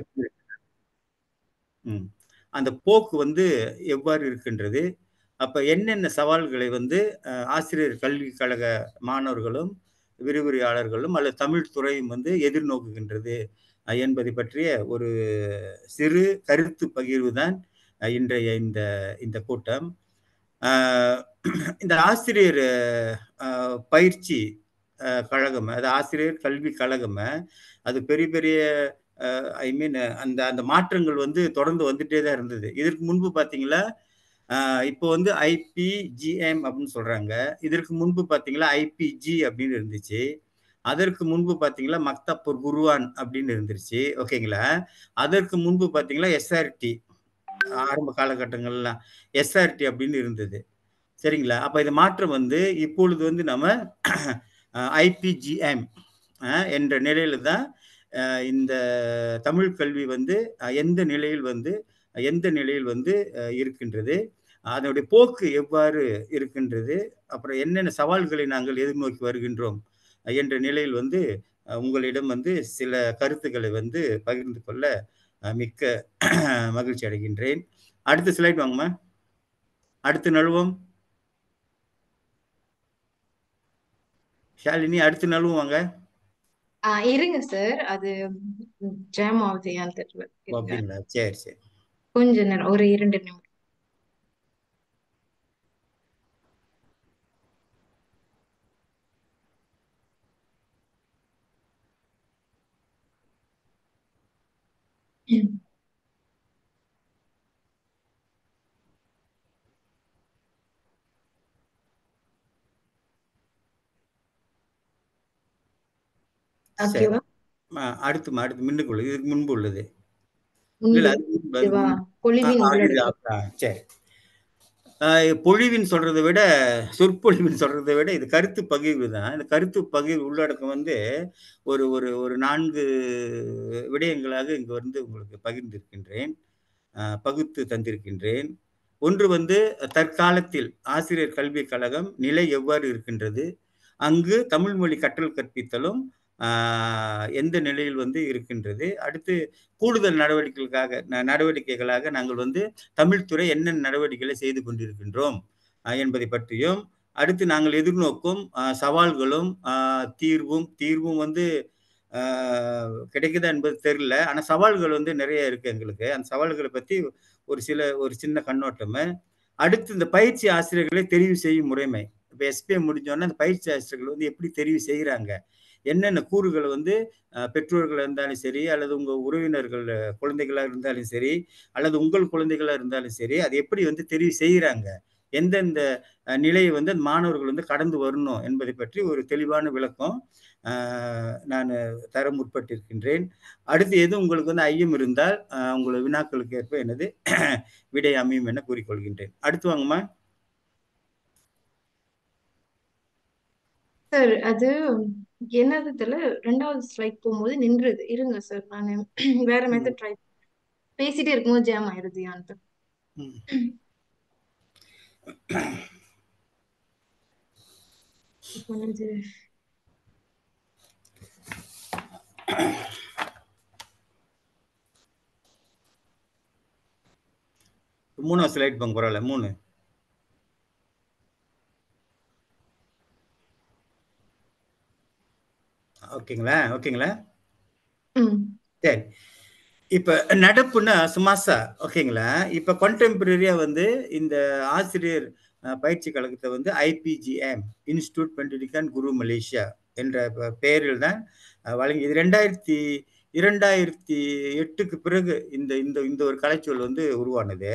எப்படி ம் அந்த போக்கு வந்து எவ்வாறு இருக்கின்றது அப்போ என்னென்ன சவால்களை வந்து ஆசிரியர் கல்வி கழக மாணவர்களும் விரிவுரையாளர்களும் அல்லது தமிழ் துறையும் வந்து எதிர்நோக்குகின்றது என்பதை பற்றிய ஒரு சிறு கருத்து பகிர்வு தான் இன்றைய இந்த இந்த கூட்டம் இந்த ஆசிரியர் பயிற்சி கழகம் அது ஆசிரியர் கல்வி கழகம் அது பெரிய பெரிய ஐ மீன் அந்த அந்த மாற்றங்கள் வந்து தொடர்ந்து வந்துட்டே தான் இருந்தது இதற்கு முன்பு பார்த்தீங்களா இப்போ வந்து ஐபிஜிஎம் அப்படின்னு சொல்கிறாங்க இதற்கு முன்பு பார்த்தீங்களா ஐபிஜி அப்படின்னு இருந்துச்சு அதற்கு முன்பு பார்த்தீங்களா மக்தப்பூர் குருவான் அப்படின்னு இருந்துருச்சு ஓகேங்களா அதற்கு முன்பு பார்த்தீங்களா எஸ்ஆர்டி ஆரம்ப காலகட்டங்கள்லாம் எஸ்ஆர்டி அப்படின்னு இருந்தது சரிங்களா அப்போ இது மாற்றம் வந்து இப்பொழுது வந்து நம்ம ஐபிஜிஎம் என்ற நிலையில தான் இந்த தமிழ் கல்வி வந்து எந்த நிலையில் வந்து எந்த நிலையில் வந்து இருக்கின்றது அதனுடைய போக்கு எவ்வாறு இருக்கின்றது அப்புறம் என்னென்ன சவால்களை நாங்கள் எதிர்நோக்கி வருகின்றோம் என்ற நிலையில் வந்து உங்களிடம் வந்து சில கருத்துக்களை வந்து பகிர்ந்து கொள்ள மிக்க மகிழ்ச்சி அடைகின்றேன் அடுத்த ஸ்லைட் வாங்கம்மா அடுத்து நழுவோம் ஷாலினி அடுத்து நழுவோம் வாங்க இருங்க சார் அது ஜாம் ஆகுது ஏன் சரி சரி கொஞ்ச நேரம் ஒரு இரண்டு நிமிடம் mm அடுத்து அடுத்து மின்னுக்கு இதுக்கு முன்பு உள்ளது சரி பொழிவின் சொல்றதை விட சொற்பொழிவின் சொல்றதை விட இது கருத்து பகிர்வு தான் இந்த கருத்து பகிர்வு உள்ளடக்கம் வந்து ஒரு ஒரு ஒரு நான்கு விடயங்களாக இங்கு வந்து உங்களுக்கு பகிர்ந்திருக்கின்றேன் பகுத்து தந்திருக்கின்றேன் ஒன்று வந்து தற்காலத்தில் ஆசிரியர் கல்விக் கழகம் நிலை எவ்வாறு இருக்கின்றது அங்கு தமிழ் மொழி கற்றல் கற்பித்தலும் எந்த நிலையில் வந்து இருக்கின்றது அடுத்து கூடுதல் நடவடிக்கைகளுக்காக நடவடிக்கைகளாக நாங்கள் வந்து தமிழ்துறை என்னென்ன நடவடிக்கைகளை செய்து கொண்டிருக்கின்றோம் என்பதை பற்றியும் அடுத்து நாங்கள் எதிர்நோக்கும் சவால்களும் தீர்வும் தீர்வும் வந்து கிடைக்குதா என்பது தெரியல ஆனால் சவால்கள் வந்து நிறைய இருக்குது எங்களுக்கு அந்த சவால்களை பற்றி ஒரு சில ஒரு சின்ன கண்ணோட்டமே அடுத்து இந்த பயிற்சி ஆசிரியர்களை தெரிவு செய்யும் முறைமை இப்போ எஸ்பிஐ முடிஞ்சோடனே அந்த பயிற்சி ஆசிரியர்கள் வந்து எப்படி தெரிவு செய்கிறாங்க என்னென்ன கூறுகளை வந்து பெற்றோர்கள் இருந்தாலும் சரி அல்லது உங்கள் உறவினர்கள் குழந்தைகளாக இருந்தாலும் சரி அல்லது உங்கள் குழந்தைகளாக இருந்தாலும் சரி அது எப்படி வந்து தெரிவு செய்கிறாங்க எந்தெந்த நிலையை வந்து மாணவர்கள் வந்து கடந்து வரணும் என்பதை பற்றி ஒரு தெளிவான விளக்கம் நான் தர முற்பட்டிருக்கின்றேன் அடுத்து எது உங்களுக்கு வந்து ஐயம் இருந்தால் உங்களை வினாக்களுக்கு ஏற்ப எனது விடை அமையும் என கூறிக்கொள்கின்றேன் அடுத்து வாங்கம்மா சார் அது என்னதுல ரெண்டாவது ஸ்ட்ரைக் போகும்போது நின்றுது இருங்க சார் நான் வேற மெத்தட் ட்ரை பேசிட்டே இருக்கும்போது ஜாம் ஆயிருது யான்ட்டு மூணு ஸ்லைட் போங்க பரவாயில்ல மூணு ஓகேங்களா ஓகேங்களா சரி இப்போ நடப்புன்னா சுமாசா ஓகேங்களா இப்போ கண்டெம்பரரியாக வந்து இந்த ஆசிரியர் பயிற்சி கழகத்தை வந்து IPGM institute Pendidikan Guru Malaysia என்ற பெயரில் தான் வழங்கி இது ரெண்டாயிரத்தி இரண்டாயிரத்தி எட்டுக்கு பிறகு இந்த இந்த இந்த ஒரு கலைச்சொல் வந்து உருவானது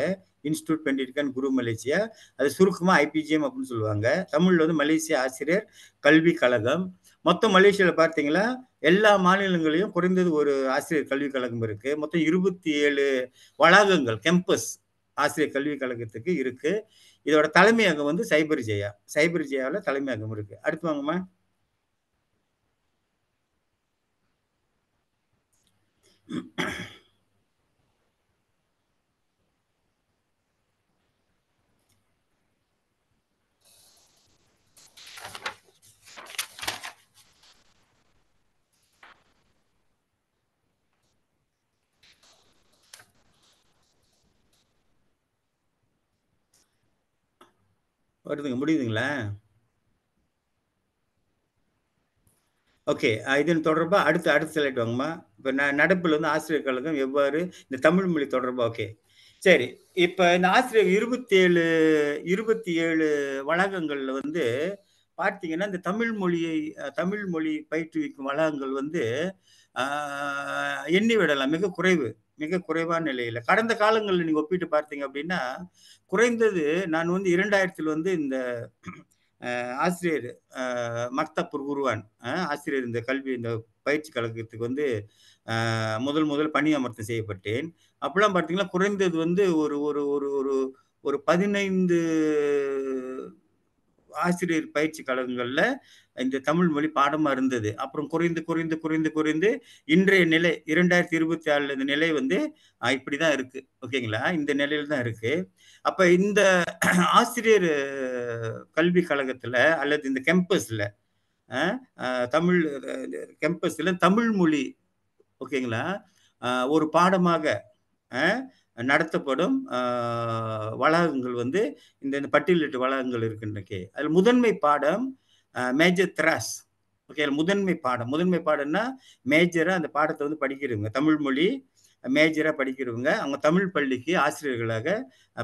இன்ஸ்டியூட் பண்டிகான் குரு மலேசியா அது சுருக்கமாக ஐபிஜிஎம் அப்படின்னு சொல்லுவாங்க தமிழில் வந்து மலேசிய ஆசிரியர் கல்வி கழகம் மொத்தம் மலேசியாவில் பார்த்தீங்களா எல்லா மாநிலங்களையும் குறைந்தது ஒரு ஆசிரியர் கல்விக் கழகம் இருக்குது மொத்தம் இருபத்தி ஏழு வளாகங்கள் கேம்பஸ் ஆசிரியர் கல்விக் கழகத்துக்கு இருக்குது இதோட தலைமையகம் வந்து சைபர் ஜெயா சைபர் ஜெயாவில் தலைமையகம் இருக்குது அடுத்து வாங்கம்மா பாட்டுங்க முடியுதுங்களா ஓகே இதன் தொடர்பாக அடுத்து அடுத்து செலக்ட் வாங்கம்மா இப்போ நான் நடப்பில் வந்து ஆசிரியர் கழகம் எவ்வாறு இந்த தமிழ் மொழி தொடர்பாக ஓகே சரி இப்போ இந்த ஆசிரியர் இருபத்தி ஏழு இருபத்தி ஏழு வளாகங்களில் வந்து பார்த்தீங்கன்னா இந்த தமிழ் மொழியை தமிழ் மொழி பயிற்றுவிக்கும் வளாகங்கள் வந்து எண்ணி விடலாம் மிக குறைவு மிக குறைவான நிலையில் கடந்த காலங்களில் நீங்கள் ஒப்பிட்டு பார்த்தீங்க அப்படின்னா குறைந்தது நான் வந்து இரண்டாயிரத்தில் வந்து இந்த ஆசிரியர் மக்தப்பூர் குருவான் ஆசிரியர் இந்த கல்வி இந்த பயிற்சி கழகத்துக்கு வந்து முதல் முதல் பணி அமர்த்தம் செய்யப்பட்டேன் அப்பெல்லாம் பார்த்தீங்கன்னா குறைந்தது வந்து ஒரு ஒரு ஒரு ஒரு ஒரு பதினைந்து ஆசிரியர் பயிற்சி கழகங்களில் இந்த தமிழ் மொழி பாடமாக இருந்தது அப்புறம் குறைந்து குறைந்து குறைந்து குறைந்து இன்றைய நிலை இரண்டாயிரத்தி இருபத்தி ஆறில் இந்த நிலை வந்து இப்படி தான் இருக்குது ஓகேங்களா இந்த நிலையில் தான் இருக்குது அப்போ இந்த ஆசிரியர் கல்வி கழகத்தில் அல்லது இந்த கேம்பஸில் தமிழ் கேம்பஸில் தமிழ் மொழி ஓகேங்களா ஒரு பாடமாக நடத்தப்படும் வளாகங்கள் வந்து இந்த பட்டியலிட்டு வளாகங்கள் இருக்கின்றக்கு அதில் முதன்மை பாடம் மேஜர் த்ராஸ் ஓகே முதன்மை பாடம் முதன்மை பாடம்னா மேஜராக அந்த பாடத்தை வந்து படிக்கிறவங்க தமிழ் மொழி மேஜராக படிக்கிறவங்க அவங்க தமிழ் பள்ளிக்கு ஆசிரியர்களாக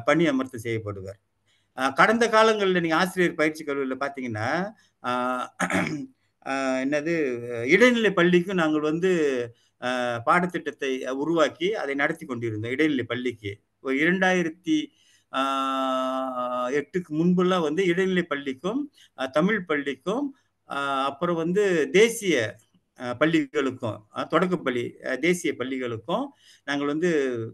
பணி அமர்த்த செய்யப்படுவார் கடந்த காலங்களில் நீங்கள் ஆசிரியர் பயிற்சி கல்வியில் பார்த்தீங்கன்னா என்னது இடைநிலை பள்ளிக்கும் நாங்கள் வந்து பாடத்திட்டத்தை உருவாக்கி அதை நடத்தி கொண்டிருந்தோம் இடைநிலை பள்ளிக்கு ஒரு இரண்டாயிரத்தி எட்டுக்கு முன்புலாம் வந்து இடைநிலை பள்ளிக்கும் தமிழ் பள்ளிக்கும் அப்புறம் வந்து தேசிய பள்ளிகளுக்கும் தொடக்கப்பள்ளி தேசிய பள்ளிகளுக்கும் நாங்கள் வந்து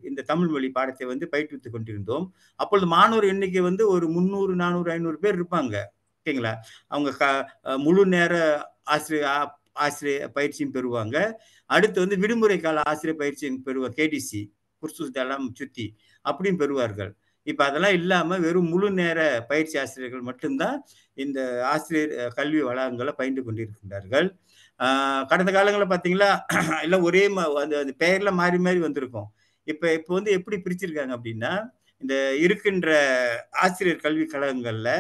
இந்த தமிழ் மொழி பாடத்தை வந்து பயிற்றுவித்து கொண்டிருந்தோம் அப்பொழுது மாணவர் எண்ணிக்கை வந்து ஒரு முந்நூறு நானூறு ஐநூறு பேர் இருப்பாங்க ஓகேங்களா அவங்க க முழு நேர ஆசிரியர் ஆசிரியர் பயிற்சியும் பெறுவாங்க அடுத்து வந்து விடுமுறை கால ஆசிரியர் பயிற்சி பெறுவார் கேடிசி குர்சு இதெல்லாம் சுத்தி அப்படியும் பெறுவார்கள் இப்போ அதெல்லாம் இல்லாமல் வெறும் முழு நேர பயிற்சி ஆசிரியர்கள் மட்டும்தான் இந்த ஆசிரியர் கல்வி வளாகங்களை பயின்று கொண்டிருக்கின்றார்கள் கடந்த காலங்களில் பார்த்தீங்களா எல்லாம் ஒரே அந்த பெயரில் மாறி மாறி வந்திருக்கும் இப்போ இப்போ வந்து எப்படி பிரிச்சிருக்காங்க அப்படின்னா இந்த இருக்கின்ற ஆசிரியர் கல்வி கழகங்களில்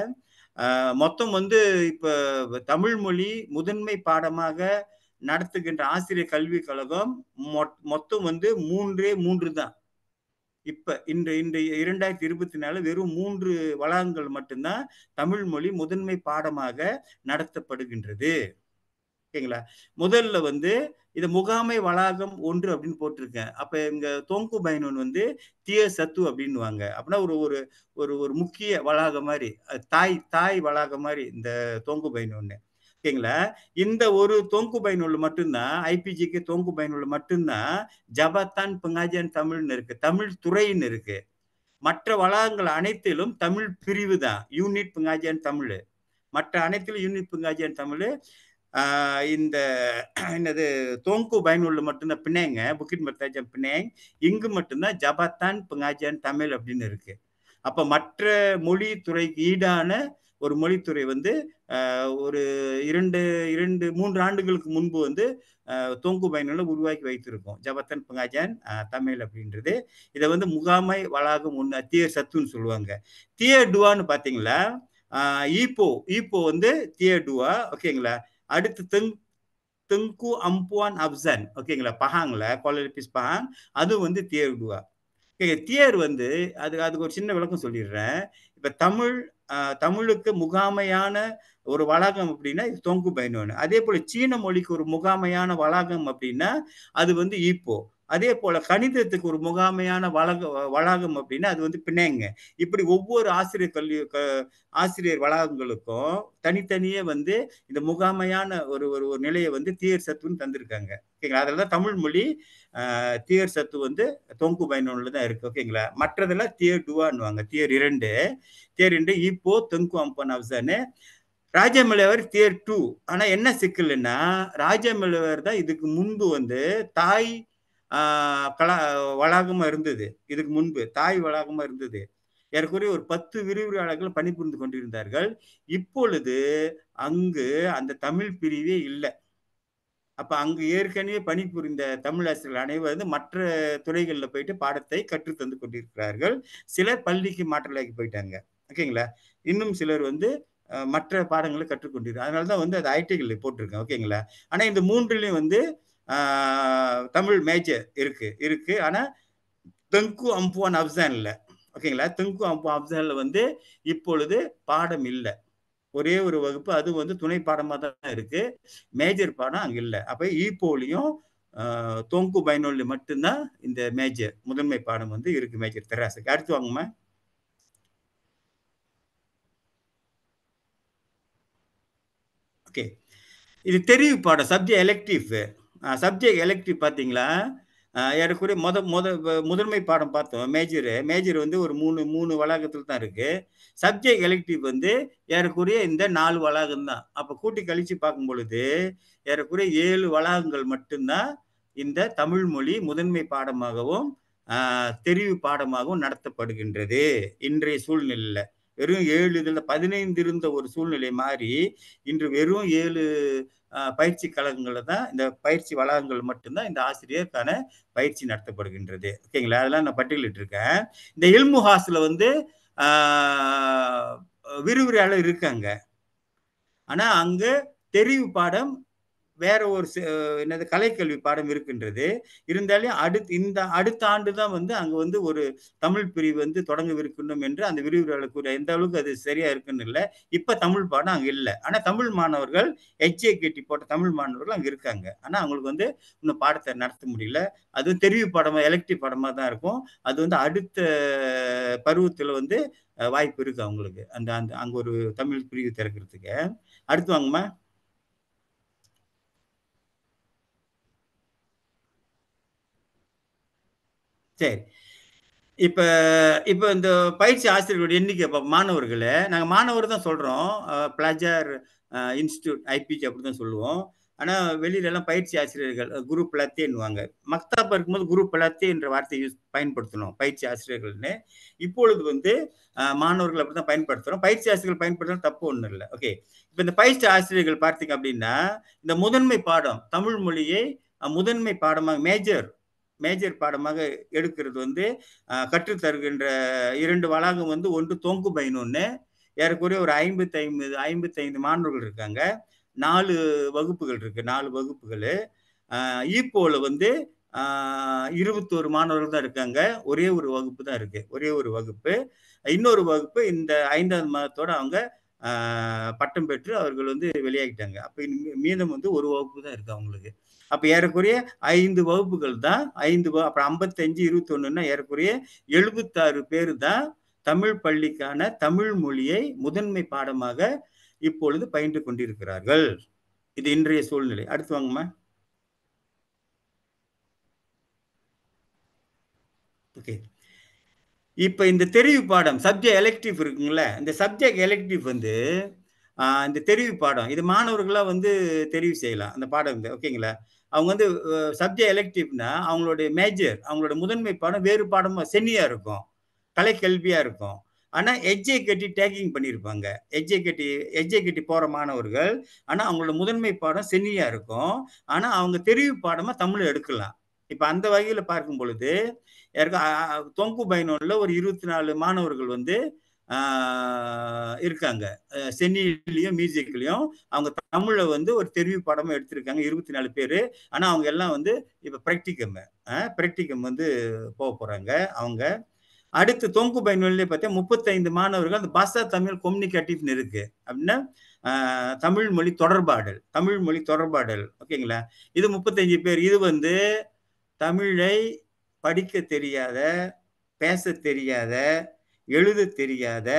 மொத்தம் வந்து இப்போ தமிழ் மொழி முதன்மை பாடமாக நடத்துகின்ற ஆசிரியர் கல்வி கழகம் மொத்தம் வந்து மூன்றே மூன்று தான் இப்ப இன்று இன்றைய இரண்டாயிரத்தி இருபத்தி நாலு வெறும் மூன்று வளாகங்கள் மட்டும்தான் தமிழ் மொழி முதன்மை பாடமாக நடத்தப்படுகின்றது ஓகேங்களா முதல்ல வந்து இது முகாமை வளாகம் ஒன்று அப்படின்னு போட்டிருக்கேன் அப்ப இங்க தோங்கு பைனோன் வந்து தீய சத்து அப்படின்வாங்க அப்படின்னா ஒரு ஒரு ஒரு ஒரு முக்கிய வளாகம் மாதிரி தாய் தாய் வளாகம் மாதிரி இந்த தோங்கு பைனோன்னு ஓகேங்களா இந்த ஒரு தொங்கு பயனுள்ள மட்டும்தான் ஐபிஜிக்கு தொங்கு பயனுள்ள மட்டும்தான் ஜபத்தான் பெங்காஜியான் தமிழ்னு இருக்கு தமிழ் துறைன்னு இருக்கு மற்ற வளாகங்கள் அனைத்திலும் தமிழ் பிரிவு தான் யூனிட் பெங்காஜியான் தமிழ் மற்ற அனைத்திலும் யூனிட் பெங்காஜியான் தமிழ் இந்த என்னது தோங்கு பயனுள்ள மட்டும்தான் பிணேங்க புக்கிட் மத்தாஜன் பிணேங் இங்கு மட்டும்தான் ஜபத்தான் பெங்காஜியான் தமிழ் அப்படின்னு இருக்கு அப்போ மற்ற மொழி துறைக்கு ஈடான ஒரு மொழித்துறை வந்து ஒரு இரண்டு இரண்டு மூன்று ஆண்டுகளுக்கு முன்பு வந்து தொங்கு பயணிகளை உருவாக்கி வைத்திருக்கோம் ஜபத்தன் பங்காஜான் தமிழ் அப்படின்றது இதை வந்து முகாமை வளாகம் ஒன்று தியர் சத்துன்னு சொல்லுவாங்க தியர் டுவான்னு பார்த்தீங்களா ஈப்போ ஈப்போ வந்து தியர் டுவா ஓகேங்களா அடுத்து தெங் தெங்கு அம்புவான் அப்சன் ஓகேங்களா பஹாங்ல குவாலிபிஸ் பஹாங் அதுவும் வந்து தியர் டுவா தியர் வந்து அது அதுக்கு ஒரு சின்ன விளக்கம் சொல்லிடுறேன் இப்போ தமிழ் தமிழுக்கு முகாமையான ஒரு வளாகம் அப்படின்னா தொங்கு பைனோன்னு அதே போல சீன மொழிக்கு ஒரு முகாமையான வளாகம் அப்படின்னா அது வந்து ஈப்போ அதே போல கணிதத்துக்கு ஒரு முகாமையான வளக வளாகம் அப்படின்னா அது வந்து பிணைங்க இப்படி ஒவ்வொரு ஆசிரியர் கல்வி ஆசிரியர் வளாகங்களுக்கும் தனித்தனியே வந்து இந்த முகாமையான ஒரு ஒரு ஒரு நிலையை வந்து தீயர் சத்துன்னு தந்திருக்காங்க ஓகேங்களா அதில் தான் தமிழ் மொழி தீயர் சத்து வந்து தொங்கு பயனுள்ள தான் இருக்குது ஓகேங்களா மற்றதெல்லாம் தியர் டூவான்னுவாங்க தியர் இரண்டு தியர் ரெண்டு இப்போ தொங்கு அம்பன் அவசானு ராஜமலைவர் தியர் டூ ஆனால் என்ன சிக்கல்னா ராஜமலைவர் தான் இதுக்கு முன்பு வந்து தாய் கலா வளாகமாக இருந்தது இதுக்கு முன்பு தாய் வளாகமாக இருந்தது ஏறக்குறைய ஒரு பத்து விரிவுரையாளர்கள் பணிபுரிந்து கொண்டிருந்தார்கள் இப்பொழுது அங்கு அந்த தமிழ் பிரிவே இல்லை அப்போ அங்கு ஏற்கனவே பணிபுரிந்த தமிழ் ஆசிரியர்கள் அனைவரும் வந்து மற்ற துறைகளில் போயிட்டு பாடத்தை கற்றுத்தந்து கொண்டிருக்கிறார்கள் சிலர் பள்ளிக்கு மாற்றலாக்கி போயிட்டாங்க ஓகேங்களா இன்னும் சிலர் வந்து மற்ற பாடங்களை கற்றுக்கொண்டிருக்க அதனால தான் வந்து அது ஐடிகளில் போட்டிருக்கேன் ஓகேங்களா ஆனால் இந்த மூன்றுலேயும் வந்து தமிழ் மேஜர் இருக்கு இருக்கு ஆனால் தெங்கு அம்புவான் அப்சான் இல்லை ஓகேங்களா தெங்கு அம்புவான் அப்சானில் வந்து இப்பொழுது பாடம் இல்லை ஒரே ஒரு வகுப்பு அது வந்து துணை பாடமாக தான் இருக்கு மேஜர் பாடம் அங்கே இல்லை அப்போ ஈப்போலியும் தொங்கு பைனோலி மட்டும்தான் இந்த மேஜர் முதன்மை பாடம் வந்து இருக்கு மேஜர் தெராசுக்கு அடுத்து வாங்கம்மா ஓகே இது தெரிவு பாடம் சப்ஜெக்ட் எலக்டிவ் சப்ஜெக்ட் எலக்டிவ் பார்த்தீங்களா ஏறக்குறைய முத மொத முதன்மை பாடம் பார்த்தோம் மேஜர் மேஜர் வந்து ஒரு மூணு மூணு வளாகத்தில் தான் இருக்குது சப்ஜெக்ட் எலக்டிவ் வந்து ஏறக்குறைய இந்த நாலு வளாகம் தான் அப்போ கூட்டி கழித்து பார்க்கும் பொழுது ஏறக்குறைய ஏழு வளாகங்கள் மட்டும்தான் இந்த தமிழ் மொழி முதன்மை பாடமாகவும் தெரிவு பாடமாகவும் நடத்தப்படுகின்றது இன்றைய சூழ்நிலையில் வெறும் ஏழு இதில் பதினைந்து இருந்த ஒரு சூழ்நிலை மாறி இன்று வெறும் ஏழு பயிற்சி கழகங்களில் தான் இந்த பயிற்சி வளாகங்கள் மட்டும்தான் இந்த ஆசிரியருக்கான பயிற்சி நடத்தப்படுகின்றது ஓகேங்களா அதெல்லாம் நான் இருக்கேன் இந்த இல்முஹாஸில் வந்து விரிவுரையாளர் இருக்காங்க ஆனால் அங்கே தெரிவு பாடம் வேற ஒரு என்னது கலைக்கல்வி பாடம் இருக்கின்றது இருந்தாலும் அடுத்து இந்த அடுத்த ஆண்டு தான் வந்து அங்கே வந்து ஒரு தமிழ் பிரிவு வந்து தொடங்கவிருக்கணும் என்று அந்த விரிவுரையாளர் கூற எந்த அளவுக்கு அது சரியா இருக்குன்னு இல்லை இப்போ தமிழ் பாடம் அங்கே இல்லை ஆனால் தமிழ் மாணவர்கள் கேட்டி போட்ட தமிழ் மாணவர்கள் அங்கே இருக்காங்க ஆனால் அவங்களுக்கு வந்து இன்னும் பாடத்தை நடத்த முடியல அதுவும் தெரிவு பாடமாக எலக்ட்ரிக் பாடமாக தான் இருக்கும் அது வந்து அடுத்த பருவத்தில் வந்து வாய்ப்பு இருக்குது அவங்களுக்கு அந்த அந்த அங்கே ஒரு தமிழ் பிரிவு திறக்கிறதுக்கு அடுத்து வாங்கம்மா சரி. இப்ப இப்ப இந்த பயிற்சி ஆசிரியர்களுடைய எண்ணிக்கை இப்ப மாணவர்களை நாங்க மாணவர் தான் சொல்றோம். அ இன்ஸ்டியூட் ஐபிஜி அப்படி தான் சொல்லுவோம். ஆனா வெளியிலலாம் பயிற்சி ஆசிரியர்கள் குரு பிளத்தேன்னுவாங்க. மக்தாப் இருக்கும்போது குரு பிளத்தே என்ற வார்த்தையை யூஸ் பயன்படுத்தணும் பயிற்சி ஆசிரியர்கள்னு இப்பொழுது வந்து மாணவர்கள் மாணவர்கள் அப்படிதான் பயன்படுத்துறோம். பயிற்சி ஆசிரியர்கள் பயன்படுத்தினா தப்பு ஒன்றும் இல்லை ஓகே. இப்ப இந்த பயிற்சி ஆசிரியர்கள் பார்த்தீங்க அப்படின்னா, இந்த முதன்மை பாடம் தமிழ் மொழியை முதன்மை பாடமாக மேஜர் மேஜர் பாடமாக எடுக்கிறது வந்து கற்றுத்தருகின்ற இரண்டு வளாகம் வந்து ஒன்று தொங்கு பைனொன்று ஏறக்குறைய ஒரு ஐம்பத்தி ஐம்பது ஐம்பத்தி ஐந்து மாணவர்கள் இருக்காங்க நாலு வகுப்புகள் இருக்கு நாலு வகுப்புகள் ஈப்போவில் வந்து இருபத்தோரு மாணவர்கள் தான் இருக்காங்க ஒரே ஒரு வகுப்பு தான் இருக்கு ஒரே ஒரு வகுப்பு இன்னொரு வகுப்பு இந்த ஐந்தாவது மாதத்தோட அவங்க பட்டம் பெற்று அவர்கள் வந்து வெளியாகிட்டாங்க அப்போ மீதம் வந்து ஒரு வகுப்பு தான் இருக்கு அவங்களுக்கு அப்போ ஏறக்குறைய ஐந்து வகுப்புகள் தான் ஐந்து அப்புறம் ஐம்பத்தஞ்சு இருபத்தொன்னுன்னா ஏறக்குறைய எழுபத்தாறு பேர் தான் தமிழ் பள்ளிக்கான தமிழ் மொழியை முதன்மை பாடமாக இப்பொழுது பயின்று கொண்டிருக்கிறார்கள் இது இன்றைய சூழ்நிலை அடுத்து வாங்கம்மா ஓகே இப்ப இந்த தெரிவு பாடம் சப்ஜெக்ட் எலெக்டிவ் இருக்குங்களே இந்த சப்ஜெக்ட் எலெக்டிவ் வந்து இந்த தெரிவு பாடம் இது மாணவர்களாக வந்து தெரிவு செய்யலாம் அந்த பாடம் ஓகேங்களா அவங்க வந்து சப்ஜெக்ட் எலெக்டிவ்னா அவங்களுடைய மேஜர் அவங்களோட முதன்மை பாடம் வேறு பாடமாக சென்னியாக இருக்கும் கலைக்கல்வியாக இருக்கும் ஆனால் எஜ்ஜை கட்டி டேக்கிங் பண்ணியிருப்பாங்க எஜ்ஜை கட்டி எஜ்ஜை கட்டி போகிற மாணவர்கள் ஆனால் அவங்களோட முதன்மை பாடம் சென்னியாக இருக்கும் ஆனால் அவங்க தெரிவு பாடமாக தமிழ் எடுக்கலாம் இப்போ அந்த வகையில் பார்க்கும் பொழுது யாருக்கும் தொங்கு பைனோனில் ஒரு இருபத்தி நாலு மாணவர்கள் வந்து இருக்காங்க சென்னிலையும் மியூசிக்லையும் அவங்க தமிழை வந்து ஒரு தெரிவு படமும் எடுத்திருக்காங்க இருபத்தி நாலு பேர் ஆனால் அவங்க எல்லாம் வந்து இப்போ பிராக்டிகம் பிராக்டிகம் வந்து போக போகிறாங்க அவங்க அடுத்து தொங்கு பயன்வெளியிலே பார்த்தா முப்பத்தைந்து மாணவர்கள் அந்த பாஷா தமிழ் கம்யூனிகேட்டிவ்னு இருக்குது அப்படின்னா தமிழ் மொழி தொடர்பாடல் தமிழ் மொழி தொடர்பாடல் ஓகேங்களா இது முப்பத்தஞ்சு பேர் இது வந்து தமிழை படிக்க தெரியாத பேச தெரியாத எழுத தெரியாத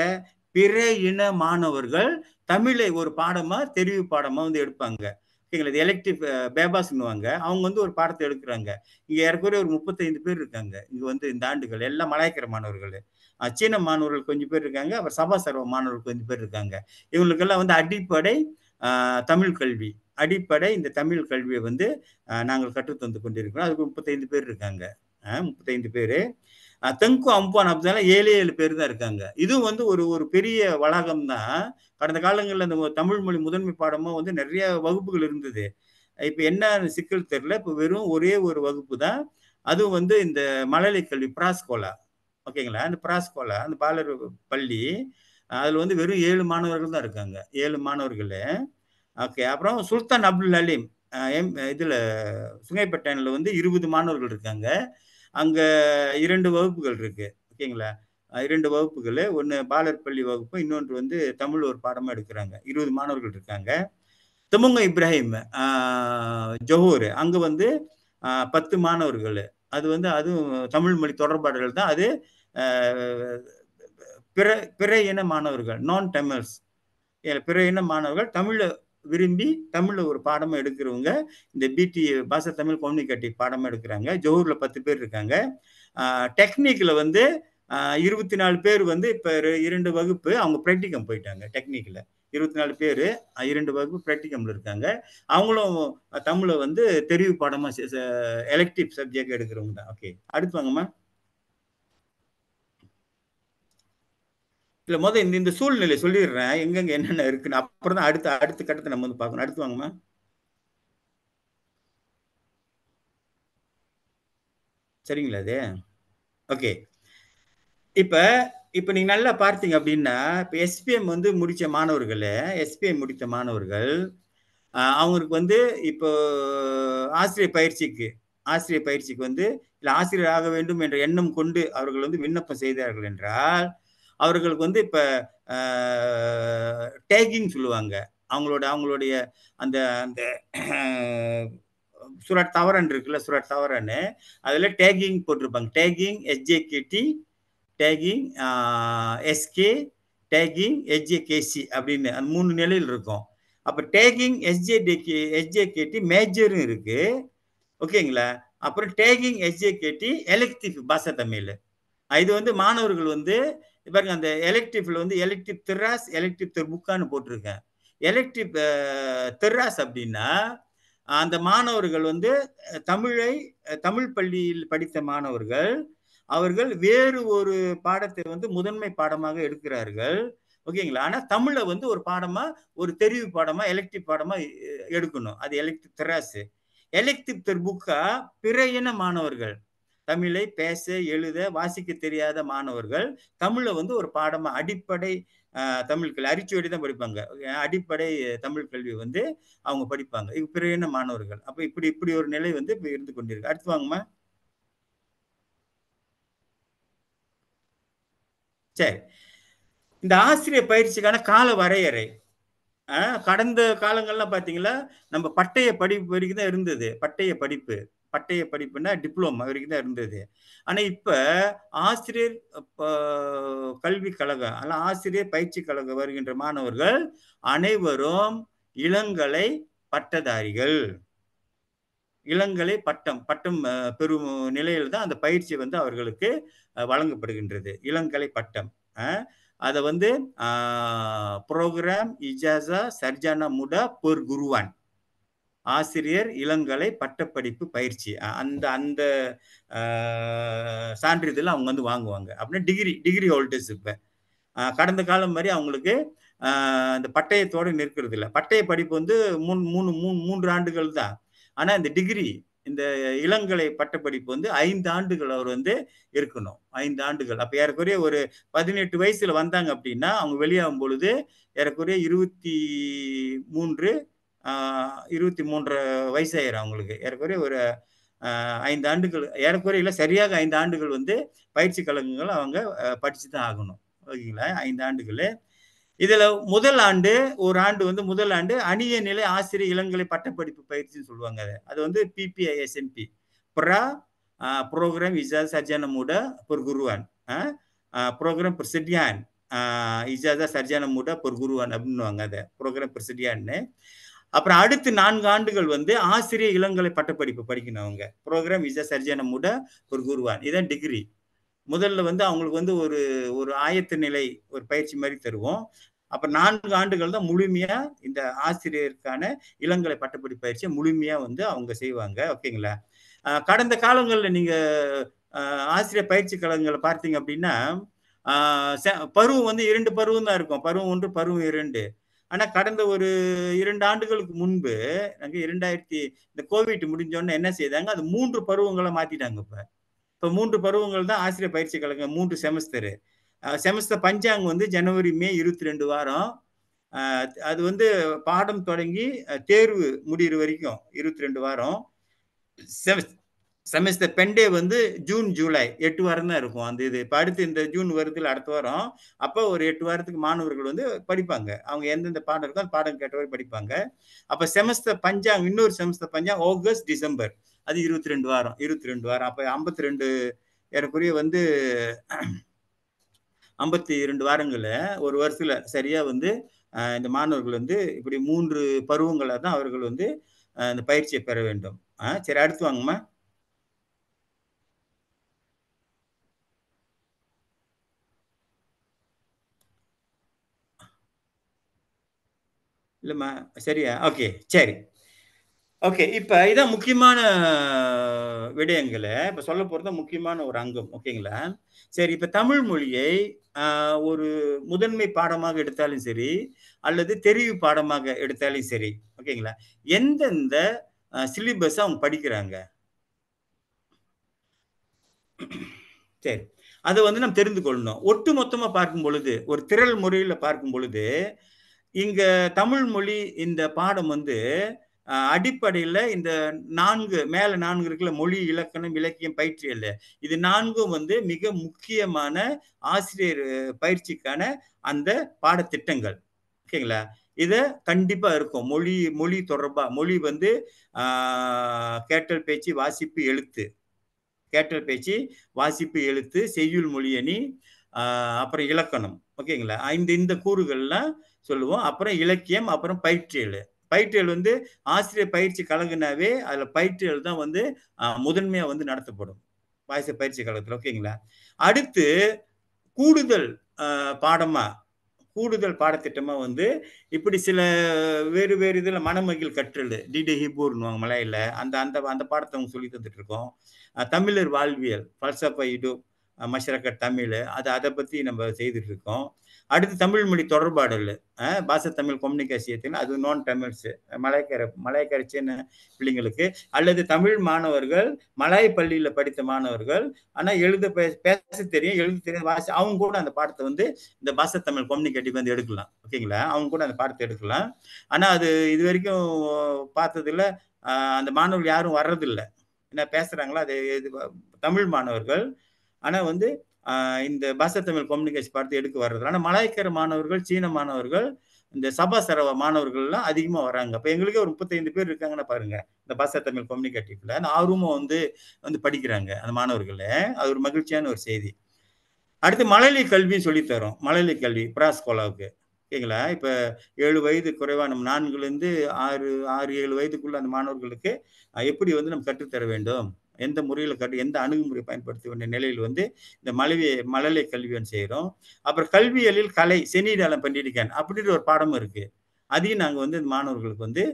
பிற இன மாணவர்கள் தமிழை ஒரு பாடமா தெரிவு பாடமா வந்து எடுப்பாங்க ஓகேங்களா இது எலக்டிவ் பேபாஸ்னுவாங்க அவங்க வந்து ஒரு பாடத்தை எடுக்கிறாங்க இங்க ஏறக்குறைய ஒரு முப்பத்தைந்து பேர் இருக்காங்க இங்க வந்து இந்த ஆண்டுகள் எல்லாம் மலையக்கிற மாணவர்கள் சீன மாணவர்கள் கொஞ்சம் பேர் இருக்காங்க அப்புறம் சபா சர்வ மாணவர்கள் கொஞ்சம் பேர் இருக்காங்க இவங்களுக்கெல்லாம் வந்து அடிப்படை தமிழ் கல்வி அடிப்படை இந்த தமிழ் கல்வியை வந்து நாங்கள் கற்றுத்தந்து கொண்டிருக்கிறோம் அதுக்கு முப்பத்தைந்து பேர் இருக்காங்க முப்பத்தைந்து பேர் தெங்கு அம்பான் அப்படின்னா ஏழு ஏழு பேர் தான் இருக்காங்க இதுவும் வந்து ஒரு ஒரு பெரிய வளாகம் தான் கடந்த காலங்களில் அந்த தமிழ் மொழி முதன்மை பாடமாக வந்து நிறைய வகுப்புகள் இருந்தது இப்போ என்ன சிக்கல் தெரில இப்போ வெறும் ஒரே ஒரு வகுப்பு தான் அதுவும் வந்து இந்த மழலை கல்வி பிராஸ்கோலா ஓகேங்களா அந்த பிராஸ்கோலா அந்த பாலர் பள்ளி அதில் வந்து வெறும் ஏழு மாணவர்கள் தான் இருக்காங்க ஏழு மாணவர்கள் ஓகே அப்புறம் சுல்தான் அப்துல் அலீம் எம் இதில் சுங்கைப்பட்டனில் வந்து இருபது மாணவர்கள் இருக்காங்க அங்கே இரண்டு வகுப்புகள் இருக்கு ஓகேங்களா இரண்டு வகுப்புகள் ஒன்று பாலர் பள்ளி வகுப்பு இன்னொன்று வந்து தமிழ் ஒரு பாடமாக எடுக்கிறாங்க இருபது மாணவர்கள் இருக்காங்க தமுங்க இப்ராஹிம் ஜொஹூர் அங்கே வந்து பத்து மாணவர்கள் அது வந்து அதுவும் தமிழ் மொழி தொடர்பாடுகள் தான் அது பிற பிற இன மாணவர்கள் நான் தமிழ்ஸ் பிற இன மாணவர்கள் தமிழை விரும்பி தமிழில் ஒரு பாடமும் எடுக்கிறவங்க இந்த பிடி பாச தமிழ் கம்யூனிகேட்டிவ் பாடமும் எடுக்கிறாங்க ஜோஹூரில் பத்து பேர் இருக்காங்க டெக்னிக்கில் வந்து இருபத்தி நாலு பேர் வந்து இப்போ இரண்டு வகுப்பு அவங்க ப்ராக்டிகம் போயிட்டாங்க டெக்னிக்கில் இருபத்தி நாலு பேர் இரண்டு வகுப்பு ப்ராக்டிகமில் இருக்காங்க அவங்களும் தமிழை வந்து தெரிவு பாடமாக எலக்டிவ் சப்ஜெக்ட் எடுக்கிறவங்க தான் ஓகே அடுத்து வாங்கம்மா இல்ல முத இந்த இந்த சூழ்நிலை சொல்லிடுறேன் எங்கெங்க என்னென்ன இருக்குன்னு அப்புறம் தான் அடுத்த அடுத்த கட்டத்தை நம்ம வந்து பார்க்கணும் அடுத்து வாங்கம்மா சரிங்களா அது ஓகே இப்ப இப்ப நீங்க நல்லா பார்த்தீங்க அப்படின்னா இப்ப எஸ்பிஎம் வந்து முடிச்ச மாணவர்கள் எஸ்பிஎம் முடித்த மாணவர்கள் அவங்களுக்கு வந்து இப்போ ஆசிரியர் பயிற்சிக்கு ஆசிரியர் பயிற்சிக்கு வந்து இல்லை ஆசிரியர் ஆக வேண்டும் என்ற எண்ணம் கொண்டு அவர்கள் வந்து விண்ணப்பம் செய்தார்கள் என்றால் அவர்களுக்கு வந்து இப்போ டேக்கிங் சொல்லுவாங்க அவங்களோட அவங்களுடைய அந்த அந்த சுரட் தவறன் இருக்குல்ல சுரட் தவறன்னு அதில் டேகிங் போட்டிருப்பாங்க tagging SJKT tagging SK tagging SJKC அப்படின்னு அந்த மூணு நிலையில் இருக்கும் அப்போ டேகிங் எஸ்ஜேடிகே எஸ்ஜேகேடி மேஜரும் இருக்குது ஓகேங்களா அப்புறம் டேகிங் எஸ்ஜேகேடி எலக்டிவ் பாச தமிழ் இது வந்து மாணவர்கள் வந்து பாருங்க அந்த எலக்ட்ரிஃபில் வந்து எலக்ட்ரிக் திராஸ் எலக்ட்ரிக் தெர்புக்கான்னு போட்டிருக்கேன் எலக்ட்ரிக் திராஸ் அப்படின்னா அந்த மாணவர்கள் வந்து தமிழை தமிழ் பள்ளியில் படித்த மாணவர்கள் அவர்கள் வேறு ஒரு பாடத்தை வந்து முதன்மை பாடமாக எடுக்கிறார்கள் ஓகேங்களா ஆனால் தமிழை வந்து ஒரு பாடமாக ஒரு தெரிவு பாடமாக எலக்டிவ் பாடமாக எடுக்கணும் அது எலக்டிவ் திராசு எலக்டிவ் தெர்புக்கா பிற இன மாணவர்கள் தமிழை பேச எழுத வாசிக்க தெரியாத மாணவர்கள் தமிழை வந்து ஒரு பாடமாக அடிப்படை தமிழ் கல்வி அரிச்சுவடி தான் படிப்பாங்க அடிப்படை தமிழ் கல்வி வந்து அவங்க படிப்பாங்க இது மாணவர்கள் அப்போ இப்படி இப்படி ஒரு நிலை வந்து இப்போ இருந்து கொண்டிருக்கு அடுத்து வாங்கம்மா சரி இந்த ஆசிரியர் பயிற்சிக்கான கால வரையறை கடந்த காலங்கள்லாம் பார்த்தீங்களா நம்ம பட்டய படிப்பு வரைக்கும் தான் இருந்தது பட்டய படிப்பு பட்டய படிப்புனா டிப்ளமோ வரைக்கும் தான் இருந்தது ஆனால் இப்போ ஆசிரியர் கல்வி கழகம் அல்ல ஆசிரியர் பயிற்சி கழகம் வருகின்ற மாணவர்கள் அனைவரும் இளங்கலை பட்டதாரிகள் இளங்கலை பட்டம் பட்டம் பெறும் நிலையில் தான் அந்த பயிற்சி வந்து அவர்களுக்கு வழங்கப்படுகின்றது இளங்கலை பட்டம் அதை வந்து ப்ரோக்ராம் இஜாசா சர்ஜானா முடா பொர் குருவான் ஆசிரியர் இளங்கலை பட்டப்படிப்பு பயிற்சி அந்த அந்த சான்றிதழ் அவங்க வந்து வாங்குவாங்க அப்படின்னா டிகிரி டிகிரி ஹோல்டர்ஸ் இப்போ கடந்த காலம் மாதிரி அவங்களுக்கு அந்த பட்டயத்தோடு நிற்கிறது இல்லை பட்டய படிப்பு வந்து மூணு மூணு மூணு மூன்று ஆண்டுகள் தான் ஆனால் இந்த டிகிரி இந்த இளங்கலை பட்டப்படிப்பு வந்து ஐந்து ஆண்டுகள் அவர் வந்து இருக்கணும் ஐந்து ஆண்டுகள் அப்போ ஏறக்குறைய ஒரு பதினெட்டு வயசில் வந்தாங்க அப்படின்னா அவங்க வெளியாகும் பொழுது ஏறக்குறைய இருபத்தி மூன்று இருபத்தி மூன்று வயசு ஆயிரும் அவங்களுக்கு ஏறக்குறைய ஒரு ஐந்து ஆண்டுகள் ஏறக்குறைய இல்லை சரியாக ஐந்து ஆண்டுகள் வந்து பயிற்சி கழகங்கள் அவங்க படித்து தான் ஆகணும் ஓகேங்களா ஐந்து ஆண்டுகள் இதில் முதல் ஆண்டு ஒரு ஆண்டு வந்து முதல் ஆண்டு அணிய நிலை ஆசிரியர் இளங்கலை பட்டப்படிப்பு பயிற்சின்னு சொல்லுவாங்க அதை அது வந்து பிபிஐஎஸ்எம்பி ப்ரா ப்ரோக்ராம் இஜாஸ் சர்ஜானமூட பொர் குருவான் ப்ரோக்ராம் பிரசிடியான் சர்ஜான சர்ஜானமூட பொர் குருவான் அப்படின்னுவாங்க அதை ப்ரோக்ராம் பிரசிடியான்னு அப்புறம் அடுத்து நான்கு ஆண்டுகள் வந்து ஆசிரியர் இளங்கலை பட்டப்படிப்பு படிக்கணும் அவங்க ப்ரோக்ராம் இஸ் சர்ஜன சர்ஜனமுட ஒரு குருவான் இதான் டிகிரி முதல்ல வந்து அவங்களுக்கு வந்து ஒரு ஒரு ஆயத்த நிலை ஒரு பயிற்சி மாதிரி தருவோம் அப்புறம் நான்கு ஆண்டுகள் தான் முழுமையாக இந்த ஆசிரியருக்கான இளங்கலை பட்டப்படி பயிற்சியை முழுமையாக வந்து அவங்க செய்வாங்க ஓகேங்களா கடந்த காலங்களில் நீங்கள் ஆசிரியர் பயிற்சி கழகங்களை பார்த்தீங்க அப்படின்னா பருவம் வந்து இரண்டு பருவம் தான் இருக்கும் பருவம் ஒன்று பருவம் இரண்டு ஆனா கடந்த ஒரு இரண்டு ஆண்டுகளுக்கு முன்பு நாங்க இரண்டாயிரத்தி இந்த கோவிட் முடிஞ்சோடனே என்ன செய்தாங்க அது மூன்று பருவங்களை மாத்திட்டாங்க இப்ப இப்ப மூன்று பருவங்கள் தான் ஆசிரியர் பயிற்சி கழகம் மூன்று செமஸ்டரு செமஸ்டர் பஞ்சாங்கம் வந்து ஜனவரி மே இருபத்தி ரெண்டு வாரம் அது வந்து பாடம் தொடங்கி தேர்வு முடிகிற வரைக்கும் இருபத்தி ரெண்டு வாரம் செமஸ்டர் பெண்டே வந்து ஜூன் ஜூலை எட்டு வாரம் தான் இருக்கும் அந்த இது இப்போ அடுத்து இந்த ஜூன் வருதுல அடுத்த வாரம் அப்போ ஒரு எட்டு வாரத்துக்கு மாணவர்கள் வந்து படிப்பாங்க அவங்க எந்தெந்த பாடம் இருக்கோ அந்த பாடம் கேட்டவரை படிப்பாங்க அப்போ செமஸ்டர் பஞ்சாங் இன்னொரு செமஸ்டர் பஞ்சாங் ஆகஸ்ட் டிசம்பர் அது இருபத்தி ரெண்டு வாரம் இருபத்தி ரெண்டு வாரம் அப்போ ஐம்பத்தி ரெண்டு ஏறக்குரிய வந்து ஐம்பத்தி இரண்டு வாரங்களில் ஒரு வருஷத்தில் சரியாக வந்து இந்த மாணவர்கள் வந்து இப்படி மூன்று பருவங்களாக தான் அவர்கள் வந்து இந்த பயிற்சியை பெற வேண்டும் சரி அடுத்து வாங்கம்மா இல்லைம்மா சரியா ஓகே சரி ஓகே இப்போ இதான் முக்கியமான விடயங்களை இப்போ சொல்ல போகிறது முக்கியமான ஒரு அங்கம் ஓகேங்களா சரி இப்போ தமிழ் மொழியை ஒரு முதன்மை பாடமாக எடுத்தாலும் சரி அல்லது தெரிவு பாடமாக எடுத்தாலும் சரி ஓகேங்களா எந்தெந்த சிலிபஸ் அவங்க படிக்கிறாங்க சரி அதை வந்து நம்ம தெரிந்து கொள்ளணும் ஒட்டு மொத்தமாக பார்க்கும் பொழுது ஒரு திரள் முறையில் பார்க்கும் பொழுது இங்க தமிழ் மொழி இந்த பாடம் வந்து அடிப்படையில் இந்த நான்கு மேலே நான்கு இருக்கிற மொழி இலக்கணம் இலக்கியம் பயிற்சி அல்ல இது நான்கும் வந்து மிக முக்கியமான ஆசிரியர் பயிற்சிக்கான அந்த பாடத்திட்டங்கள் ஓகேங்களா இதை கண்டிப்பாக இருக்கும் மொழி மொழி தொடர்பாக மொழி வந்து கேட்டல் பேச்சு வாசிப்பு எழுத்து கேட்டல் பேச்சு வாசிப்பு எழுத்து செய்யுள் மொழியணி அப்புறம் இலக்கணம் ஓகேங்களா ஐந்து இந்த கூறுகள்லாம் சொல்லுவோம் அப்புறம் இலக்கியம் அப்புறம் பயிற்றியல் பயிற்றியல் வந்து ஆசிரியர் பயிற்சி கழகுனாவே அதில் பயிற்றியல் தான் வந்து முதன்மையாக வந்து நடத்தப்படும் வாய்ச பயிற்சி கழகத்தில் ஓகேங்களா அடுத்து கூடுதல் பாடமாக கூடுதல் பாடத்திட்டமாக வந்து இப்படி சில வேறு வேறு இதில் மனமகிழ் கற்றல் டிடி ஹிபூர்னுவாங்க மலையில் அந்த அந்த அந்த பாடத்தை அவங்க சொல்லி தந்துட்டு இருக்கோம் தமிழர் வாழ்வியல் ஃபல்சஃபா இடு மஷ்ரக்க தமிழ் அது அதை பற்றி நம்ம செய்துட்ருக்கோம் அடுத்து தமிழ் மொழி தொடர்பாடல் பாச தமிழ் கொம்யூனிகேஷன் அது நான் தமிழ்ஸு மலைக்கரை மலைக்கரை சின்ன பிள்ளைங்களுக்கு அல்லது தமிழ் மாணவர்கள் மலாய் பள்ளியில் படித்த மாணவர்கள் ஆனால் எழுத பேச தெரியும் எழுத தெரியும் வாசி அவங்க கூட அந்த பாடத்தை வந்து இந்த பாச தமிழ் கொம்யூனிகேட்டிவ் வந்து எடுக்கலாம் ஓகேங்களா அவங்க கூட அந்த பாடத்தை எடுக்கலாம் ஆனால் அது இது வரைக்கும் பார்த்ததில் அந்த மாணவர்கள் யாரும் வர்றதில்லை என்ன பேசுகிறாங்களோ அது இது தமிழ் மாணவர்கள் ஆனால் வந்து இந்த பாச தமிழ் கம்யூனிகேஷன் பார்த்து எடுக்க வர்றது ஆனால் மலாய்க்கர மாணவர்கள் சீன மாணவர்கள் இந்த சபா சரவ மாணவர்கள்லாம் அதிகமாக வராங்க இப்போ எங்களுக்கே ஒரு முப்பத்தைந்து பேர் இருக்காங்கன்னா பாருங்க இந்த பாச தமிழ் கம்யூனிகேட்டிவ்ல அந்த ஆர்வமும் வந்து வந்து படிக்கிறாங்க அந்த மாணவர்கள் அது ஒரு மகிழ்ச்சியான ஒரு செய்தி அடுத்து மழலை கல்வி சொல்லித்தரும் மழலை கல்வி பிராஸ்கோலாவுக்கு ஓகேங்களா இப்போ ஏழு வயது குறைவான நம்ம நான்குலேருந்து ஆறு ஆறு ஏழு வயதுக்குள்ள அந்த மாணவர்களுக்கு எப்படி வந்து நம்ம கற்றுத்தர வேண்டும் எந்த முறையில் கட்டு எந்த அணுகுமுறை பயன்படுத்த வேண்டிய நிலையில் வந்து இந்த மலவி மழலை கல்வியன் செய்கிறோம் அப்புறம் கல்வியலில் கலை சென்னிடாலம் பண்ணியிருக்கேன் அப்படின்ற ஒரு பாடமும் இருக்குது அதையும் நாங்கள் வந்து இந்த மாணவர்களுக்கு வந்து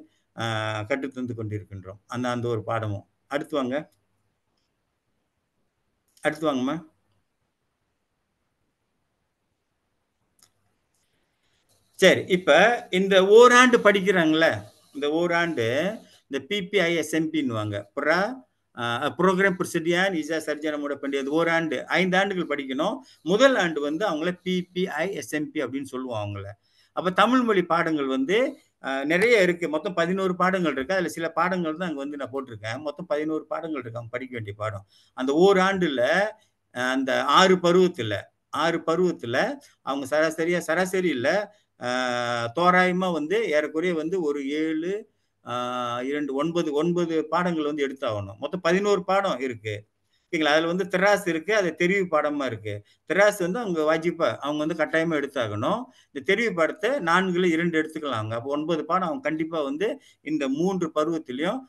கற்றுத்தந்து கொண்டிருக்கின்றோம் அந்த அந்த ஒரு பாடமும் அடுத்து வாங்க அடுத்து வாங்கம்மா சரி இப்போ இந்த ஓராண்டு படிக்கிறாங்களே இந்த ஓராண்டு இந்த வாங்க அப்புறம் ப்ரோக்ராம் பிரசிடியான் இசா சர்ஜன மூட வேண்டியது ஓராண்டு ஐந்து ஆண்டுகள் படிக்கணும் முதல் ஆண்டு வந்து அவங்கள பிபிஐ எஸ்எம்பி அப்படின்னு சொல்லுவோம் அவங்கள அப்போ தமிழ் மொழி பாடங்கள் வந்து நிறைய இருக்கு மொத்தம் பதினோரு பாடங்கள் இருக்கு அதில் சில பாடங்கள் தான் அங்கே வந்து நான் போட்டிருக்கேன் மொத்தம் பதினோரு பாடங்கள் இருக்கு அவங்க படிக்க வேண்டிய பாடம் அந்த ஓராண்டில் அந்த ஆறு பருவத்தில் ஆறு பருவத்தில் அவங்க சராசரியாக சராசரியில் தோராயமாக வந்து ஏறக்குறைய வந்து ஒரு ஏழு இரண்டு ஒன்பது ஒன்பது பாடங்கள் வந்து எடுத்தாகணும் மொத்தம் பதினோரு பாடம் இருக்கு ஓகேங்களா அதில் வந்து திராஸ் இருக்குது அது தெரிவு பாடமாக இருக்குது திராஸ் வந்து அவங்க வாஜிப்பா அவங்க வந்து கட்டாயமாக எடுத்தாகணும் இந்த தெரிவு பாடத்தை நான்குல இரண்டு எடுத்துக்கலாம் அவங்க அப்போ ஒன்பது பாடம் அவங்க கண்டிப்பாக வந்து இந்த மூன்று பருவத்திலையும்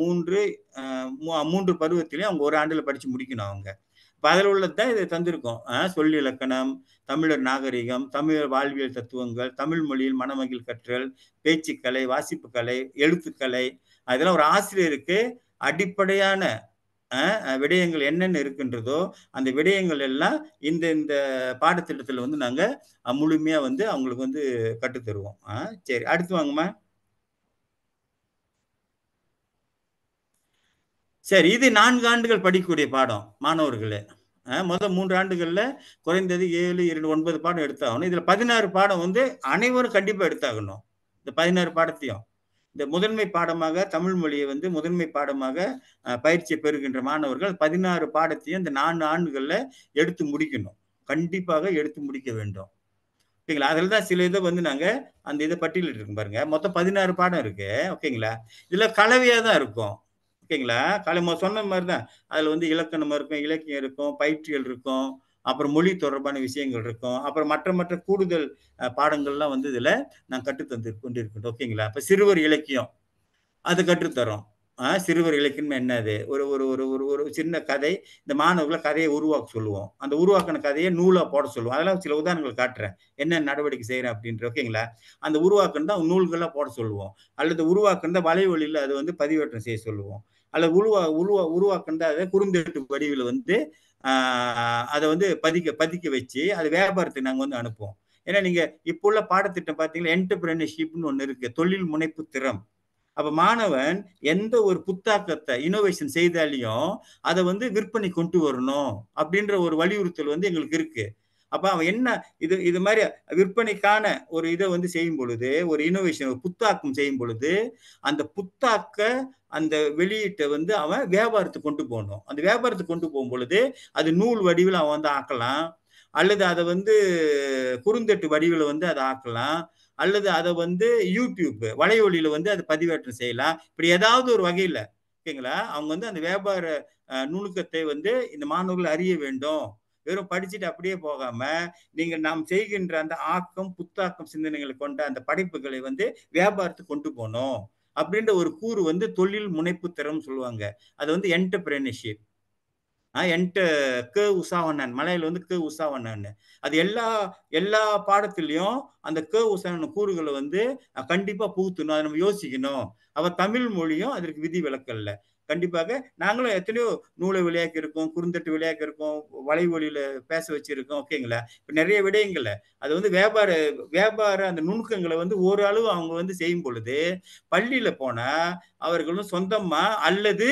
மூன்று மூன்று பருவத்திலையும் அவங்க ஒரு ஆண்டில் படித்து முடிக்கணும் அவங்க இப்போ அதில் உள்ளதுதான் இதை தந்திருக்கோம் சொல் இலக்கணம் தமிழர் நாகரிகம் தமிழர் வாழ்வியல் தத்துவங்கள் தமிழ் மொழியில் மனமகிழ் கற்றல் பேச்சுக்கலை வாசிப்பு கலை எழுத்துக்கலை அதெல்லாம் ஒரு ஆசிரியருக்கு அடிப்படையான விடயங்கள் என்னென்ன இருக்குன்றதோ அந்த விடயங்கள் எல்லாம் இந்த இந்த பாடத்திட்டத்தில் வந்து நாங்கள் முழுமையாக வந்து அவங்களுக்கு வந்து கற்றுத்தருவோம் சரி அடுத்து வாங்கம்மா சரி இது நான்கு ஆண்டுகள் படிக்கக்கூடிய பாடம் மாணவர்களே முதல் மூன்று ஆண்டுகளில் குறைந்தது ஏழு இரண்டு ஒன்பது பாடம் எடுத்தாகணும் இதில் பதினாறு பாடம் வந்து அனைவரும் கண்டிப்பாக எடுத்தாகணும் இந்த பதினாறு பாடத்தையும் இந்த முதன்மை பாடமாக தமிழ் மொழியை வந்து முதன்மை பாடமாக பயிற்சியை பெறுகின்ற மாணவர்கள் பதினாறு பாடத்தையும் இந்த நான்கு ஆண்டுகளில் எடுத்து முடிக்கணும் கண்டிப்பாக எடுத்து முடிக்க வேண்டும் ஓகேங்களா அதில் தான் சில இதை வந்து நாங்கள் அந்த இதை பட்டியலிட்டு இருக்கோம் பாருங்க மொத்தம் பதினாறு பாடம் இருக்கு ஓகேங்களா இதில் கலவையாக தான் இருக்கும் ஓகேங்களா காலை சொன்ன மாதிரி தான் அதில் வந்து இலக்கணம் இருக்கும் இலக்கியம் இருக்கும் பயிற்சிகள் இருக்கும் அப்புறம் மொழி தொடர்பான விஷயங்கள் இருக்கும் அப்புறம் மற்ற மற்ற கூடுதல் பாடங்கள்லாம் வந்து இதில் நான் கற்றுத்தந்து கொண்டிருக்கேன் ஓகேங்களா இப்போ சிறுவர் இலக்கியம் அது கற்றுத்தரும் சிறுவர் இலக்கியம் என்ன அது ஒரு ஒரு ஒரு ஒரு ஒரு சின்ன கதை இந்த மாணவர்களை கதையை உருவாக்க சொல்லுவோம் அந்த உருவாக்கின கதையை நூலாக போட சொல்லுவோம் அதெல்லாம் சில உதாரணங்கள் காட்டுறேன் என்ன நடவடிக்கை செய்கிறேன் அப்படின்ற ஓகேங்களா அந்த உருவாக்கம் தான் நூல்களாக போட சொல்லுவோம் அல்லது உருவாக்கம் தான் வலைவழியில் அது வந்து பதிவேற்றம் செய்ய சொல்லுவோம் அல்லது உருவா உருவா உருவாக்கின்ற அதை குறுந்தேட்டு வடிவில் வந்து அதை வந்து பதிக்க பதிக்க வச்சு அது வியாபாரத்தை நாங்கள் வந்து அனுப்புவோம் ஏன்னா நீங்கள் இப்போ உள்ள பாடத்திட்டம் பார்த்தீங்கன்னா என்டர்பிரினர்ஷிப்னு ஒன்று இருக்குது தொழில் முனைப்பு திறம் அப்போ மாணவன் எந்த ஒரு புத்தாக்கத்தை இனோவேஷன் செய்தாலையும் அதை வந்து விற்பனை கொண்டு வரணும் அப்படின்ற ஒரு வலியுறுத்தல் வந்து எங்களுக்கு இருக்குது அப்ப அவன் என்ன இது இது மாதிரி விற்பனைக்கான ஒரு இதை வந்து செய்யும் பொழுது ஒரு இனோவேஷன் ஒரு புத்தாக்கம் செய்யும் பொழுது அந்த புத்தாக்க அந்த வெளியீட்டை வந்து அவன் வியாபாரத்துக்கு கொண்டு போகணும் அந்த வியாபாரத்துக்கு கொண்டு போகும் பொழுது அது நூல் வடிவில் அவன் வந்து ஆக்கலாம் அல்லது அதை வந்து குறுந்தட்டு வடிவில் வந்து அதை ஆக்கலாம் அல்லது அதை வந்து யூடியூப் வலையொலியில வந்து அதை பதிவேற்றம் செய்யலாம் இப்படி ஏதாவது ஒரு வகையில் ஓகேங்களா அவங்க வந்து அந்த வியாபார நுணுக்கத்தை வந்து இந்த மாணவர்கள் அறிய வேண்டும் வெறும் படிச்சுட்டு அப்படியே போகாம நீங்க நாம் செய்கின்ற அந்த ஆக்கம் புத்தாக்கம் சிந்தனைகளை கொண்ட அந்த படைப்புகளை வந்து வியாபாரத்துக்கு கொண்டு போனோம் அப்படின்ற ஒரு கூறு வந்து தொழில் முனைப்பு திறம் சொல்லுவாங்க அது வந்து என்டர்பிரினர்ஷிப் என்ட்டு கே உஷாவண்ணன் மலையில் வந்து கே உஷாவண்ணன் அது எல்லா எல்லா பாடத்திலையும் அந்த கே உஷாவண்ணன் கூறுகளை வந்து கண்டிப்பாக புகுத்தணும் அதை நம்ம யோசிக்கணும் அவ தமிழ் மொழியும் அதற்கு விதி விலக்கல்ல கண்டிப்பாக நாங்களும் எத்தனையோ நூலை விளையாக்கி இருக்கோம் குறுந்தட்டு விளையாக்கி இருக்கோம் வலைவொலியில பேச வச்சிருக்கோம் ஓகேங்களா இப்போ நிறைய விடயங்கள்ல அது வந்து வியாபார வியாபார அந்த நுணுக்கங்களை வந்து ஓரளவு அவங்க வந்து செய்யும் பொழுது பள்ளியில போனா அவர்களும் சொந்தமா அல்லது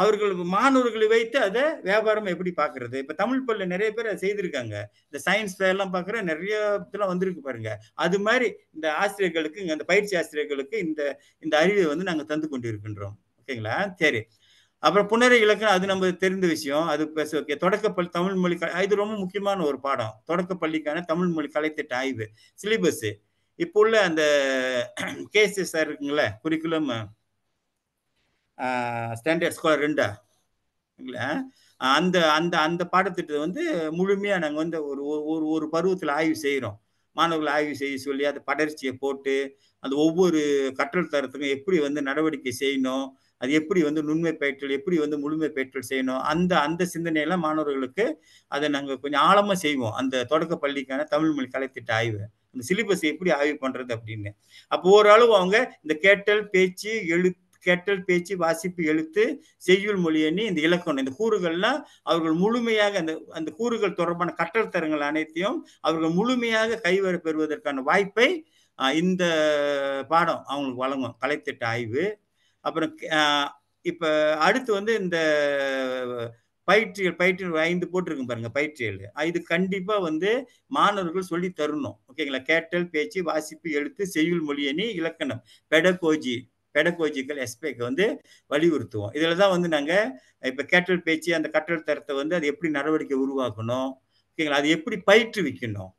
அவர்கள் மாணவர்களை வைத்து அதை வியாபாரம் எப்படி பார்க்கறது இப்போ தமிழ் பள்ளியில் நிறைய பேர் அதை செய்திருக்காங்க இந்த சயின்ஸ் எல்லாம் பார்க்குற நிறைய இதெல்லாம் வந்திருக்கு பாருங்க அது மாதிரி இந்த ஆசிரியர்களுக்கு இந்த பயிற்சி ஆசிரியர்களுக்கு இந்த இந்த அறிவை வந்து நாங்கள் தந்து கொண்டிருக்கின்றோம் ஓகேங்களா சரி அப்புறம் புனரை இலக்கணம் அது நம்ம தெரிந்த விஷயம் அது பேச ஓகே தொடக்கப்பள்ளி தமிழ் மொழி இது ரொம்ப முக்கியமான ஒரு பாடம் தொடக்கப்பள்ளிக்கான தமிழ் மொழி கலைத்திட்ட ஆய்வு சிலிபஸ் இப்போ உள்ள அந்த கேசி சார் இருக்குங்களே குறிக்குலம் ஸ்டாண்டர்ட் ஸ்கோலர் ரெண்டா இல்லைங்களா அந்த அந்த அந்த பாடத்திட்டத்தை வந்து முழுமையாக நாங்கள் வந்து ஒரு ஒரு ஒரு பருவத்தில் ஆய்வு செய்கிறோம் மாணவர்களை ஆய்வு செய்ய சொல்லி அதை படர்ச்சியை போட்டு அந்த ஒவ்வொரு கற்றல் தரத்துக்கும் எப்படி வந்து நடவடிக்கை செய்யணும் அது எப்படி வந்து நுண்மை பயிற்றல் எப்படி வந்து முழுமை பயிற்றல் செய்யணும் அந்த அந்த சிந்தனையெல்லாம் மாணவர்களுக்கு அதை நாங்கள் கொஞ்சம் ஆழமாக செய்வோம் அந்த தொடக்க பள்ளிக்கான தமிழ் மொழி கலைத்திட்ட ஆய்வு அந்த சிலிபஸ் எப்படி ஆய்வு பண்ணுறது அப்படின்னு அப்போ ஓரளவு அவங்க இந்த கேட்டல் பேச்சு எழு கேட்டல் பேச்சு வாசிப்பு எழுத்து செய்யுள் மொழியணி இந்த இலக்கணம் இந்த கூறுகள்லாம் அவர்கள் முழுமையாக அந்த அந்த கூறுகள் தொடர்பான கற்றல் தரங்கள் அனைத்தையும் அவர்கள் முழுமையாக கைவர பெறுவதற்கான வாய்ப்பை இந்த பாடம் அவங்களுக்கு வழங்கும் கலைத்திட்ட ஆய்வு அப்புறம் இப்போ அடுத்து வந்து இந்த பயிற்சிகள் பயிற்சி ஐந்து போட்டிருக்கும் பாருங்க பயிற்சிகள் இது கண்டிப்பாக வந்து மாணவர்கள் சொல்லி தரணும் ஓகேங்களா கேட்டல் பேச்சு வாசிப்பு எழுத்து செய்யுள் மொழியணி இலக்கணம் பெடகோஜி பெடகோஜிக்கல் எஸ்பெக்ட் வந்து வலியுறுத்துவோம் இதில் தான் வந்து நாங்கள் இப்போ கேட்டல் பேச்சு அந்த கற்றல் தரத்தை வந்து அது எப்படி நடவடிக்கை உருவாக்கணும் ஓகேங்களா அது எப்படி பயிற்றுவிக்கணும்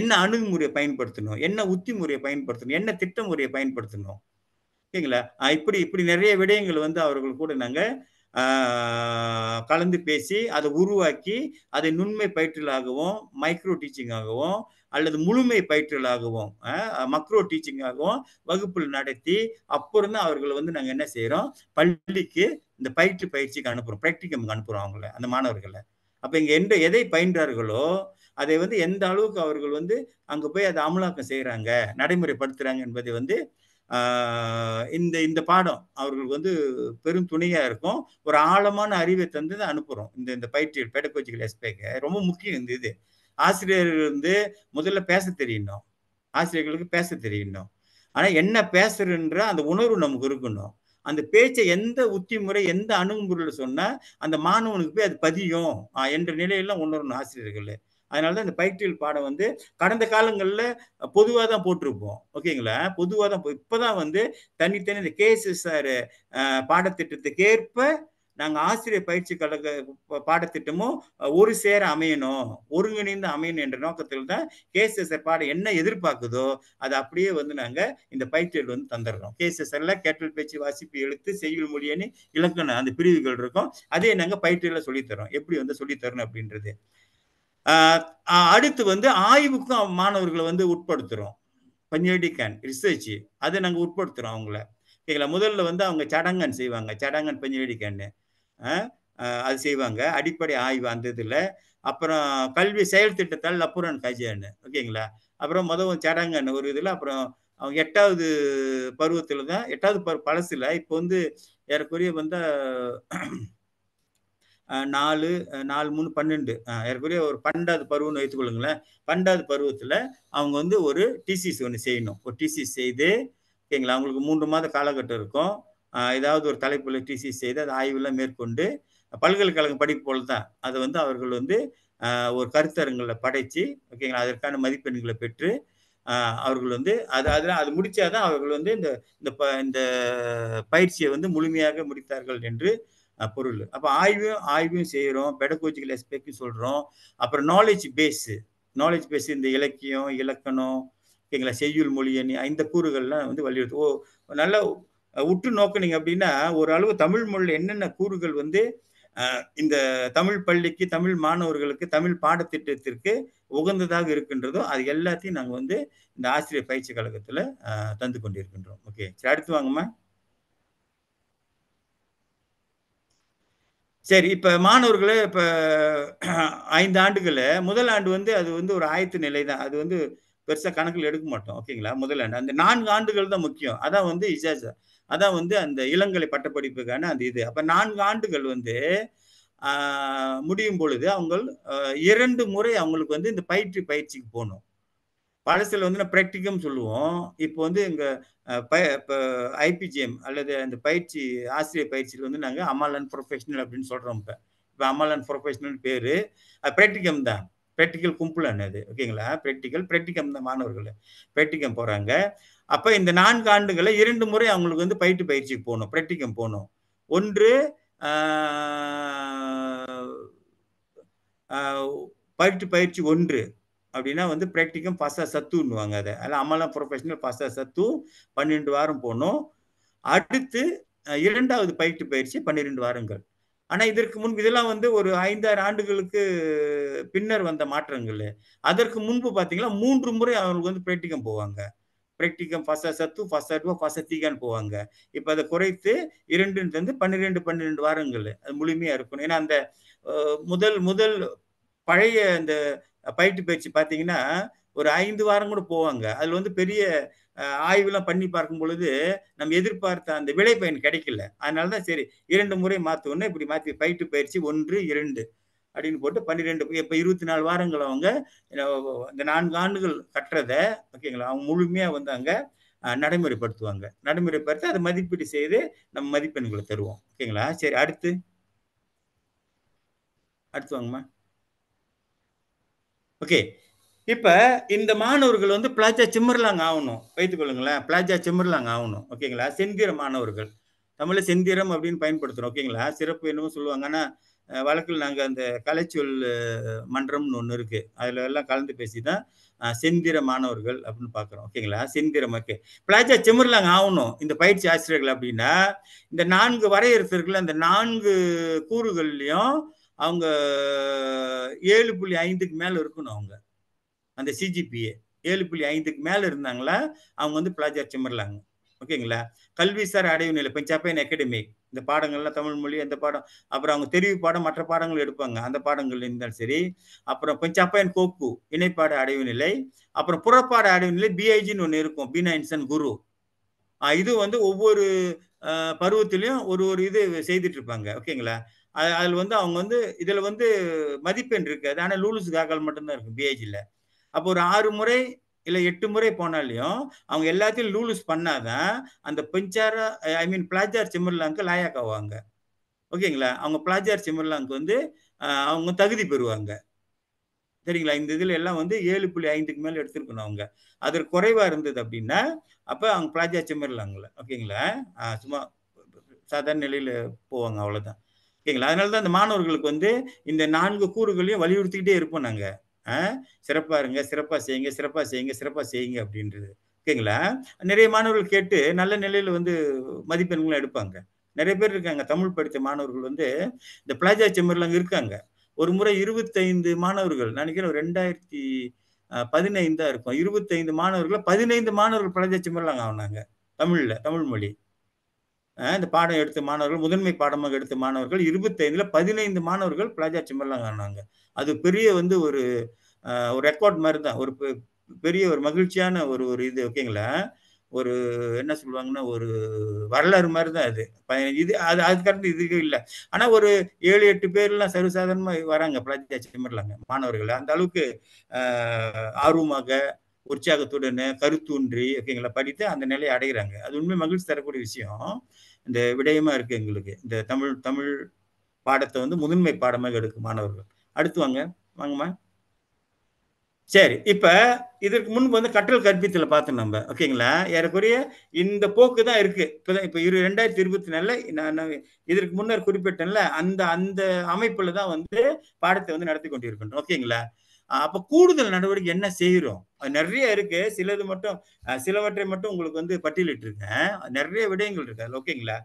என்ன அணுகுமுறையை பயன்படுத்தணும் என்ன உத்தி முறையை பயன்படுத்தணும் என்ன திட்டமுறையை பயன்படுத்தணும் ஓகேங்களா இப்படி இப்படி நிறைய விடயங்கள் வந்து அவர்கள் கூட நாங்கள் கலந்து பேசி அதை உருவாக்கி அதை நுண்மை பயிற்றலாகவும் மைக்ரோ டீச்சிங்காகவும் அல்லது முழுமை பயிற்றலாகவும் மக்ரோ டீச்சிங்காகவும் வகுப்பில் நடத்தி அப்புறம் தான் அவர்களை வந்து நாங்கள் என்ன செய்கிறோம் பள்ளிக்கு இந்த பயிற்று பயிற்சிக்கு அனுப்புகிறோம் ப்ராக்டிகமுக்கு அனுப்புகிறோம் அவங்கள அந்த மாணவர்களை அப்போ இங்கே எந்த எதை பயின்றார்களோ அதை வந்து எந்த அளவுக்கு அவர்கள் வந்து அங்கே போய் அதை அமலாக்கம் செய்கிறாங்க நடைமுறைப்படுத்துகிறாங்க என்பதை வந்து இந்த இந்த பாடம் அவர்களுக்கு வந்து பெரும் துணையாக இருக்கும் ஒரு ஆழமான அறிவை தந்து அனுப்புகிறோம் இந்த இந்த பயிற்சியல் பேடக்கோச்சிகள் எஸ்பேக்க ரொம்ப முக்கியம் இந்த இது ஆசிரியர்கள் வந்து முதல்ல பேச தெரியணும் ஆசிரியர்களுக்கு பேச தெரியணும் ஆனால் என்ன பேசுறன்ற அந்த உணர்வு நமக்கு இருக்கணும் அந்த பேச்சை எந்த உத்தி முறை எந்த அணுகுமுறையில் சொன்னால் அந்த மாணவனுக்கு போய் அது பதியும் என்ற நிலையெல்லாம் உணரணும் ஆசிரியர்கள் அதனால தான் இந்த பயிற்றியல் பாடம் வந்து கடந்த காலங்களில் பொதுவாக தான் போட்டிருப்போம் ஓகேங்களா பொதுவாக தான் இப்போ தான் வந்து தனித்தனி இந்த கேஎஸ்எஸ்ஆர் பாடத்திட்டத்துக்கேற்ப நாங்கள் ஆசிரியர் பயிற்சி கழக பாடத்திட்டமும் ஒரு சேர அமையணும் ஒருங்கிணைந்து அமையணும் என்ற நோக்கத்தில் தான் கேஎஸ்எஸ்ஆர் பாடம் என்ன எதிர்பார்க்குதோ அதை அப்படியே வந்து நாங்கள் இந்த பயிற்சியில் வந்து தந்துடுறோம் கேஎஸ்எஸ்ஆரில் கேட்டல் பேச்சு வாசிப்பு எழுத்து செய்யுள் மொழியன்னு இலக்கணம் அந்த பிரிவுகள் இருக்கும் அதே நாங்கள் பயிற்சியில் சொல்லித்தரோம் எப்படி வந்து சொல்லித்தரணும் அப்படின்றது அடுத்து வந்து ஆய்வுக்கும் மாணவர்களை வந்து உட்படுத்துகிறோம் பஞ்சடி கேன் ரிசர்ச் அதை நாங்கள் உட்படுத்துகிறோம் அவங்கள கேட்கல முதல்ல வந்து அவங்க சடங்கன் செய்வாங்க சடங்கன் பஞ்சடி கேன்னு அது செய்வாங்க அடிப்படை ஆய்வு அந்த இதில் அப்புறம் கல்வி செயல் திட்டத்தால் லப்புரன் கஜான்னு ஓகேங்களா அப்புறம் முதல் சடங்கன்னு ஒரு இதில் அப்புறம் அவங்க எட்டாவது பருவத்தில் தான் எட்டாவது பருவ பழசில் இப்போ வந்து ஏறக்குறைய வந்தால் நாலு நாலு மூணு பன்னெண்டு ஏற்கனவே ஒரு பன்னெண்டாவது பருவம்னு வைத்துக்கொள்ளுங்களேன் பன்னெண்டாவது பருவத்தில் அவங்க வந்து ஒரு டிசிஸ் ஒன்று செய்யணும் ஒரு டிசிஸ் செய்து ஓகேங்களா அவங்களுக்கு மூன்று மாத காலகட்டம் இருக்கும் ஏதாவது ஒரு தலைப்பில் டிசிஸ் செய்து அதை ஆய்வுலாம் மேற்கொண்டு பல்கலைக்கழக படிப்பு போல தான் அதை வந்து அவர்கள் வந்து ஒரு கருத்தரங்களை படைத்து ஓகேங்களா அதற்கான மதிப்பெண்களை பெற்று அவர்கள் வந்து அது அதில் அது முடித்தாதான் அவர்கள் வந்து இந்த இந்த ப இந்த பயிற்சியை வந்து முழுமையாக முடித்தார்கள் என்று பொருள் அப்போ ஆய்வும் ஆய்வும் செய்கிறோம் பெடகோஜிக்கல் எஸ்பெக்டும் சொல்கிறோம் அப்புறம் நாலேஜ் பேஸு நாலேஜ் பேஸ் இந்த இலக்கியம் இலக்கணம் ஓகேங்களா செய்யுள் மொழியணி இந்த கூறுகள்லாம் வந்து வலியுறுத்து ஓ நல்லா உற்று நோக்கினீங்க அப்படின்னா ஓரளவு தமிழ் மொழியில் என்னென்ன கூறுகள் வந்து இந்த தமிழ் பள்ளிக்கு தமிழ் மாணவர்களுக்கு தமிழ் பாடத்திட்டத்திற்கு உகந்ததாக இருக்கின்றதோ அது எல்லாத்தையும் நாங்கள் வந்து இந்த ஆசிரியர் பயிற்சி கழகத்தில் தந்து கொண்டிருக்கின்றோம் ஓகே சரி அடுத்து வாங்கம்மா சரி இப்போ மாணவர்களே இப்போ ஐந்து ஆண்டுகளில் முதல் ஆண்டு வந்து அது வந்து ஒரு ஆயத்து நிலை தான் அது வந்து பெருசாக கணக்கில் எடுக்க மாட்டோம் ஓகேங்களா முதல் ஆண்டு அந்த நான்கு ஆண்டுகள் தான் முக்கியம் அதான் வந்து இஜாசா அதான் வந்து அந்த இளங்கலை பட்டப்படிப்புக்கான அந்த இது அப்போ நான்கு ஆண்டுகள் வந்து முடியும் பொழுது அவங்க இரண்டு முறை அவங்களுக்கு வந்து இந்த பயிற்சி பயிற்சிக்கு போகணும் பழசில் வந்து நான் ப்ராக்டிக்கம் சொல்லுவோம் இப்போ வந்து எங்கள் ப இப்போ ஐபிஜிஎம் அல்லது அந்த பயிற்சி ஆசிரியர் பயிற்சியில் வந்து நாங்கள் அமல் அண்ட் ப்ரொஃபஷனல் அப்படின்னு சொல்கிறோம் இப்போ இப்போ அமல் அண்ட் ப்ரொஃபஷனல் பேர் ப்ராக்டிக்கம் தான் ப்ராக்டிக்கல் கும்பலன் அது ஓகேங்களா ப்ராக்டிக்கல் ப்ராக்டிக்கம் தான் மாணவர்கள் ப்ராக்டிக்கம் போகிறாங்க அப்போ இந்த நான்கு ஆண்டுகளை இரண்டு முறை அவங்களுக்கு வந்து பயிற்று பயிற்சிக்கு போகணும் ப்ராக்டிக்கம் போகணும் ஒன்று பயிற்று பயிற்சி ஒன்று அப்படின்னா வந்து ப்ராக்டிகம் பாஸ்தா சத்துன்னுவாங்க அதை அதில் அம்மாலாம் ப்ரொஃபஷனல் பாஸ்தா சத்து பன்னெண்டு வாரம் போனோம் அடுத்து இரண்டாவது பயிற்சி பயிற்சி பன்னிரெண்டு வாரங்கள் ஆனால் இதற்கு முன்பு இதெல்லாம் வந்து ஒரு ஐந்தாறு ஆண்டுகளுக்கு பின்னர் வந்த மாற்றங்கள் அதற்கு முன்பு பார்த்தீங்கன்னா மூன்று முறை அவங்களுக்கு வந்து ப்ராக்டிக்கம் போவாங்க ப்ராக்டிகம் ஃபஸ்டா சத்து ஃபஸ்ட் டூ ஃபஸ்ட் தீகான்னு போவாங்க இப்போ அதை குறைத்து இரண்டுன்னு தந்து பன்னிரெண்டு பன்னிரெண்டு வாரங்கள் அது முழுமையாக இருக்கணும் ஏன்னா அந்த முதல் முதல் பழைய அந்த பயிற்று பயிற்சி பார்த்தீங்கன்னா ஒரு ஐந்து வாரம் கூட போவாங்க அதில் வந்து பெரிய ஆய்வுலாம் பண்ணி பார்க்கும் பொழுது நம்ம எதிர்பார்த்த அந்த விளை பயன் கிடைக்கல அதனால தான் சரி இரண்டு முறை மாற்றோன்னா இப்படி மாற்றி பயிற்று பயிற்சி ஒன்று இரண்டு அப்படின்னு போட்டு பன்னிரெண்டு இப்போ இருபத்தி நாலு வாரங்கள் அவங்க இந்த நான்கு ஆண்டுகள் கட்டுறதை ஓகேங்களா அவங்க முழுமையாக வந்து அங்கே நடைமுறைப்படுத்துவாங்க நடைமுறைப்படுத்தி அதை மதிப்பீடு செய்து நம்ம மதிப்பெண்களை தருவோம் ஓகேங்களா சரி அடுத்து அடுத்து வாங்கம்மா ஓகே இப்போ இந்த மாணவர்கள் வந்து பிளாஜா சிம்மர்லாங் ஆகணும் வைத்துக்கொள்ளுங்களேன் பிளாஜா சிம்மர்லாங் ஆகணும் ஓகேங்களா செந்திர மாணவர்கள் தமிழில் செந்திரம் அப்படின்னு பயன்படுத்துகிறோம் ஓகேங்களா சிறப்பு என்னமோ சொல்லுவாங்க ஆனால் வழக்கில் நாங்கள் அந்த கலைச்சொல் மன்றம்னு ஒன்று இருக்குது அதில் எல்லாம் கலந்து பேசி தான் செந்திர மாணவர்கள் அப்படின்னு பார்க்குறோம் ஓகேங்களா செந்திரம் ஓகே பிளாஜா சிம்மர்லாங் ஆகணும் இந்த பயிற்சி ஆசிரியர்கள் அப்படின்னா இந்த நான்கு வரையறுத்தர்கள் அந்த நான்கு கூறுகள்லையும் அவங்க ஏழு புள்ளி ஐந்துக்கு மேலே இருக்கணும் அவங்க அந்த சிஜிபிஏ ஏழு புள்ளி ஐந்துக்கு மேலே இருந்தாங்களா அவங்க வந்து பிளாஜர் சிமர்லாங்க ஓகேங்களா கல்விசார் அடைவு நிலை பஞ்சாப்பியன் அகாடமி இந்த பாடங்கள்லாம் தமிழ் மொழி அந்த பாடம் அப்புறம் அவங்க தெரிவு பாடம் மற்ற பாடங்கள் எடுப்பாங்க அந்த பாடங்கள் இருந்தாலும் சரி அப்புறம் பஞ்சாப்பியன் கோப்பு இணைப்பாடு அடைவு நிலை அப்புறம் புறப்பாடு அடைவு நிலை பிஐஜின்னு ஒன்று இருக்கும் பி நைன்சன் குரு இது வந்து ஒவ்வொரு பருவத்திலையும் ஒரு ஒரு இது செய்துட்டு இருப்பாங்க ஓகேங்களா அது அதில் வந்து அவங்க வந்து இதில் வந்து மதிப்பெண் இருக்காது ஆனால் லூலுஸ் காக்கால் மட்டும்தான் இருக்கும் பிஏஜியில் அப்போ ஒரு ஆறு முறை இல்லை எட்டு முறை போனாலையும் அவங்க எல்லாத்தையும் லூலுஸ் பண்ணாதான் அந்த பெஞ்சார ஐ மீன் பிளாஜார் சிம்மர்லாங்க்கு லாயாக் ஆவாங்க ஓகேங்களா அவங்க பிளாஜார் சிம்மர்லாங்க்கு வந்து அவங்க தகுதி பெறுவாங்க சரிங்களா இந்த இதில் எல்லாம் வந்து ஏழு புள்ளி ஐந்துக்கு மேலே எடுத்துருக்கணும் அவங்க அதற்கு குறைவாக இருந்தது அப்படின்னா அப்போ அவங்க பிளாஜா சிம்மர்லாங்கள ஓகேங்களா சும்மா சாதாரண நிலையில் போவாங்க அவ்வளோதான் ஓகேங்களா அதனால தான் இந்த மாணவர்களுக்கு வந்து இந்த நான்கு கூறுகளையும் வலியுறுத்திக்கிட்டே இருப்போம் நாங்கள் சிறப்பாக இருங்க சிறப்பாக செய்யுங்க சிறப்பாக செய்யுங்க சிறப்பாக செய்யுங்க அப்படின்றது ஓகேங்களா நிறைய மாணவர்கள் கேட்டு நல்ல நிலையில் வந்து மதிப்பெண்களும் எடுப்பாங்க நிறைய பேர் இருக்காங்க தமிழ் படித்த மாணவர்கள் வந்து இந்த பிளாஜா செம்மரில் அங்கே இருக்காங்க ஒரு முறை இருபத்தைந்து மாணவர்கள் நினைக்கிறேன் ரெண்டாயிரத்தி பதினைந்தா இருக்கும் இருபத்தைந்து மாணவர்கள் பதினைந்து மாணவர்கள் பிளாஜா செம்மரில் அங்கே ஆனாங்க தமிழில் தமிழ் மொழி இந்த பாடம் எடுத்த மாணவர்கள் முதன்மை பாடமாக எடுத்த மாணவர்கள் இருபத்தைந்துல பதினைந்து மாணவர்கள் பிளாஜா சிம்பர்லாம் காணாங்க அது பெரிய வந்து ஒரு ஒரு ரெக்கார்ட் மாதிரி தான் ஒரு பெரிய ஒரு மகிழ்ச்சியான ஒரு ஒரு இது ஓகேங்களா ஒரு என்ன சொல்லுவாங்கன்னா ஒரு வரலாறு மாதிரி தான் அது இது அது அதுக்கடுத்து இதுக்கு இல்லை ஆனால் ஒரு ஏழு எட்டு பேர்லாம் சர்வசாதாரணமாக வராங்க பிளாஜா சிம்பர்லாங்க மாணவர்கள் அந்த அளவுக்கு ஆர்வமாக உற்சாகத்துடன் கருத்தூன்றி ஓகேங்களா படித்து அந்த நிலையை அடைகிறாங்க அது உண்மை மகிழ்ச்சி தரக்கூடிய விஷயம் இந்த விடயமா இருக்கு எங்களுக்கு இந்த தமிழ் தமிழ் பாடத்தை வந்து முதன்மை பாடமாக எடுக்கும் மாணவர்கள் அடுத்து வாங்க வாங்கம்மா சரி இப்ப இதற்கு முன்பு வந்து கற்றல் கற்பித்தல பார்த்தோம் நம்ம ஓகேங்களா ஏறக்குறைய இந்த போக்கு தான் இருக்கு இப்பதான் இப்ப இரு ரெண்டாயிரத்தி இருபத்தி நாலுல நான் இதற்கு முன்னர் குறிப்பிட்டேன்ல அந்த அந்த அமைப்பில் தான் வந்து பாடத்தை வந்து நடத்தி கொண்டிருக்கின்றோம் ஓகேங்களா அப்ப கூடுதல் நடவடிக்கை என்ன செய்கிறோம் நிறைய இருக்கு சிலது மட்டும் சிலவற்றை மட்டும் உங்களுக்கு வந்து பட்டியலிட்டு இருக்கேன் நிறைய விடயங்கள் இருக்கு அதுல ஓகேங்களா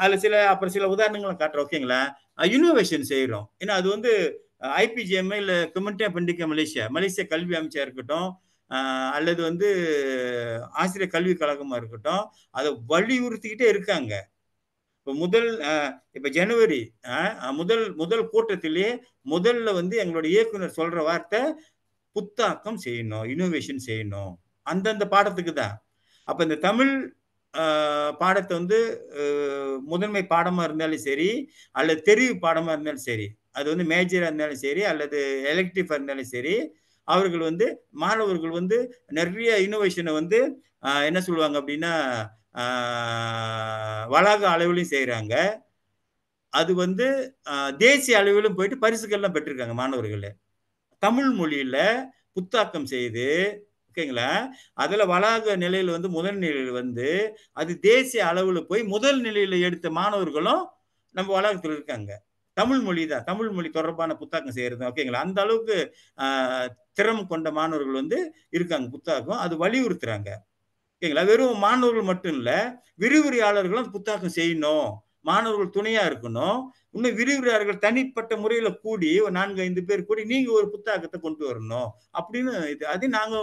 அதில் சில அப்புறம் சில உதாரணங்களை காட்டுறோம் ஓகேங்களா இன்னோவேஷன் செய்கிறோம் ஏன்னா அது வந்து ஐபிஜிஎம்ஐ இல்லை கம்யூனிட்டி ஆஃப் இண்டிகா மலேசியா மலேசிய கல்வி அமைச்சா இருக்கட்டும் அல்லது வந்து ஆசிரியர் கல்வி கழகமாக இருக்கட்டும் அதை வலியுறுத்திக்கிட்டே இருக்காங்க இப்போ முதல் இப்போ ஜனவரி முதல் முதல் கூட்டத்திலேயே முதல்ல வந்து எங்களுடைய இயக்குனர் சொல்ற வார்த்தை புத்தாக்கம் செய்யணும் இனோவேஷன் செய்யணும் அந்தந்த பாடத்துக்கு தான் அப்போ இந்த தமிழ் பாடத்தை வந்து முதன்மை பாடமாக இருந்தாலும் சரி அல்லது தெரிவு பாடமாக இருந்தாலும் சரி அது வந்து மேஜராக இருந்தாலும் சரி அல்லது எலக்டிவாக இருந்தாலும் சரி அவர்கள் வந்து மாணவர்கள் வந்து நிறைய இனோவேஷனை வந்து என்ன சொல்லுவாங்க அப்படின்னா வளாக அளவிலையும் செய்கிறாங்க அது வந்து தேசிய அளவிலும் போயிட்டு பரிசுகள்லாம் பெற்றிருக்காங்க மாணவர்கள் தமிழ் மொழியில் புத்தாக்கம் செய்து ஓகேங்களா அதில் வளாக நிலையில் வந்து முதல் நிலையில் வந்து அது தேசிய அளவில் போய் முதல் நிலையில் எடுத்த மாணவர்களும் நம்ம வளாகத்தில் இருக்காங்க தமிழ் மொழி தான் தமிழ் மொழி தொடர்பான புத்தாக்கம் செய்கிறது ஓகேங்களா அந்த அளவுக்கு திறம் கொண்ட மாணவர்கள் வந்து இருக்காங்க புத்தாக்கம் அது வலியுறுத்துறாங்க ஓகேங்களா வெறும் மாணவர்கள் மட்டும் இல்லை விரிவுரையாளர்களும் புத்தாக்கம் செய்யணும் மாணவர்கள் துணையா இருக்கணும் இன்னும் விரிவுரையாளர்கள் தனிப்பட்ட முறையில கூடி ஒரு நான்கு ஐந்து பேர் கூடி நீங்க ஒரு புத்தாக்கத்தை கொண்டு வரணும் அப்படின்னு இது அது நாங்க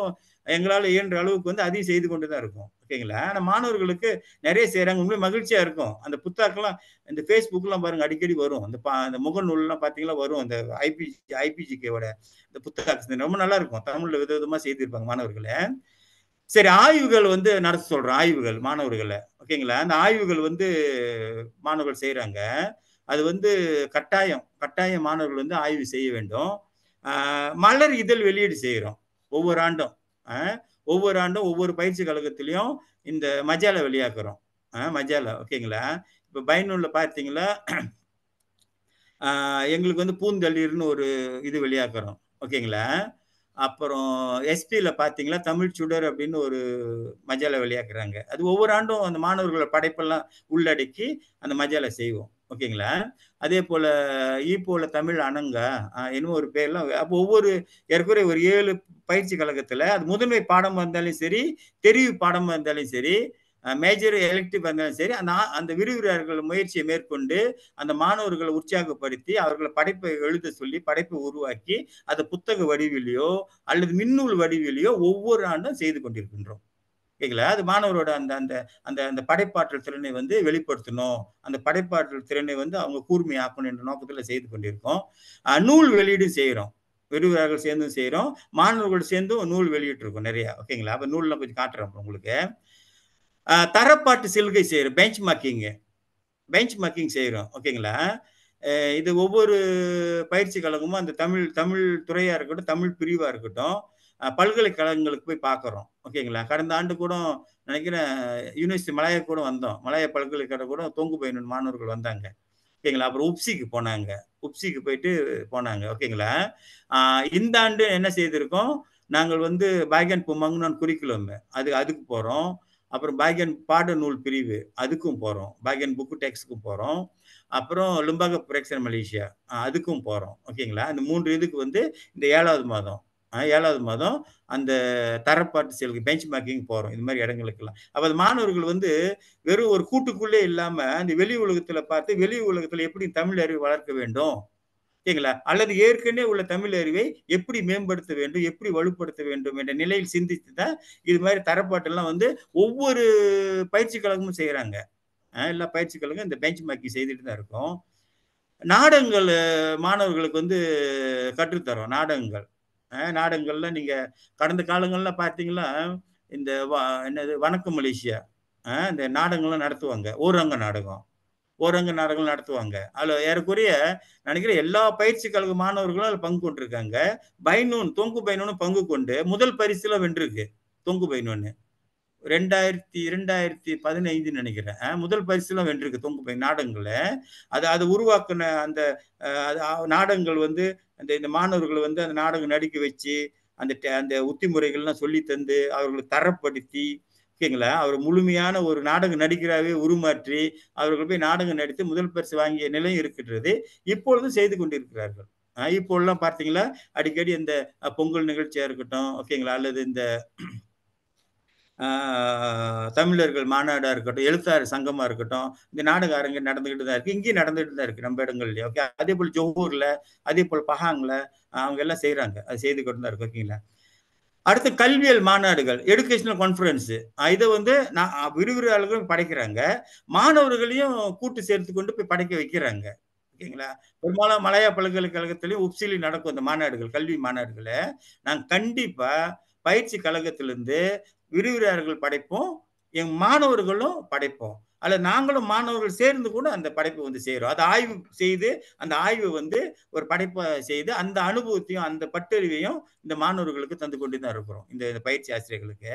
எங்களால் இயன்ற அளவுக்கு வந்து அதையும் செய்து கொண்டு தான் இருக்கோம் ஓகேங்களா ஆனால் மாணவர்களுக்கு நிறைய செய்கிறாங்க உண்மையிலே மகிழ்ச்சியாக இருக்கும் அந்த புத்தாக்கெல்லாம் இந்த ஃபேஸ்புக்கெலாம் பாருங்க அடிக்கடி வரும் அந்த பா அந்த முகநூல்லாம் பார்த்தீங்களா வரும் அந்த ஐபிஜி ஐபிஜிகேவோட இந்த புத்தகம் ரொம்ப நல்லா இருக்கும் தமிழில் வித விதமாக செய்திருப்பாங்க மாணவர்களை சரி ஆய்வுகள் வந்து நடத்த சொல்கிறோம் ஆய்வுகள் மாணவர்களை ஓகேங்களா அந்த ஆய்வுகள் வந்து மாணவர்கள் செய்கிறாங்க அது வந்து கட்டாயம் கட்டாய மாணவர்கள் வந்து ஆய்வு செய்ய வேண்டும் மலர் இதழ் வெளியீடு செய்கிறோம் ஒவ்வொரு ஆண்டும் ஒவ்வொரு ஆண்டும் ஒவ்வொரு பயிற்சி கழகத்திலையும் இந்த மஜால வெளியாக்குறோம் மஜால ஓகேங்களா இப்போ பயனுள்ள பார்த்தீங்களா எங்களுக்கு வந்து பூந்தளிர்னு ஒரு இது வெளியாக்குறோம் ஓகேங்களா அப்புறம் எஸ்பியில் பார்த்தீங்களா தமிழ் சுடர் அப்படின்னு ஒரு மஜாலை வெளியாக்குறாங்க அது ஒவ்வொரு ஆண்டும் அந்த மாணவர்களோட படைப்பெல்லாம் உள்ளடக்கி அந்த மஜாலை செய்வோம் ஓகேங்களா அதே போல் ஈப்போல தமிழ் அணங்கா இன்னும் ஒரு பேர்லாம் அப்போ ஒவ்வொரு ஏற்குறை ஒரு ஏழு பயிற்சி கழகத்தில் அது முதன்மை பாடமாக இருந்தாலும் சரி தெரிவு பாடமாக இருந்தாலும் சரி மேஜர் எலெக்டிவ் இருந்தாலும் சரி அந்த அந்த விரிவுரையாளர்கள் முயற்சியை மேற்கொண்டு அந்த மாணவர்களை உற்சாகப்படுத்தி அவர்களை படைப்பை எழுத சொல்லி படைப்பை உருவாக்கி அதை புத்தக வடிவிலையோ அல்லது மின்னூல் வடிவிலையோ ஒவ்வொரு ஆண்டும் செய்து கொண்டிருக்கின்றோம் ஓகேங்களா அது மாணவரோட அந்த அந்த அந்த அந்த படைப்பாற்றல் திறனை வந்து வெளிப்படுத்தணும் அந்த படைப்பாற்றல் திறனை வந்து அவங்க கூர்மையாக்கணும் என்ற நோக்கத்தில் செய்து கொண்டிருக்கோம் நூல் வெளியீடும் செய்கிறோம் விரிவுரைகள் சேர்ந்தும் செய்கிறோம் மாணவர்கள் சேர்ந்தும் நூல் வெளியிட்டிருக்கோம் நிறையா ஓகேங்களா அப்போ நூல்லாம் கொஞ்சம் காட்டுறோம் உங்களுக்கு தரப்பாட்டு சில்கை செய்கிறோம் பெஞ்ச் மார்க்கிங் பெஞ்ச் மார்க்கிங் செய்கிறோம் ஓகேங்களா இது ஒவ்வொரு பயிற்சி கழகமும் அந்த தமிழ் தமிழ் துறையாக இருக்கட்டும் தமிழ் பிரிவாக இருக்கட்டும் பல்கலைக்கழகங்களுக்கு போய் பார்க்குறோம் ஓகேங்களா கடந்த ஆண்டு கூட நினைக்கிறேன் யூனிவர்சிட்டி மலையா கூட வந்தோம் மலைய பல்கலைக்கழகம் கூட தொங்கு பயினு மாணவர்கள் வந்தாங்க ஓகேங்களா அப்புறம் உப்சிக்கு போனாங்க உப்சிக்கு போயிட்டு போனாங்க ஓகேங்களா இந்த ஆண்டு என்ன செய்திருக்கோம் நாங்கள் வந்து பாகன் நான் குறிக்கலோமே அது அதுக்கு போகிறோம் அப்புறம் பேக் அண்ட் பாட நூல் பிரிவு அதுக்கும் போகிறோம் பேக் அண்ட் புக்கு டெக்ஸ்டுக்கும் போகிறோம் அப்புறம் லிம்பாக புரக்ஷன் மலேசியா அதுக்கும் போகிறோம் ஓகேங்களா அந்த மூன்று இதுக்கு வந்து இந்த ஏழாவது மாதம் ஏழாவது மாதம் அந்த தரப்பாட்டு செயலுக்கு பெஞ்ச் மார்க்கிங் போகிறோம் இது மாதிரி இடங்களுக்கெல்லாம் அப்போ அது மாணவர்கள் வந்து வெறும் ஒரு கூட்டுக்குள்ளே இல்லாமல் அந்த வெளி உலகத்தில் பார்த்து வெளி உலகத்தில் எப்படி தமிழ் அறிவு வளர்க்க வேண்டும் ஓகேங்களா அல்லது ஏற்கனவே உள்ள தமிழ் அறிவை எப்படி மேம்படுத்த வேண்டும் எப்படி வலுப்படுத்த வேண்டும் என்ற நிலையில் சிந்தித்து தான் இது மாதிரி தரப்பாட்டெல்லாம் வந்து ஒவ்வொரு பயிற்சி கழகமும் செய்கிறாங்க எல்லா பயிற்சி கழகம் இந்த பெஞ்ச் மார்க்கிங் செய்துட்டு தான் இருக்கும் நாடகங்கள் மாணவர்களுக்கு வந்து கற்றுத்தரோம் நாடகங்கள் நாடகங்கள்லாம் நீங்கள் கடந்த காலங்கள்ல பாத்தீங்களா இந்த என்னது வணக்கம் மலேசியா இந்த நாடகங்கள்லாம் நடத்துவாங்க ஊரங்க நாடகம் ஓரங்க நாடகங்கள் நடத்துவாங்க அதில் ஏறக்குறைய நினைக்கிறேன் எல்லா பயிற்சி கழக மாணவர்களும் அதில் பங்கு கொண்டிருக்காங்க பைனூன் தொங்கு பைனூன்னு பங்கு கொண்டு முதல் பரிசுல வென்றிருக்கு தொங்கு பைனூன்னு ரெண்டாயிரத்தி ரெண்டாயிரத்தி பதினைந்துன்னு நினைக்கிறேன் முதல் பரிசுலாம் வென்றிருக்கு தொங்கு பை நாடகங்களை அது அது உருவாக்குன அந்த நாடகங்கள் வந்து அந்த இந்த மாணவர்களை வந்து அந்த நாடகம் நடிக்க வச்சு அந்த அந்த உத்திமுறைகள்லாம் சொல்லி தந்து அவர்களை தரப்படுத்தி ஓகேங்களா அவர் முழுமையான ஒரு நாடக நடிகராகவே உருமாற்றி அவர்கள் போய் நாடகம் நடித்து முதல் பரிசு வாங்கிய நிலையும் இருக்கின்றது இப்பொழுதும் செய்து கொண்டிருக்கிறார்கள் இப்போல்லாம் பார்த்தீங்களா அடிக்கடி இந்த பொங்கல் நிகழ்ச்சியாக இருக்கட்டும் ஓகேங்களா அல்லது இந்த தமிழர்கள் மாநாடாக இருக்கட்டும் எழுத்தாறு சங்கமாக இருக்கட்டும் இந்த நாடக அரங்கு நடந்துக்கிட்டு தான் இருக்குது இங்கேயும் நடந்துகிட்டு தான் இருக்குது நம்ம இடங்கள்லயே ஓகே அதே போல் ஜொஹூரில் அதே போல் பஹாங்கில் அவங்க எல்லாம் செய்கிறாங்க அது செய்து கொண்டு தான் இருக்கு ஓகேங்களா அடுத்து கல்வியல் மாநாடுகள் எடுகேஷனல் கான்ஃபரன்ஸு இதை வந்து நான் விரிவுரையாளர்களும் படைக்கிறாங்க மாணவர்களையும் கூட்டு சேர்த்து கொண்டு போய் படைக்க வைக்கிறாங்க ஓகேங்களா பெரும்பாலும் மலையா பல்கலைக்கழகத்திலையும் உப்சிலி நடக்கும் அந்த மாநாடுகள் கல்வி மாநாடுகளை நாங்கள் கண்டிப்பாக பயிற்சி கழகத்திலிருந்து விரிவுரையாளர்கள் படைப்போம் என் மாணவர்களும் படைப்போம் அல்ல நாங்களும் மாணவர்கள் சேர்ந்து கூட அந்த படைப்பு வந்து செய்கிறோம் அதை ஆய்வு செய்து அந்த ஆய்வை வந்து ஒரு படைப்பை செய்து அந்த அனுபவத்தையும் அந்த பட்டறிவையும் இந்த மாணவர்களுக்கு தந்து கொண்டு தான் இருக்கிறோம் இந்த பயிற்சி ஆசிரியர்களுக்கு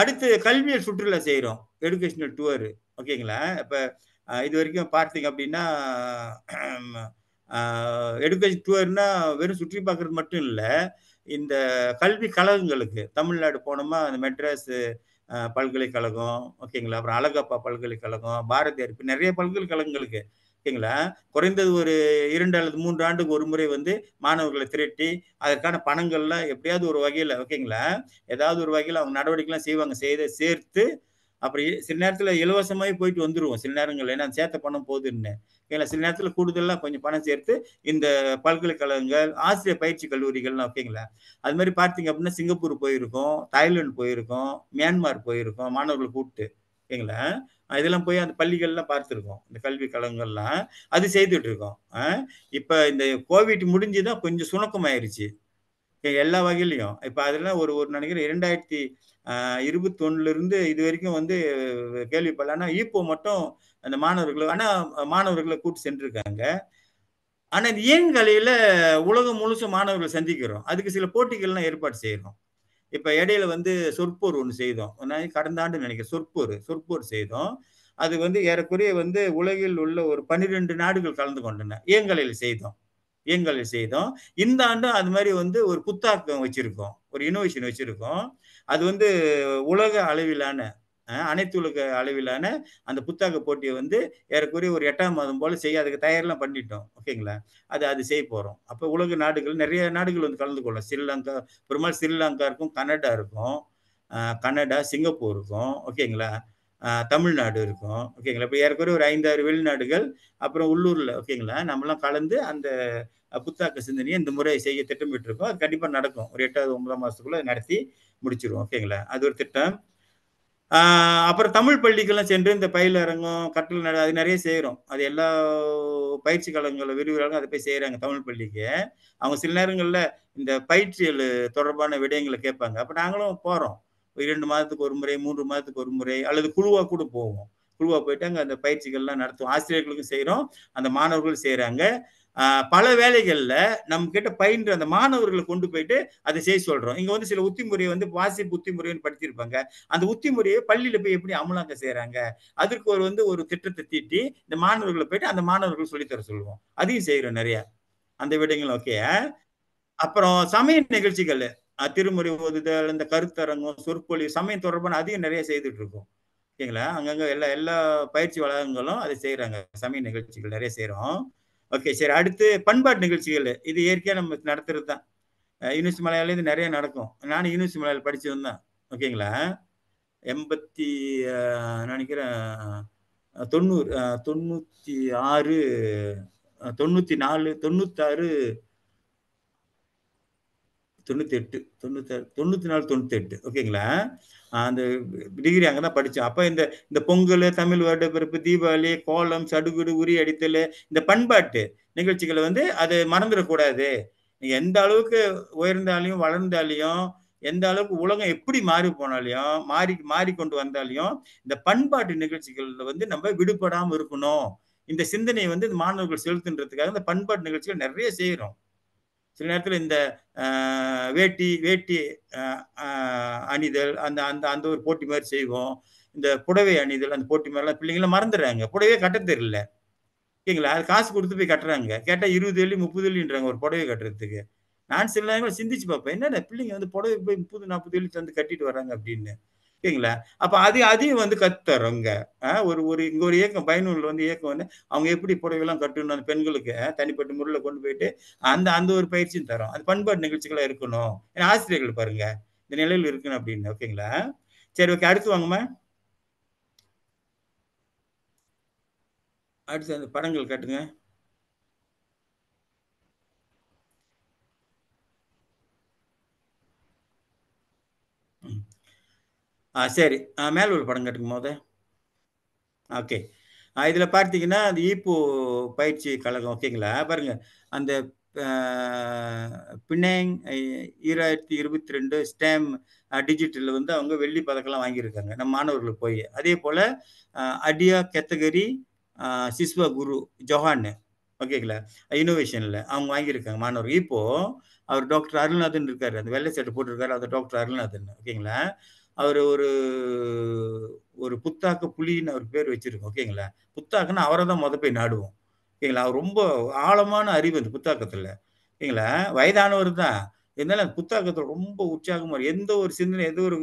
அடுத்து கல்வியல் சுற்றுலா செய்கிறோம் எடுகேஷ்னல் டூரு ஓகேங்களா இப்போ இது வரைக்கும் பார்த்தீங்க அப்படின்னா எடுகேஷன் டூர்னா வெறும் சுற்றி பார்க்குறது மட்டும் இல்லை இந்த கல்வி கழகங்களுக்கு தமிழ்நாடு போனோமா அந்த மெட்ராஸு பல்கலைக்கழகம் ஓகேங்களா அப்புறம் அழகப்பா பல்கலைக்கழகம் பாரதியார் இப்போ நிறைய பல்கலைக்கழகங்களுக்கு ஓகேங்களா குறைந்தது ஒரு இரண்டு அல்லது மூன்று ஆண்டுக்கு ஒரு முறை வந்து மாணவர்களை திரட்டி அதற்கான பணங்கள்லாம் எப்படியாவது ஒரு வகையில் ஓகேங்களா ஏதாவது ஒரு வகையில் அவங்க நடவடிக்கைலாம் செய்வாங்க செய்த சேர்த்து அப்படி சில நேரத்தில் இலவசமாகவே போயிட்டு வந்துடுவோம் சில நேரங்களில் ஏன்னா சேர்த்த பணம் போதுன்னு ஏன்னா சில நேரத்தில் கூடுதலாக கொஞ்சம் பணம் சேர்த்து இந்த பல்கலைக்கழகங்கள் ஆசிரியர் பயிற்சி கல்லூரிகள்லாம் ஓகேங்களா அது மாதிரி பார்த்தீங்க அப்படின்னா சிங்கப்பூர் போயிருக்கோம் தாய்லாந்து போயிருக்கோம் மியான்மார் போயிருக்கோம் மாணவர்கள் கூப்பிட்டு ஓகேங்களா இதெல்லாம் போய் அந்த பள்ளிகள்லாம் பார்த்துருக்கோம் இந்த கல்வி கழகங்கள்லாம் அது செய்துட்டு இருக்கோம் இப்போ இந்த கோவிட் முடிஞ்சு தான் கொஞ்சம் சுணக்கமாயிருச்சு எல்லா வகையிலையும் இப்போ அதெல்லாம் ஒரு ஒரு நினைக்கிறேன் இரண்டாயிரத்தி இருபத்தொன்னுலேருந்து இது வரைக்கும் வந்து கேள்விப்படல ஆனால் இப்போ மட்டும் அந்த மாணவர்களை ஆனால் மாணவர்களை கூட்டு சென்றிருக்காங்க ஆனால் ஏன் இயங்கலையில் உலகம் முழுசும் மாணவர்கள் சந்திக்கிறோம் அதுக்கு சில போட்டிகள்லாம் ஏற்பாடு செய்கிறோம் இப்போ இடையில வந்து சொற்போர் ஒன்று செய்தோம் கடந்த ஆண்டு நினைக்கிறேன் சொற்போர் சொற்போர் செய்தோம் அது வந்து ஏறக்குறைய வந்து உலகில் உள்ள ஒரு பன்னிரெண்டு நாடுகள் கலந்து கொண்டன இயங்கலையில் செய்தோம் இயங்கல் செய்தோம் இந்த ஆண்டும் அது மாதிரி வந்து ஒரு புத்தாக்கம் வச்சிருக்கோம் ஒரு இனோவேஷன் வச்சிருக்கோம் அது வந்து உலக அளவிலான அனைத்து உலக அளவிலான அந்த புத்தாக்க போட்டியை வந்து ஏறக்குறைய ஒரு எட்டாம் மாதம் போல் செய்ய அதுக்கு தயாரெல்லாம் பண்ணிட்டோம் ஓகேங்களா அது அது செய்ய போகிறோம் அப்போ உலக நாடுகள் நிறைய நாடுகள் வந்து கலந்து கொள்ளும் ஸ்ரீலங்கா பெரும்பாலும் ஸ்ரீலங்கா இருக்கும் கனடா இருக்கும் கனடா சிங்கப்பூர் இருக்கும் ஓகேங்களா தமிழ்நாடு இருக்கும் ஓகேங்களா இப்போ ஏற்கனவே ஒரு ஐந்தாறு வெளிநாடுகள் அப்புறம் உள்ளூரில் ஓகேங்களா நம்மளாம் கலந்து அந்த புத்தாக்க சிந்தனையை இந்த முறை செய்ய திட்டமிட்டிருக்கோம் அது கண்டிப்பாக நடக்கும் ஒரு எட்டாவது ஒன்பதாம் மாதத்துக்குள்ளே நடத்தி முடிச்சிருவோம் ஓகேங்களா அது ஒரு திட்டம் அப்புறம் தமிழ் பள்ளிக்கெல்லாம் சென்று இந்த பயிலரங்கம் அரங்கம் நட அது நிறைய செய்கிறோம் அது எல்லா பயிற்சி கழகங்களும் விரிவுகளும் அதை போய் செய்கிறாங்க தமிழ் பள்ளிக்கு அவங்க சில நேரங்களில் இந்த பயிற்சியல் தொடர்பான விடயங்களை கேட்பாங்க அப்போ நாங்களும் போகிறோம் இரண்டு மாதத்துக்கு ஒரு முறை மூன்று மாதத்துக்கு ஒரு முறை அல்லது குழுவாக கூட போவோம் குழுவாக போயிட்டு அங்கே அந்த பயிற்சிகள்லாம் நடத்துவோம் ஆசிரியர்களுக்கும் செய்கிறோம் அந்த மாணவர்களும் செய்கிறாங்க பல வேலைகளில் நம்ம கிட்ட பயின்ற அந்த மாணவர்களை கொண்டு போயிட்டு அதை செய்ய சொல்கிறோம் இங்கே வந்து சில உத்தி முறையை வந்து வாசிப்பு உத்தி முறைன்னு படிச்சிருப்பாங்க அந்த உத்தி முறையை பள்ளியில் போய் எப்படி அமலாக்க செய்கிறாங்க அதற்கு ஒரு வந்து ஒரு திட்டத்தை தீட்டி இந்த மாணவர்களை போயிட்டு அந்த மாணவர்கள் சொல்லித்தர சொல்லுவோம் அதையும் செய்கிறோம் நிறையா அந்த விடங்கள் ஓகே அப்புறம் சமய நிகழ்ச்சிகள் திருமுறை ஓதுதல் இந்த கருத்தரங்கம் சொற்பொழி சமயம் தொடர்பான அதையும் நிறைய செய்துட்டு இருக்கோம் ஓகேங்களா அங்கங்கே எல்லா எல்லா பயிற்சி வளாகங்களும் அதை செய்கிறாங்க சமய நிகழ்ச்சிகள் நிறைய செய்கிறோம் ஓகே சரி அடுத்து பண்பாட்டு நிகழ்ச்சிகள் இது இயற்கையாக நம்ம நடத்துறது தான் யூனிவர்சிட்டி இது நிறைய நடக்கும் நானும் யூனிவர்சி மலையாளம் படித்தது வந்தேன் ஓகேங்களா எண்பத்தி நினைக்கிறேன் தொண்ணூறு தொண்ணூற்றி ஆறு தொண்ணூற்றி நாலு தொண்ணூத்தாறு தொண்ணூற்றி எட்டு தொண்ணூற்றி நாலு தொண்ணூற்றி ஓகேங்களா அந்த டிகிரி அங்கே தான் படித்தோம் அப்போ இந்த இந்த பொங்கல் தமிழ் வருடப்பிறப்பு தீபாவளி கோலம் சடுகுடு உரி அடித்தல் இந்த பண்பாட்டு நிகழ்ச்சிகளை வந்து அது மறந்துடக்கூடாது நீங்கள் எந்த அளவுக்கு உயர்ந்தாலையும் வளர்ந்தாலையும் எந்த அளவுக்கு உலகம் எப்படி மாறி போனாலையும் மாறி மாறிக்கொண்டு வந்தாலையும் இந்த பண்பாட்டு நிகழ்ச்சிகளில் வந்து நம்ம விடுபடாமல் இருக்கணும் இந்த சிந்தனையை வந்து இந்த மாணவர்கள் செலுத்துன்றதுக்காக இந்த பண்பாட்டு நிகழ்ச்சிகள் நிறைய செய்கிறோம் சில நேரத்தில் இந்த வேட்டி வேட்டி அணிதல் அந்த அந்த அந்த ஒரு போட்டி மாதிரி செய்வோம் இந்த புடவை அணிதல் அந்த போட்டி மாதிரிலாம் பிள்ளைங்களாம் மறந்துடுறாங்க புடவையே கட்ட தெரியல ஓகேங்களா அது காசு கொடுத்து போய் கட்டுறாங்க கேட்டால் இருபது வெள்ளி முப்பது வெள்ளின்றாங்க ஒரு புடவை கட்டுறதுக்கு நான் சில நேரங்களும் சிந்திச்சு பார்ப்பேன் என்னென்ன பிள்ளைங்க வந்து புடவை போய் முப்பது நாற்பது வெள்ளி தந்து கட்டிட்டு வராங்க அப்படின்னு ஓகேங்களா அப்போ அது அதையும் வந்து கத்துறவங்க ஒரு ஒரு இங்கே ஒரு இயக்கம் பயனூரில் வந்து இயக்கம் வந்து அவங்க எப்படி புடவைலாம் கட்டணும் அந்த பெண்களுக்கு தனிப்பட்ட முறையில் கொண்டு போயிட்டு அந்த அந்த ஒரு பயிற்சியும் தரோம் அது பண்பாட்டு நிகழ்ச்சிகளாக இருக்கணும் ஏன்னா ஆசிரியர்கள் பாருங்க இந்த நிலையில் இருக்கணும் அப்படின்னு ஓகேங்களா சரி ஓகே அடுத்து வாங்கம்மா அடுத்து அந்த படங்கள் கட்டுங்க ஆ சரி மேல் ஒரு படம் கட்டுங்க போதே ஓகே இதில் பார்த்தீங்கன்னா அந்த ஈப்பு பயிற்சி கழகம் ஓகேங்களா பாருங்கள் அந்த பின்னேங் ஈராயிரத்தி இருபத்தி ரெண்டு ஸ்டேம் டிஜிட்டலில் வந்து அவங்க வெள்ளி பதக்கம்லாம் வாங்கியிருக்காங்க நம்ம மாணவர்களுக்கு போய் அதே போல் அடியா கெத்தகரி சிஸ்வ குரு ஜொஹான் ஓகேங்களா இன்னோவேஷனில் அவங்க வாங்கியிருக்காங்க மாணவர்கள் இப்போது அவர் டாக்டர் அருள்நாதன் இருக்கார் அந்த வெள்ளை சட்டை போட்டிருக்காரு அந்த டாக்டர் அருள்நாதன் ஓகேங்களா அவர் ஒரு ஒரு புத்தாக்க புலின்னு அவர் பேர் வச்சிருக்கோம் ஓகேங்களா புத்தாக்குன்னு அவரை தான் மொதல் போய் நாடுவோம் ஓகேங்களா அவர் ரொம்ப ஆழமான அறிவு அந்த புத்தாக்கத்தில் ஓகேங்களா வயதானவர் தான் இருந்தாலும் அந்த புத்தாக்கத்தில் ரொம்ப உற்சாகமாக இருக்கும் எந்த ஒரு சிந்தனை எந்த ஒரு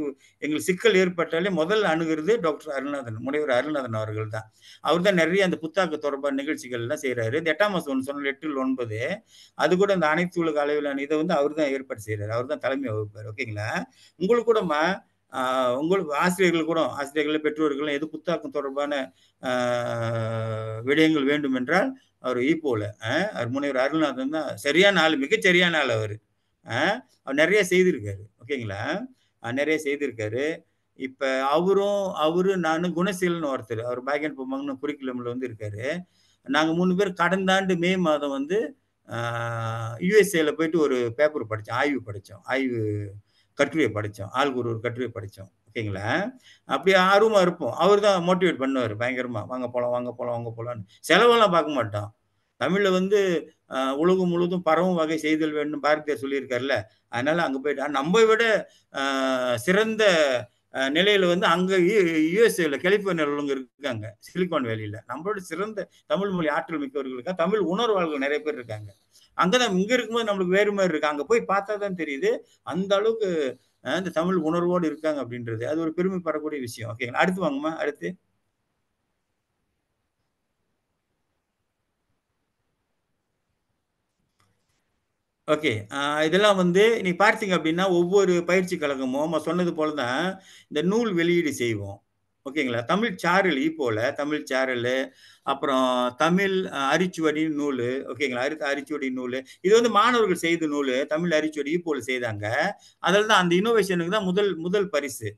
எங்களுக்கு சிக்கல் ஏற்பட்டாலே முதல்ல அணுகிறது டாக்டர் அருள்நாதன் முனைவர் அருள்நாதன் அவர்கள் தான் அவர் தான் நிறைய அந்த புத்தாக்க தொடர்பான நிகழ்ச்சிகள்லாம் செய்கிறாரு இந்த எட்டாம் மாதம் ஒன்று சொன்ன எட்டில் ஒன்பது அது கூட அந்த அனைத்து உலக அளவிலான இதை வந்து அவர் தான் ஏற்பாடு செய்கிறார் அவர் தான் தலைமை வகுப்பார் ஓகேங்களா உங்களுக்கு கூடமா உங்களுக்கு ஆசிரியர்கள் கூட ஆசிரியர்கள் பெற்றோர்களும் எது புத்தாக்கம் தொடர்பான விடயங்கள் வேண்டும் என்றால் அவர் ஈப்போல அவர் முனைவர் அருள்நாதன் தான் சரியான ஆள் மிகச்சரியான ஆள் அவர் அவர் நிறைய செய்திருக்காரு ஓகேங்களா நிறைய செய்திருக்காரு இப்போ அவரும் அவரும் நானும் குணசீலன் ஒருத்தர் அவர் பாகன் பொம்மாங்கன்னு குறிக்கிழமில் வந்து இருக்காரு நாங்கள் மூணு பேர் கடந்த ஆண்டு மே மாதம் வந்து யுஎஸ்ஏல போயிட்டு ஒரு பேப்பர் படித்தோம் ஆய்வு படித்தோம் ஆய்வு கட்டுரையை படித்தோம் ஆள் குரு ஒரு கட்டுரையை படித்தோம் ஓகேங்களா அப்படி ஆர்வமாக இருப்போம் அவர் தான் மோட்டிவேட் பண்ணுவார் பயங்கரமாக வாங்க போகலாம் வாங்க போகலாம் வாங்க போகலான்னு செலவெல்லாம் பார்க்க மாட்டோம் தமிழில் வந்து உலகம் முழுவதும் பரவும் வகை செய்தல் வேணும் பாரதியார் சொல்லியிருக்காருல்ல அதனால அங்கே போயிட்டு நம்ம விட சிறந்த நிலையில் வந்து அங்கே யூஎஸ்ஏல கலிஃபோர்னியாவில் உள்ளவங்க இருக்காங்க சிலிகான் வேலியில் நம்மளோட சிறந்த தமிழ் மொழி ஆற்றல் மிக்கவர்களுக்காக தமிழ் உணர்வாளர்கள் நிறைய பேர் இருக்காங்க அங்கதான் இங்க இருக்கும்போது நம்மளுக்கு வேறு மாதிரி இருக்கு அங்க போய் பார்த்தா தான் தெரியுது அந்த அளவுக்கு இந்த தமிழ் உணர்வோடு இருக்காங்க அப்படின்றது அது ஒரு பெருமை பெறக்கூடிய விஷயம் ஓகேங்களா அடுத்து வாங்கம்மா அடுத்து ஓகே இதெல்லாம் வந்து நீ பார்த்தீங்க அப்படின்னா ஒவ்வொரு பயிற்சி கழகமும் நம்ம சொன்னது போல தான் இந்த நூல் வெளியீடு செய்வோம் ஓகேங்களா தமிழ் சாரல் போல தமிழ் சாரல் அப்புறம் தமிழ் அரிச்சுவடி நூல் ஓகேங்களா அரி அரிச்சுவடி நூல் இது வந்து மாணவர்கள் செய்த நூல் தமிழ் அரிச்சுவடி போல் செய்தாங்க அதில் தான் அந்த இன்னோவேஷனுக்கு தான் முதல் முதல் பரிசு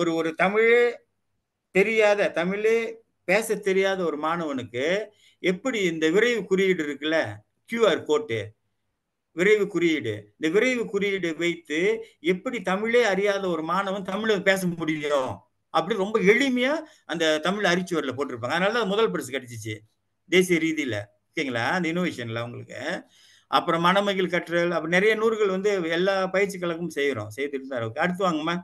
ஒரு ஒரு தமிழ் தெரியாத தமிழே பேச தெரியாத ஒரு மாணவனுக்கு எப்படி இந்த விரைவு குறியீடு இருக்குல்ல கியூஆர் கோட்டு விரைவு குறியீடு இந்த விரைவு குறியீடு வைத்து எப்படி தமிழே அறியாத ஒரு மாணவன் தமிழ் பேச முடியும் அப்படி ரொம்ப எளிமையா அந்த தமிழ் அரிச்சுவரில் போட்டிருப்பாங்க அதனால தான் முதல் பரிசு கிடைச்சிச்சு தேசிய ரீதியில ஓகேங்களா அந்த இனோவேஷன்ல அவங்களுக்கு அப்புறம் மணமகில் கற்றல் அப்புறம் நிறைய நூறுகள் வந்து எல்லா பயிற்சி கழகமும் செய்கிறோம் செய்துட்டு தான் இருக்கு அடுத்து வாங்கம்மா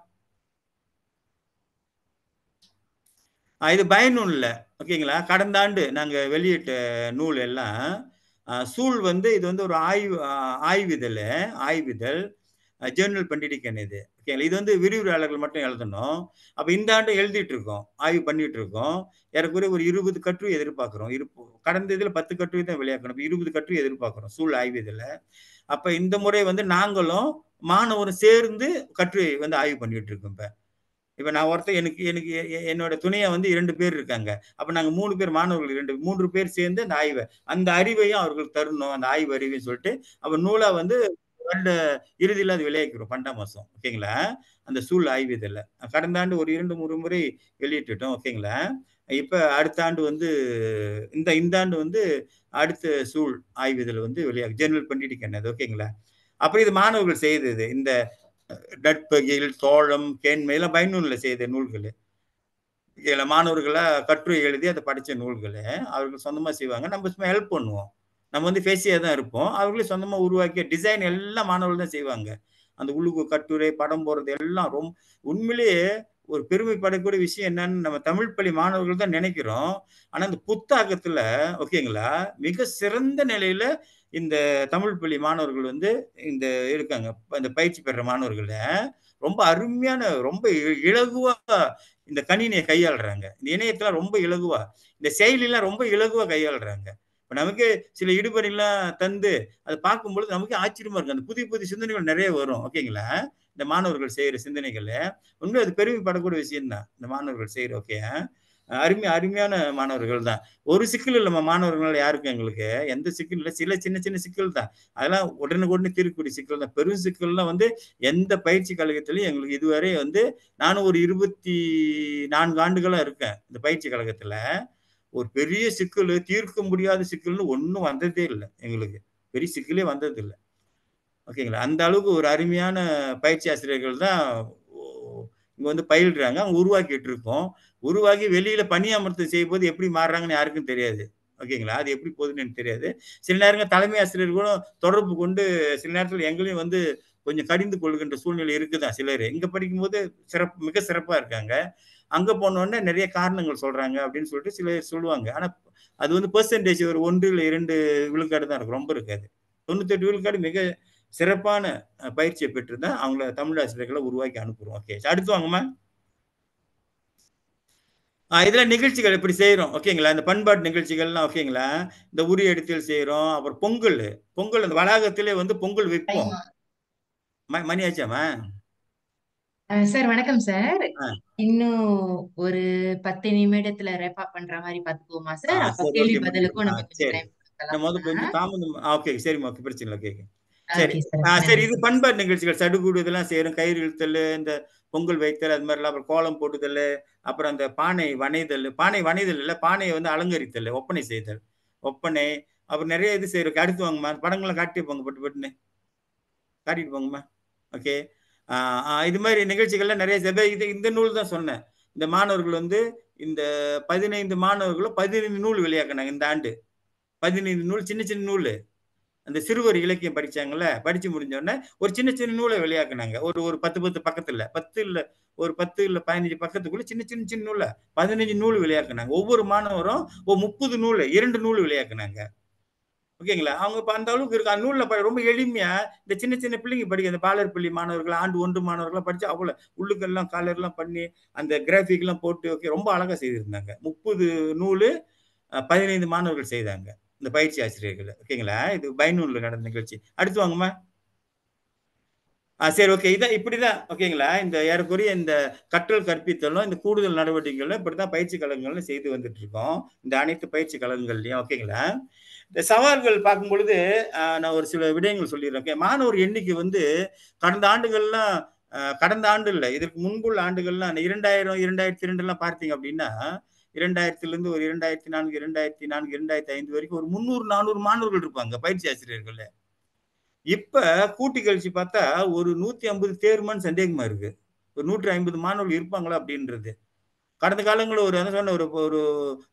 இது பயநூலில் ஓகேங்களா கடந்த ஆண்டு நாங்கள் வெளியிட்ட நூல் எல்லாம் சூழ் வந்து இது வந்து ஒரு ஆய்வு ஆய்விதழ் ஆய்விதழ் ஜேர்னல் பண்டிடிக்கன் இது ஓகேங்களா இது வந்து விரிவுரையாளர்கள் மட்டும் எழுதணும் அப்போ இந்த ஆண்டு எழுதிட்டு இருக்கோம் ஆய்வு பண்ணிட்டு இருக்கோம் ஏறக்குறைய ஒரு இருபது கற்று எதிர்பார்க்குறோம் இருப்போம் கடந்த இதில் பத்து கற்று தான் விளையாக்கணும் இப்போ இருபது கற்று எதிர்பார்க்குறோம் சூழ் ஆய்வு இதில் அப்போ இந்த முறை வந்து நாங்களும் மாணவரும் சேர்ந்து கற்று வந்து ஆய்வு பண்ணிட்டு இருக்கோம் இப்போ இப்போ நான் ஒருத்தர் எனக்கு எனக்கு என்னோட துணையை வந்து இரண்டு பேர் இருக்காங்க அப்போ நாங்கள் மூணு பேர் மாணவர்கள் இரண்டு மூன்று பேர் சேர்ந்து அந்த ஆய்வை அந்த அறிவையும் அவர்களுக்கு தரணும் அந்த ஆய்வு அறிவையும் சொல்லிட்டு அப்போ நூலாக வந்து ஆண்டு இறுதியில் அது விளைவிக்கிறோம் பன்னெண்டாம் மாசம் ஓகேங்களா அந்த சூழ் ஆய்வு இதில் கடந்த ஆண்டு ஒரு இரண்டு மூணு முறை வெளியிட்டுட்டோம் ஓகேங்களா இப்போ அடுத்த ஆண்டு வந்து இந்த இந்த ஆண்டு வந்து அடுத்த சூழ் ஆய்வு இதில் வந்து வெளியாகும் ஜெர்னல் பண்ணிட்டு என்னது ஓகேங்களா அப்புறம் இது மாணவர்கள் செய்தது இது இந்த நட்பகில் சோழம் கேண்மை எல்லாம் பயனூரில் செய்த நூல்கள் இதில் மாணவர்களாக கட்டுரை எழுதி அதை படித்த நூல்களை அவர்கள் சொந்தமாக செய்வாங்க நம்ம சும்மா ஹெல்ப் பண்ணுவோம் நம்ம வந்து ஃபேஸியாக தான் இருப்போம் அவர்களே சொந்தமாக உருவாக்கிய டிசைன் எல்லாம் மாணவர்கள் தான் செய்வாங்க அந்த உள்ளுக்கு கட்டுரை படம் போடுறது எல்லாம் ரொம்ப உண்மையிலேயே ஒரு பெருமைப்படக்கூடிய விஷயம் என்னன்னு நம்ம தமிழ் பள்ளி மாணவர்கள் தான் நினைக்கிறோம் ஆனால் இந்த புத்தாக்கத்தில் ஓகேங்களா மிக சிறந்த நிலையில் இந்த தமிழ் பள்ளி மாணவர்கள் வந்து இந்த இருக்காங்க இந்த பயிற்சி பெற மாணவர்கள ரொம்ப அருமையான ரொம்ப இலகுவா இந்த கணினியை கையாளுறாங்க இந்த இணையத்துல ரொம்ப இலகுவா இந்த செயலிலாம் ரொம்ப இலகுவா கையாளுறாங்க இப்போ நமக்கு சில இடுபறிலாம் தந்து அதை பார்க்கும்பொழுது நமக்கு ஆச்சரியமா இருக்கும் அந்த புதிய புதிய சிந்தனைகள் நிறைய வரும் ஓகேங்களா இந்த மாணவர்கள் செய்கிற சிந்தனைகள் உண்மையில அது பெருமைப்படக்கூடிய தான் இந்த மாணவர்கள் செய்கிற ஓகே அருமை அருமையான மாணவர்கள் தான் ஒரு சிக்கல் இல்லை மாணவர்கள் யாருக்கும் எங்களுக்கு எந்த சிக்கல் இல்லை சில சின்ன சின்ன சிக்கல் தான் அதெல்லாம் உடனுக்குடனே தீர்க்கக்கூடிய சிக்கல் தான் பெரும் சிக்கல்லாம் வந்து எந்த பயிற்சி கழகத்திலையும் எங்களுக்கு இதுவரை வந்து நானும் ஒரு இருபத்தி நான்கு ஆண்டுகளாக இருக்கேன் இந்த பயிற்சி கழகத்தில் ஒரு பெரிய சிக்கல் தீர்க்க முடியாத சிக்கல்னு ஒன்றும் வந்ததே இல்லை எங்களுக்கு பெரிய சிக்கலே வந்தது இல்லை ஓகேங்களா அந்த அளவுக்கு ஒரு அருமையான பயிற்சி ஆசிரியர்கள் தான் இங்கே வந்து பயில்றாங்க அவங்க உருவாக்கிட்டு இருக்கோம் உருவாக்கி வெளியில் பணி அமர்த்தம் செய்யும் போது எப்படி மாறுறாங்கன்னு யாருக்கும் தெரியாது ஓகேங்களா அது எப்படி போகுதுன்னு எனக்கு தெரியாது சில நேரங்கள் தலைமை ஆசிரியர்களும் தொடர்பு கொண்டு சில நேரத்தில் எங்களையும் வந்து கொஞ்சம் கடிந்து கொள்கின்ற சூழ்நிலை இருக்குதான் சிலர் இங்கே படிக்கும்போது சிறப்பு மிக சிறப்பாக இருக்காங்க அங்க போனோடனே நிறைய காரணங்கள் சொல்றாங்க அப்படின்னு சொல்லிட்டு சில சொல்லுவாங்க ஆனா அது வந்து பெர்சன்டேஜ் ஒரு ஒன்று இல்லை இரண்டு விழுக்காடு தான் இருக்கும் ரொம்ப இருக்காது தொண்ணூத்தெட்டு விழுக்காடு மிக சிறப்பான பயிற்சியை பெற்றிருந்தா அவங்கள தமிழ் ஆசிரியர்களை உருவாக்கி அனுப்புறோம் ஓகே அடுத்து வாங்கம்மா இதுல நிகழ்ச்சிகள் இப்படி செய்கிறோம் ஓகேங்களா இந்த பண்பாட்டு நிகழ்ச்சிகள்லாம் ஓகேங்களா இந்த உரிய இடத்தில் செய்கிறோம் அப்புறம் பொங்கல் பொங்கல் அந்த வளாகத்திலே வந்து பொங்கல் வைப்போம் மணியாச்சாமா சார் வணக்கம் சார் இன்னும் ஒரு பத்து நிமிடத்துல ரேப்பா பண்ற மாதிரி பாத்துக்குவோமா சார் கேள்வி பதிலுக்கும் நம்ம சரி இது நிகழ்ச்சிகள் சடுகுடு இதெல்லாம் செய்யறோம் கயிறு இழுத்தல் இந்த பொங்கல் வைத்தல் அது மாதிரிலாம் அப்புறம் கோலம் போட்டுதல் அப்புறம் அந்த பானை வனைதல் பானை வனைதல் இல்ல பானையை வந்து அலங்கரித்தல் ஒப்பனை செய்தல் ஒப்பனை அப்புறம் நிறைய இது செய்யறோம் அடுத்து வாங்கம்மா படங்கள்லாம் காட்டி போங்க பட்டு பட்டுன்னு காட்டிட்டு போங்கம்மா ஓகே இது மாதிரி நிகழ்ச்சிகள்லாம் நிறைய செய்ய இது இந்த நூல் தான் சொன்னேன் இந்த மாணவர்கள் வந்து இந்த பதினைந்து மாணவர்களும் பதினைந்து நூல் வெளியாக்கினாங்க இந்த ஆண்டு பதினைந்து நூல் சின்ன சின்ன நூல் அந்த சிறுவர் இலக்கியம் படிச்சாங்கல்ல படிச்சு முடிஞ்சோடனே ஒரு சின்ன சின்ன நூலை வெளியாக்குனாங்க ஒரு ஒரு பத்து பத்து பக்கத்துல பத்து இல்ல ஒரு பத்து இல்ல பதினஞ்சு பக்கத்துக்குள்ள சின்ன சின்ன சின்ன நூலை பதினஞ்சு நூல் வெளியாக்குனாங்க ஒவ்வொரு மாணவரும் ஒரு முப்பது நூல் இரண்டு நூல் வெளியாக்குனாங்க ஓகேங்களா அவங்க இப்போ அந்த அளவுக்கு இருக்கு அந்த நூலில் ரொம்ப எளிமையாக இந்த சின்ன சின்ன பிள்ளைங்க படிக்க அந்த பாலர் பள்ளி மாணவர்கள் ஆண்டு ஒன்று மாணவர்கள்லாம் படித்து அவ்வளோ உள்ளுக்கெல்லாம் காலர்லாம் பண்ணி அந்த கிராஃபிக்லாம் போட்டு ஓகே ரொம்ப அழகாக செய்திருந்தாங்க முப்பது நூல் பதினைந்து மாணவர்கள் செய்தாங்க இந்த பயிற்சி ஆசிரியர்கள் ஓகேங்களா இது பயனூரில் நடந்த நிகழ்ச்சி அடுத்து வாங்கம்மா ஆ சரி ஓகே இதான் இப்படி தான் ஓகேங்களா இந்த ஏறக்குறைய இந்த கற்றல் கற்பித்தலும் இந்த கூடுதல் நடவடிக்கைகளும் இப்படி தான் பயிற்சி கழகங்களும் செய்து வந்துட்டு இருக்கோம் இந்த அனைத்து பயிற்சி கழகங்கள்லையும் ஓகேங்களா இந்த சவால்கள் பார்க்கும் பொழுது நான் ஒரு சில விடயங்கள் சொல்லிடுறேன் மாணவர் எண்ணிக்கை வந்து கடந்த ஆண்டுகள்லாம் கடந்த ஆண்டு இல்லை இதற்கு முன்புள்ள ஆண்டுகள்லாம் இரண்டாயிரம் இரண்டாயிரத்தி ரெண்டுலாம் பார்த்தீங்க அப்படின்னா இரண்டாயிரத்திலிருந்து ஒரு இரண்டாயிரத்தி நான்கு இரண்டாயிரத்தி நான்கு இரண்டாயிரத்தி ஐந்து வரைக்கும் ஒரு முந்நூறு நானூறு மாணவர்கள் இருப்பாங்க பயிற்சி ஆசிரியர்கள் இப்ப கூட்டி கழிச்சு பார்த்தா ஒரு நூத்தி ஐம்பது தேர்மான்னு சந்தேகமா இருக்கு ஒரு நூற்றி ஐம்பது மாணவர்கள் இருப்பாங்களா அப்படின்றது கடந்த காலங்களில் ஒரு என்ன சொன்ன ஒரு ஒரு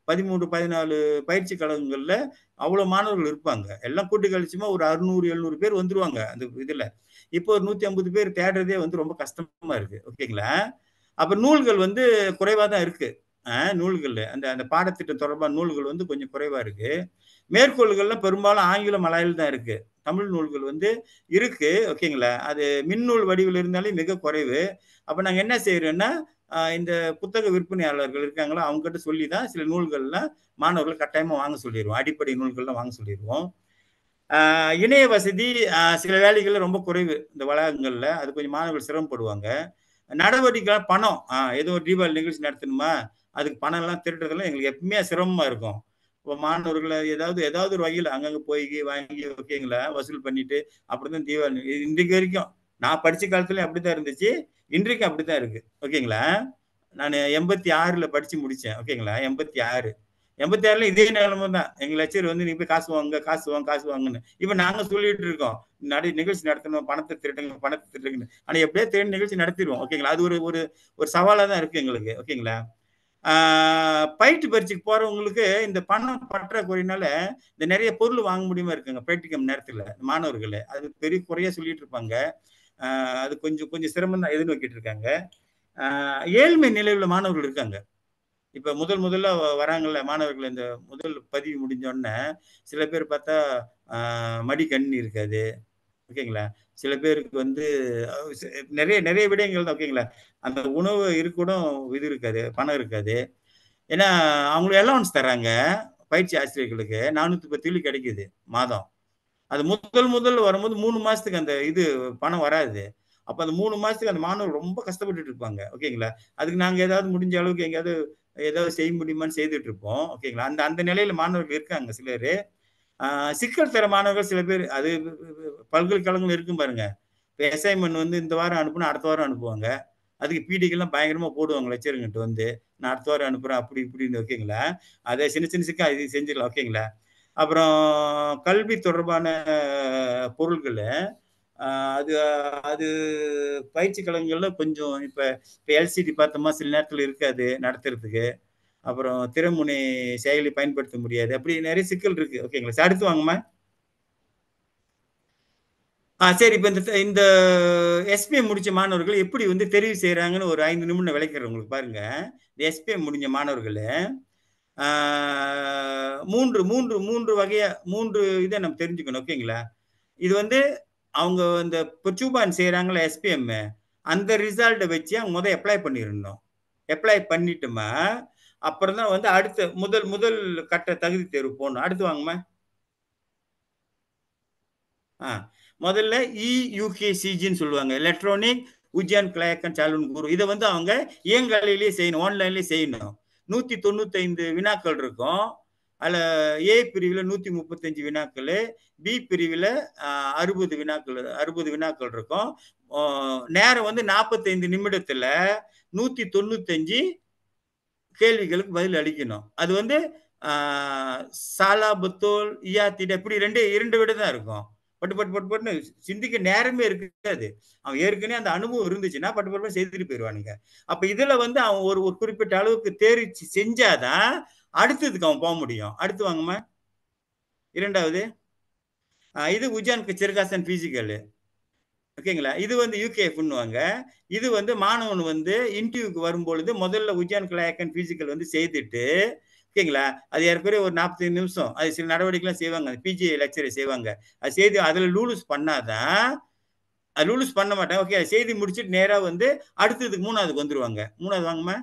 பதிமூன்று பதினாலு பயிற்சி கழகங்களில் அவ்வளோ மாணவர்கள் இருப்பாங்க எல்லாம் கூட்டு கழிச்சுமா ஒரு அறுநூறு எழுநூறு பேர் வந்துருவாங்க அந்த இதில் இப்போ ஒரு நூற்றி ஐம்பது பேர் தேடுறதே வந்து ரொம்ப கஷ்டமாக இருக்குது ஓகேங்களா அப்போ நூல்கள் வந்து குறைவாக தான் இருக்குது நூல்கள் அந்த அந்த பாடத்திட்டம் தொடர்பான நூல்கள் வந்து கொஞ்சம் குறைவாக இருக்குது மேற்கோள்கள்லாம் பெரும்பாலும் ஆங்கில மலையில் தான் இருக்குது தமிழ் நூல்கள் வந்து இருக்குது ஓகேங்களா அது மின்னூல் வடிவில் இருந்தாலே மிக குறைவு அப்போ நாங்கள் என்ன செய்கிறோன்னா இந்த புத்தக விற்பனையாளர்கள் இருக்காங்களோ அவங்ககிட்ட சொல்லி தான் சில நூல்களில் மாணவர்கள் கட்டாயமாக வாங்க சொல்லிடுவோம் அடிப்படை நூல்கள்லாம் வாங்க சொல்லிடுவோம் இணைய வசதி சில வேலைகளில் ரொம்ப குறைவு இந்த வளாகங்களில் அது கொஞ்சம் மாணவர்கள் சிரமப்படுவாங்க நடவடிக்கை பணம் ஏதோ தீபாவளி நிகழ்ச்சி நடத்தணுமா அதுக்கு பணம் எல்லாம் திருடுறதுலாம் எங்களுக்கு எப்பவுமே சிரமமாக இருக்கும் இப்போ மாணவர்களை ஏதாவது ஏதாவது ஒரு வகையில் அங்கங்கே போய் வாங்கி ஓகேங்களா வசூல் பண்ணிட்டு அப்படி தான் தீபாவளி இன்றைக்கு வரைக்கும் நான் படித்த காலத்துல அப்படிதான் இருந்துச்சு இன்றைக்கு அப்படிதான் இருக்கு ஓகேங்களா நான் எண்பத்தி ஆறுல படிச்சு முடிச்சேன் ஓகேங்களா எண்பத்தி ஆறு எண்பத்தி ஆறுல இதே நிலைமை தான் எங்க லட்சர் வந்து நீங்க போய் காசு வாங்க காசு வாங்க காசு வாங்கன்னு இப்ப நாங்க சொல்லிட்டு இருக்கோம் நடி நிகழ்ச்சி நடத்தணும் பணத்தை திருட்டுங்க பணத்தை திருட்டுங்க ஆனா எப்படியே தேடி நிகழ்ச்சி நடத்திடுவோம் ஓகேங்களா அது ஒரு ஒரு ஒரு சவாலா தான் இருக்கு எங்களுக்கு ஓகேங்களா பயிற்சி பயிற்சிக்கு போறவங்களுக்கு இந்த பணம் பற்றாக்குறையினால இந்த நிறைய பொருள் வாங்க முடியுமா இருக்குங்க பிராக்டிகம் நேரத்துல மாணவர்கள் அது பெரிய குறைய சொல்லிட்டு இருப்பாங்க அது கொஞ்சம் கொஞ்சம் சிரமம் தான் எதிர்நோக்கிட்டு இருக்காங்க ஏழ்மை நிலையில் மாணவர்கள் இருக்காங்க இப்போ முதல் முதல்ல வராங்கல்ல மாணவர்கள் இந்த முதல் பதிவு முடிஞ்சோடனே சில பேர் பார்த்தா மடி கண்ணி இருக்காது ஓகேங்களா சில பேருக்கு வந்து நிறைய நிறைய விடயங்கள் தான் ஓகேங்களா அந்த உணவு இருக்கணும் இது இருக்காது பணம் இருக்காது ஏன்னா அவங்களுக்கு அலவன்ஸ் தராங்க பயிற்சி ஆசிரியர்களுக்கு நானூற்றி பத்து கிடைக்குது மாதம் அது முதல் முதல் வரும்போது மூணு மாசத்துக்கு அந்த இது பணம் வராது அப்போ அந்த மூணு மாசத்துக்கு அந்த மாணவர் ரொம்ப கஷ்டப்பட்டு இருப்பாங்க ஓகேங்களா அதுக்கு நாங்கள் ஏதாவது முடிஞ்ச அளவுக்கு எங்கேயாவது ஏதாவது செய்ய முடியுமான்னு செய்துட்டு இருப்போம் ஓகேங்களா அந்த அந்த நிலையில மாணவர்கள் இருக்காங்க சிலர் சிக்கல் தர மாணவர்கள் சில பேர் அது பல்கலைக்கழகங்கள் இருக்கும் பாருங்க இப்போ அசைன்மெண்ட் வந்து இந்த வாரம் அனுப்புனா அடுத்த வாரம் அனுப்புவாங்க அதுக்கு பிடிக்கெல்லாம் பயங்கரமாக போடுவாங்க லெக்சருங்கிட்ட வந்து நான் அடுத்த வாரம் அனுப்புகிறேன் அப்படி இப்படின்னு ஓகேங்களா அதை சின்ன சின்ன சிக்கல் இது செஞ்சிடலாம் ஓகேங்களா அப்புறம் கல்வி தொடர்பான பொருள்களை அது அது பயிற்சி கழகங்களில் கொஞ்சம் இப்போ இப்போ எல்சிடி பார்த்தோமா சில நேரத்தில் இருக்காது நடத்துறதுக்கு அப்புறம் திறமுனை செயலி பயன்படுத்த முடியாது அப்படி நிறைய சிக்கல் இருக்கு ஓகேங்களா சார் அடுத்து வாங்கம்மா ஆ சரி இப்போ இந்த இந்த எஸ்பிஐ முடிச்ச மாணவர்கள் எப்படி வந்து தெரிவு செய்கிறாங்கன்னு ஒரு ஐந்து நிமிடம் விளைக்கிறேன் உங்களுக்கு பாருங்க இந்த எஸ்பிஐ முடிஞ்ச மாணவர்கள் மூன்று மூன்று மூன்று வகைய மூன்று இதை நம்ம தெரிஞ்சுக்கணும் ஓகேங்களா இது வந்து அவங்க இந்த பொச்சூபான் செய்கிறாங்களே எஸ்பிஎம் அந்த ரிசல்ட்டை வச்சு அவங்க முதல் அப்ளை பண்ணியிருந்தோம் அப்ளை பண்ணிட்டுமா அப்புறம் தான் வந்து அடுத்த முதல் முதல் கட்ட தகுதி தேர்வு போகணும் அடுத்து வாங்கம்மா ஆ முதல்ல இயூகேசிஜின்னு e, சொல்லுவாங்க எலக்ட்ரானிக் உஜியான் அண்ட் சாலுன் குரு இதை வந்து அவங்க இயங்கலையிலேயே செய்யணும் ஆன்லைன்லேயே செய்யணும் நூற்றி தொண்ணூத்தைந்து வினாக்கள் இருக்கும் அதில் ஏ பிரிவில் நூற்றி முப்பத்தஞ்சு வினாக்கள் பி பிரிவில் அறுபது வினாக்கள் அறுபது வினாக்கள் இருக்கும் நேரம் வந்து நாற்பத்தைந்து நிமிடத்தில் நூற்றி தொண்ணூத்தஞ்சு கேள்விகளுக்கு பதில் அளிக்கணும் அது வந்து சாலா புத்தோல் இயாத்திட இப்படி ரெண்டு இரண்டு விட தான் இருக்கும் பட்டு பட்டு பட்டு பட்டுன்னு சிந்திக்க நேரமே இருக்காது அவன் ஏற்கனவே அந்த அனுபவம் இருந்துச்சுன்னா பட்டு பட்டு செய்துட்டு போயிடுவானுங்க அப்ப இதுல வந்து அவன் ஒரு ஒரு குறிப்பிட்ட அளவுக்கு தேர்ச்சி செஞ்சாதான் அடுத்ததுக்கு அவன் போக முடியும் அடுத்து வாங்கம்மா இரண்டாவது இது உஜான் சிறகாசன் பிசிக்கல் ஓகேங்களா இது வந்து பண்ணுவாங்க இது வந்து மாணவன் வந்து இன்டர்வியூக்கு வரும்பொழுது முதல்ல உஜான் கிளாக்கன் பிசிக்கல் வந்து செய்துட்டு ஓகேங்களா அது ஏற்கனவே ஒரு நாற்பத்தஞ்சு நிமிஷம் அது சில நடவடிக்கைலாம் செய்வாங்க அந்த பிஜி லெக்சரை செய்வாங்க அது செய்து அதில் லூலூஸ் பண்ணாதான் அது லூலூஸ் பண்ண மாட்டாங்க ஓகே செய்தி முடிச்சுட்டு நேராக வந்து அடுத்ததுக்கு மூணாவதுக்கு வந்துடுவாங்க மூணாவது வாங்கம்மா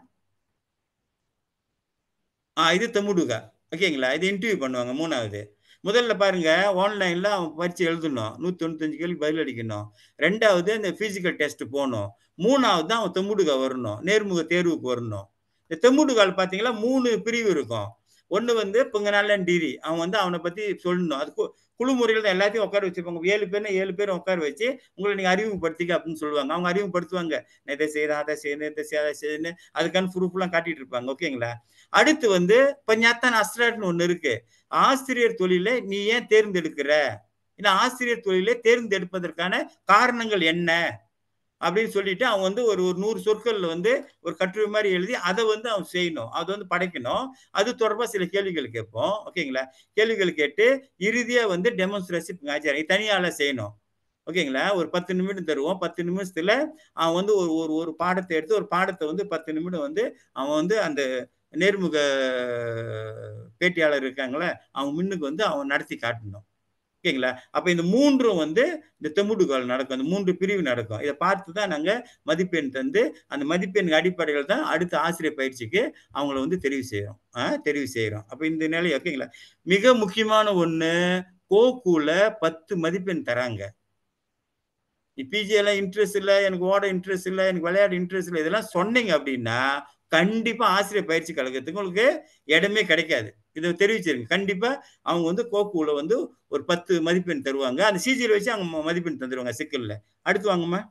ஆ இது தமிடுகா ஓகேங்களா இது இன்டர்வியூ பண்ணுவாங்க மூணாவது முதல்ல பாருங்க ஆன்லைன்ல அவன் பரிச்சு எழுதணும் நூத்தி தொண்ணூத்தஞ்சு கேள்வி பதில் அடிக்கணும் ரெண்டாவது அந்த பிசிக்கல் டெஸ்ட் போகணும் மூணாவது தான் அவன் தொமுடுக வரணும் நேர்முக தேர்வுக்கு வரணும் இந்த கால் பார்த்தீங்கன்னா மூணு பிரிவு இருக்கும் ஒன்று வந்து பிங்கனாலன் டிரி அவன் வந்து அவனை பற்றி சொல்லணும் அது குழு முறையில் தான் எல்லாத்தையும் உட்கார வச்சிருப்பாங்க ஏழு பேர்னா ஏழு பேரும் உட்கார வச்சு உங்களை நீங்கள் அறிவுப்படுத்திக்க அப்படின்னு சொல்லுவாங்க அவங்க அறிவுப்படுத்துவாங்க நான் இதை செய்யறேன் அதை செய்யணும் இதை செய்யாத அதை செய்யணும் அதுக்கான ப்ரூஃப்லாம் காட்டிட்டு இருப்பாங்க ஓகேங்களா அடுத்து வந்து ஞாத்தான் அஸ்ராட்னு ஒன்று இருக்கு ஆசிரியர் தொழிலை நீ ஏன் தேர்ந்தெடுக்கிற ஏன்னா ஆசிரியர் தொழிலை தேர்ந்தெடுப்பதற்கான காரணங்கள் என்ன அப்படின்னு சொல்லிட்டு அவன் வந்து ஒரு ஒரு நூறு சொற்கள் வந்து ஒரு கட்டுரை மாதிரி எழுதி அதை வந்து அவன் செய்யணும் அதை வந்து படைக்கணும் அது தொடர்பாக சில கேள்விகள் கேட்போம் ஓகேங்களா கேள்விகள் கேட்டு இறுதியாக வந்து டெமோன்ஸ்ட்ரேஷன் ஆச்சு தனியால செய்யணும் ஓகேங்களா ஒரு பத்து நிமிடம் தருவோம் பத்து நிமிஷத்துல அவன் வந்து ஒரு ஒரு ஒரு பாடத்தை எடுத்து ஒரு பாடத்தை வந்து பத்து நிமிடம் வந்து அவன் வந்து அந்த நேர்முக பேட்டியாளர் இருக்காங்களே அவங்க முன்னுக்கு வந்து அவன் நடத்தி காட்டணும் ஓகேங்களா அப்ப இந்த மூன்றும் வந்து இந்த தெமுடுகால் நடக்கும் அந்த மூன்று பிரிவு நடக்கும் இதை பார்த்து தான் நாங்க மதிப்பெண் தந்து அந்த மதிப்பெண் அடிப்படையில் தான் அடுத்த ஆசிரியர் பயிற்சிக்கு அவங்கள வந்து தெரிவு செய்யறோம் தெரிவு செய்யறோம் அப்ப இந்த நிலை ஓகேங்களா மிக முக்கியமான ஒண்ணு கோகுல பத்து மதிப்பெண் தராங்க பிஜியெல்லாம் இன்ட்ரெஸ்ட் இல்லை எனக்கு ஓட இன்ட்ரெஸ்ட் இல்லை எனக்கு விளையாட இன்ட்ரெஸ்ட் இல்லை இதெல்லாம் சொன்னீங்க அப்படின்னா கண்டிப்பா ஆசிரியர் பயிற்சி கழகத்துக்கு உங்களுக்கு இடமே கிடைக்காது இதை தெரிவிச்சிருங்க கண்டிப்பா அவங்க வந்து கோக்குல வந்து ஒரு பத்து மதிப்பெண் தருவாங்க அந்த சிஜியில் வச்சு அவங்க மதிப்பெண் தந்துருவாங்க சிக்கல்ல அடுத்து வாங்கம்மா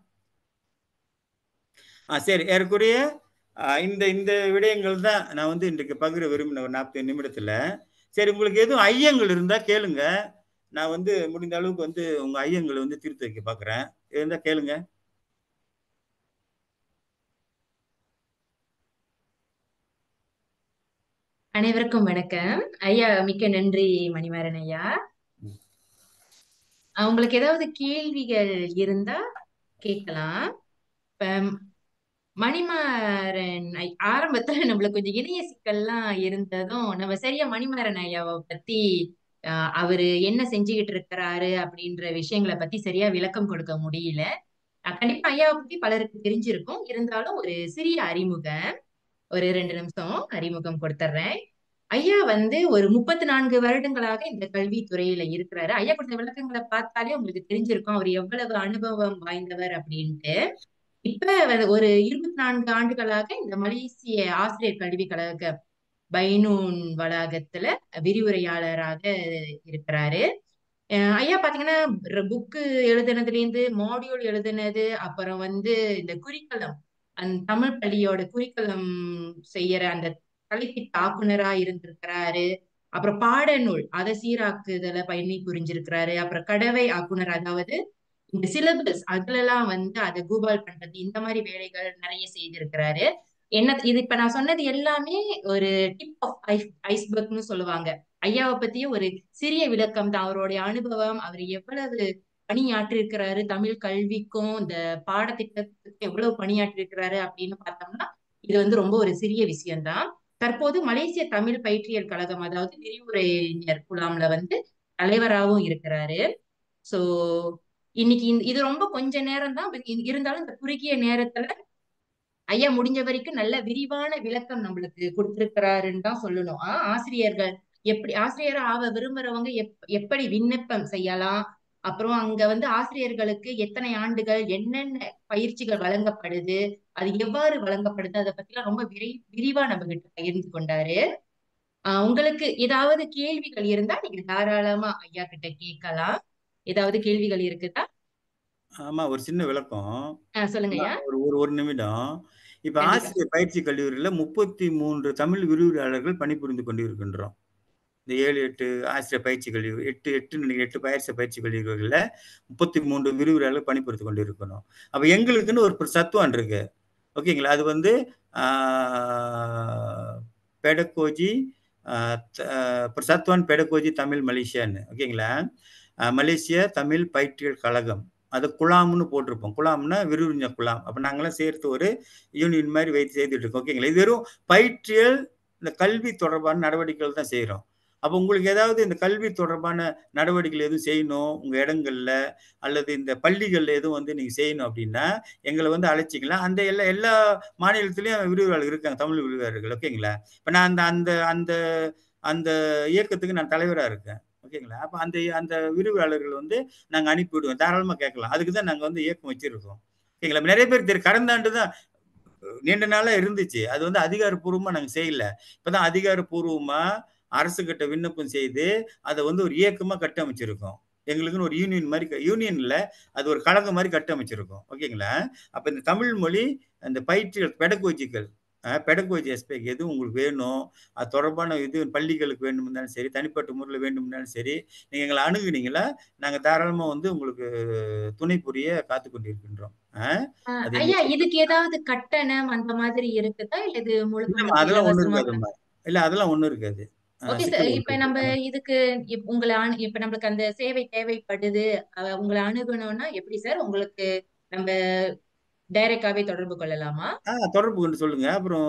ஆ சரி ஏறக்குறைய இந்த இந்த விடயங்கள் தான் நான் வந்து இன்றைக்கு பகிர விரும்பின ஒரு நாற்பது நிமிடத்துல சரி உங்களுக்கு எதுவும் ஐயங்கள் இருந்தா கேளுங்க நான் வந்து முடிந்த அளவுக்கு வந்து உங்க ஐயங்களை வந்து தீர்த்து வைக்க பாக்குறேன் இருந்தா கேளுங்க அனைவருக்கும் வணக்கம் ஐயா மிக்க நன்றி மணிமாறன் ஐயா உங்களுக்கு ஏதாவது கேள்விகள் இருந்தா கேட்கலாம் மணிமாறன் ஆரம்பத்துல நம்மளுக்கு கொஞ்சம் இணைய சிக்கல்லாம் இருந்ததும் நம்ம சரியா மணிமாறன் ஐயாவை பத்தி அவரு என்ன செஞ்சுக்கிட்டு இருக்கிறாரு அப்படின்ற விஷயங்களை பத்தி சரியா விளக்கம் கொடுக்க முடியல கண்டிப்பா ஐயாவை பத்தி பலருக்கு தெரிஞ்சிருக்கும் இருந்தாலும் ஒரு சிறிய அறிமுகம் ஒரு ரெண்டு நிமிஷம் அறிமுகம் கொடுத்துறேன் ஐயா வந்து ஒரு முப்பத்தி நான்கு வருடங்களாக இந்த கல்வித்துறையில இருக்கிறாரு ஐயா கொடுத்த விளக்கங்களை பார்த்தாலே உங்களுக்கு தெரிஞ்சிருக்கும் அவர் எவ்வளவு அனுபவம் வாய்ந்தவர் அப்படின்ட்டு இப்ப ஒரு இருபத்தி நான்கு ஆண்டுகளாக இந்த மலேசிய ஆசிரியர் கல்விக் கழக பைனூன் வளாகத்துல விரிவுரையாளராக இருக்கிறாரு ஐயா பாத்தீங்கன்னா புக்கு எழுதுனதுல இருந்து மாடியூல் எழுதுனது அப்புறம் வந்து இந்த குறிக்கலம் அந்த தமிழ் பள்ளியோட குறிக்கலம் செய்யற அந்த கலைத்திட்ட ஆக்குனரா இருந்திருக்கிறாரு அப்புறம் பாடநூல் அதை சீராக்குதல பயணி புரிஞ்சிருக்கிறாரு அப்புறம் கடவை ஆக்குனர் அதாவது இந்த சிலபஸ் எல்லாம் வந்து அதை கூபால் பண்றது இந்த மாதிரி வேலைகள் நிறைய செய்திருக்கிறாரு என்ன இது இப்ப நான் சொன்னது எல்லாமே ஒரு டிப் ஆஃப் ஐஸ்பர்க்னு சொல்லுவாங்க ஐயாவை பத்திய ஒரு சிறிய விளக்கம் தான் அவருடைய அனுபவம் அவர் எவ்வளவு பணியாற்றிருக்கிறாரு தமிழ் கல்விக்கும் இந்த பாடத்திட்டத்துக்கு எவ்வளவு பணியாற்றிருக்கிறாரு அப்படின்னு பார்த்தோம்னா இது வந்து ரொம்ப ஒரு சிறிய விஷயம்தான் தற்போது மலேசிய தமிழ் பயிற்றியல் கழகம் அதாவது விரிவுரைஞர் குழாம்ல வந்து தலைவராகவும் இருக்கிறாரு சோ இன்னைக்கு இது ரொம்ப கொஞ்ச நேரம் தான் இருந்தாலும் இந்த குறுகிய நேரத்துல ஐயா முடிஞ்ச வரைக்கும் நல்ல விரிவான விளக்கம் நம்மளுக்கு கொடுத்திருக்கிறாருன்னு தான் சொல்லணும் ஆசிரியர்கள் எப்படி ஆசிரியரா ஆக விரும்புறவங்க எப் எப்படி விண்ணப்பம் செய்யலாம் அப்புறம் அங்க வந்து ஆசிரியர்களுக்கு எத்தனை ஆண்டுகள் என்னென்ன பயிற்சிகள் வழங்கப்படுது அது எவ்வாறு வழங்கப்படுது அதை பத்தி எல்லாம் ரொம்ப விரை விரிவா நம்ம கிட்ட பகிர்ந்து கொண்டாரு ஆஹ் உங்களுக்கு ஏதாவது கேள்விகள் இருந்தா நீங்க தாராளமா ஐயா கிட்ட கேட்கலாம் ஏதாவது கேள்விகள் இருக்குதா ஆமா ஒரு சின்ன விளக்கம் சொல்லுங்க ஒரு ஒரு நிமிடம் இப்ப ஆசிரியர் பயிற்சி கல்லூரியில முப்பத்தி மூன்று தமிழ் விரிவுரையாளர்கள் பணிபுரிந்து கொண்டிருக்கின்றோம் இந்த ஏழு எட்டு ஆசிரியர் பயிற்சி கல்வி எட்டு எட்டு நீங்கள் எட்டு ஆசிரியர் பயிற்சி கல்விகளில் முப்பத்தி மூன்று விரிவுரைகளை பணிபுரித்து கொண்டு இருக்கணும் அப்போ எங்களுக்குன்னு ஒரு சத்துவம் இருக்கு ஓகேங்களா அது வந்து பெடகோஜி சத்வான் பெடகோஜி தமிழ் மலேசியான்னு ஓகேங்களா மலேசிய தமிழ் பயிற்றியல் கழகம் அது குழாம்னு போட்டிருப்போம் குழாம்னா விரிவிஞ்ச குழாம் அப்போ நாங்களாம் சேர்த்து ஒரு யூனியன் மாதிரி வைத்து செய்துட்டு இருக்கோம் ஓகேங்களா இது வெறும் பயிற்றியல் இந்த கல்வி தொடர்பான நடவடிக்கைகள் தான் செய்கிறோம் அப்போ உங்களுக்கு ஏதாவது இந்த கல்வி தொடர்பான நடவடிக்கைகள் எதுவும் செய்யணும் உங்கள் இடங்களில் அல்லது இந்த பள்ளிகளில் எதுவும் வந்து நீங்கள் செய்யணும் அப்படின்னா எங்களை வந்து அழைச்சிக்கலாம் அந்த எல்லா எல்லா மாநிலத்திலயும் விரிவாளர்கள் இருக்காங்க தமிழ் விரிவாளர்கள் ஓகேங்களா இப்போ நான் அந்த அந்த அந்த அந்த இயக்கத்துக்கு நான் தலைவராக இருக்கேன் ஓகேங்களா அப்போ அந்த அந்த விரிவாளர்கள் வந்து நாங்கள் அனுப்பிவிடுவோம் தாராளமாக கேட்கலாம் அதுக்கு தான் நாங்கள் வந்து இயக்கம் வச்சுருக்கோம் ஓகேங்களா நிறைய பேர் தெரியும் கடந்த ஆண்டுதான் தான் நீண்ட நாளாக இருந்துச்சு அது வந்து அதிகாரப்பூர்வமாக நாங்கள் செய்யல இப்போ தான் அதிகாரப்பூர்வமாக அரசு கிட்ட விண்ணப்பம் செய்து அதை வந்து ஒரு இயக்கமா கட்டமைச்சிருக்கோம் எங்களுக்குன்னு ஒரு யூனியன் மாதிரி யூனியன்ல அது ஒரு கழகம் மாதிரி கட்டமைச்சிருக்கோம் ஓகேங்களா அப்ப இந்த தமிழ் மொழி அந்த பயிற்சிகள் பெடகோஜிக்கல் பெடகோஜி எஸ்பேக் எது உங்களுக்கு வேணும் அது தொடர்பான இது பள்ளிகளுக்கு வேண்டும்னாலும் சரி தனிப்பட்ட முறையில் வேண்டும்னாலும் சரி நீங்க எங்களை அணுகுனீங்களா நாங்க தாராளமா வந்து உங்களுக்கு துணை புரிய காத்து கொண்டிருக்கின்றோம் ஐயா இதுக்கு ஏதாவது கட்டணம் அந்த மாதிரி இருக்குதா இல்ல இது அதெல்லாம் ஒண்ணு இருக்காதுமா இல்ல அதெல்லாம் ஒண்ணு இருக்காது ஓகே சார் இப்ப நம்ம இதுக்கு உங்களை இப்ப நம்மளுக்கு அந்த சேவை தேவைப்படுது உங்களை அணுகணும்னா எப்படி சார் உங்களுக்கு நம்ம டைரக்டாவே தொடர்பு கொள்ளலாமா தொடர்பு கொண்டு சொல்லுங்க அப்புறம்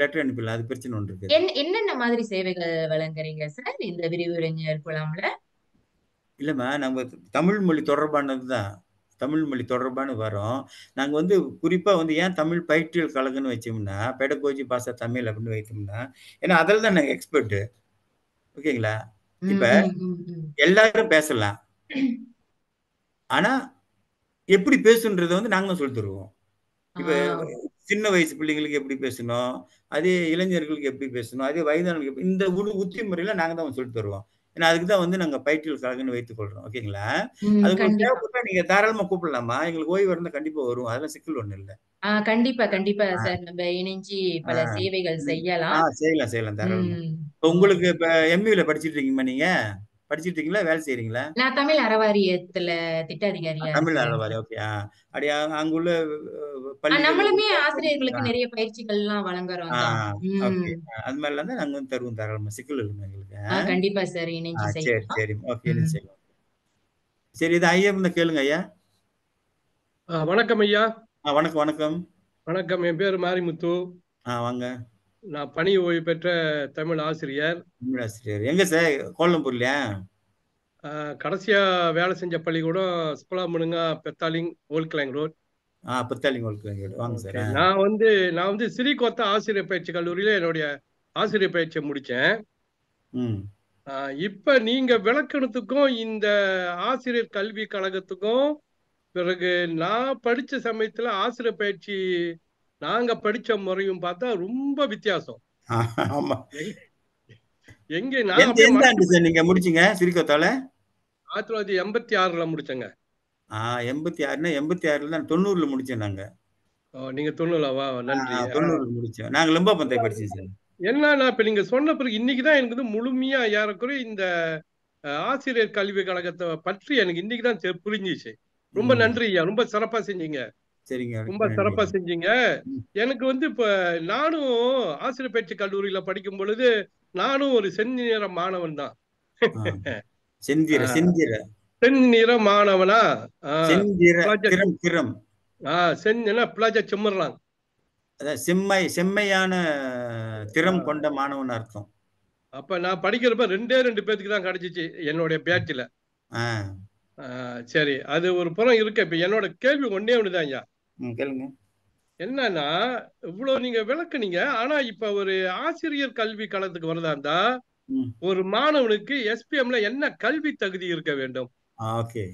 லெட்டர் அனுப்பிடலாம் அது பிரச்சனை ஒன்று இருக்கு என்னென்ன மாதிரி சேவைகள் வழங்குறீங்க சார் இந்த விரிவுரைஞர் குழாம்ல இல்லம்மா நம்ம தமிழ் மொழி தொடர்பானது தான் தமிழ் மொழி தொடர்பான வரும் நாங்கள் வந்து குறிப்பாக வந்து ஏன் தமிழ் பயிற்றியல் கழகம்னு வச்சோம்னா பெடகோஜி பாசா தமிழ் அப்படின்னு வைத்தோம்னா ஏன்னா அதில் தான் நாங்கள் எக்ஸ்பர்ட்டு ஓகேங்களா இப்ப எல்லாரும் பேசலாம் ஆனா எப்படி பேசுன்றதை வந்து நாங்களும் சொல்லி தருவோம் இப்ப சின்ன வயசு பிள்ளைங்களுக்கு எப்படி பேசணும் அதே இளைஞர்களுக்கு எப்படி பேசணும் அதே வயதானவங்களுக்கு இந்த உத்தி முறையில நாங்க தான் சொல்லி தருவோம் ஏன்னா அதுக்கு தான் வந்து நாங்க பயிற்சிகள் கழகம்னு வைத்துக் கொள்றோம் ஓகேங்களா அது தேவைப்பட்டா நீங்க தாராளமா கூப்பிடலாமா எங்களுக்கு ஓய்வு இருந்தா கண்டிப்பா வரும் அதெல்லாம் சிக்கல் ஒண்ணு இல்ல கண்டிப்பா கண்டிப்பா சார் நம்ம இணைஞ்சி பல சேவைகள் செய்யலாம் செய்யலாம் செய்யலாம் தாராளமா உங்களுக்கு இப்ப எம்இல படிச்சிட்டு இருக்கீங்களா நீங்க படிச்சுட்டு இருக்கீங்களா வேலை செய்யறீங்களா நான் தமிழ் அறவாரியத்துல திட்ட அதிகாரியா தமிழ் அறவாரி ஓகே அப்படி அங்குள்ள நம்மளுமே ஆசிரியர்களுக்கு நிறைய பயிற்சிகள் எல்லாம் வழங்குறோம் அது மாதிரி எல்லாம் நாங்க வந்து தருவோம் தாராளமா சிக்கல் இருக்கும் எங்களுக்கு கண்டிப்பா சார் இணைஞ்சு சரி சரி ஓகே சரி இது ஐயா இருந்தா கேளுங்க ஐயா வணக்கம் ஐயா வணக்கம் வணக்கம் வணக்கம் என் பேர் மாரிமுத்து ஆ வாங்க நான் பணி ஓய்வு பெற்ற தமிழ் ஆசிரியர் தமிழ் ஆசிரியர் எங்க சார் கோலம்பூர்லயா கடைசியா வேலை செஞ்ச பள்ளிக்கூடம் சுப்பலா முனுங்கா Petaling Old Klang road Petaling road நான் வந்து நான் வந்து ஸ்ரீகோத்தா ஆசிரியர் பயிற்சி கல்லூரியில என்னுடைய ஆசிரியர் பயிற்சியை முடிச்சேன் இப்ப நீங்க விளக்கணத்துக்கும் இந்த ஆசிரியர் கல்வி கழகத்துக்கும் பிறகு நான் படிச்ச சமயத்துல ஆசிரியர் பயிற்சி நாங்க படிச்ச முறையும் பார்த்தா ரொம்ப வித்தியாசம் எங்க நான் நீங்க முடிச்சீங்க சிரிக்கோத்தால ஆயிரத்தி தொள்ளாயிரத்தி எண்பத்தி ஆறுல முடிச்சங்க ஆஹ் எண்பத்தி ஆறுனா எண்பத்தி ஆறுல தான் தொண்ணூறுல முடிச்சேன் நாங்க நீங்க தொண்ணூறுலவா நன்றி தொண்ணூறுல முடிச்சேன் நாங்க லிம்பா பந்தை படிச்சோம் சார் என்ன இப்ப நீங்க சொன்ன பிறகு இன்னைக்குதான் எனக்கு வந்து முழுமையா யாருக்குறைய இந்த ஆசிரியர் கல்வி கழகத்தை பற்றி எனக்கு இன்னைக்குதான் தான் புரிஞ்சிச்சு ரொம்ப நன்றி ஐயா ரொம்ப சிறப்பா செஞ்சீங்க சரிங்க ரொம்ப சிறப்பா செஞ்சீங்க எனக்கு வந்து இப்ப நானும் ஆசிரியர் பயிற்சி கல்லூரியில படிக்கும் பொழுது நானும் ஒரு செஞ்சு மாணவன் தான் செந்திர செந்திர செஞ்சிற மாணவனா செஞ்சனா பிளாஜா செம்மர்லாங் செம்மை செம்மையான திறம் கொண்ட மாணவன் அர்த்தம் அப்ப நான் படிக்கிறப்ப ரெண்டே ரெண்டு பேத்துக்கு தான் கிடைச்சிச்சு என்னுடைய ஆஹ் சரி அது ஒரு புறம் இருக்கு இப்ப என்னோட கேள்வி ஒன்னே ஒண்ணுதான் ஐயா கேளுங்க என்னன்னா இவ்வளவு நீங்க விளக்குனீங்க ஆனா இப்ப ஒரு ஆசிரியர் கல்வி களத்துக்கு வரதா இருந்தா ஒரு மாணவனுக்கு எஸ்பிஎம்ல என்ன கல்வி தகுதி இருக்க வேண்டும் ஓகே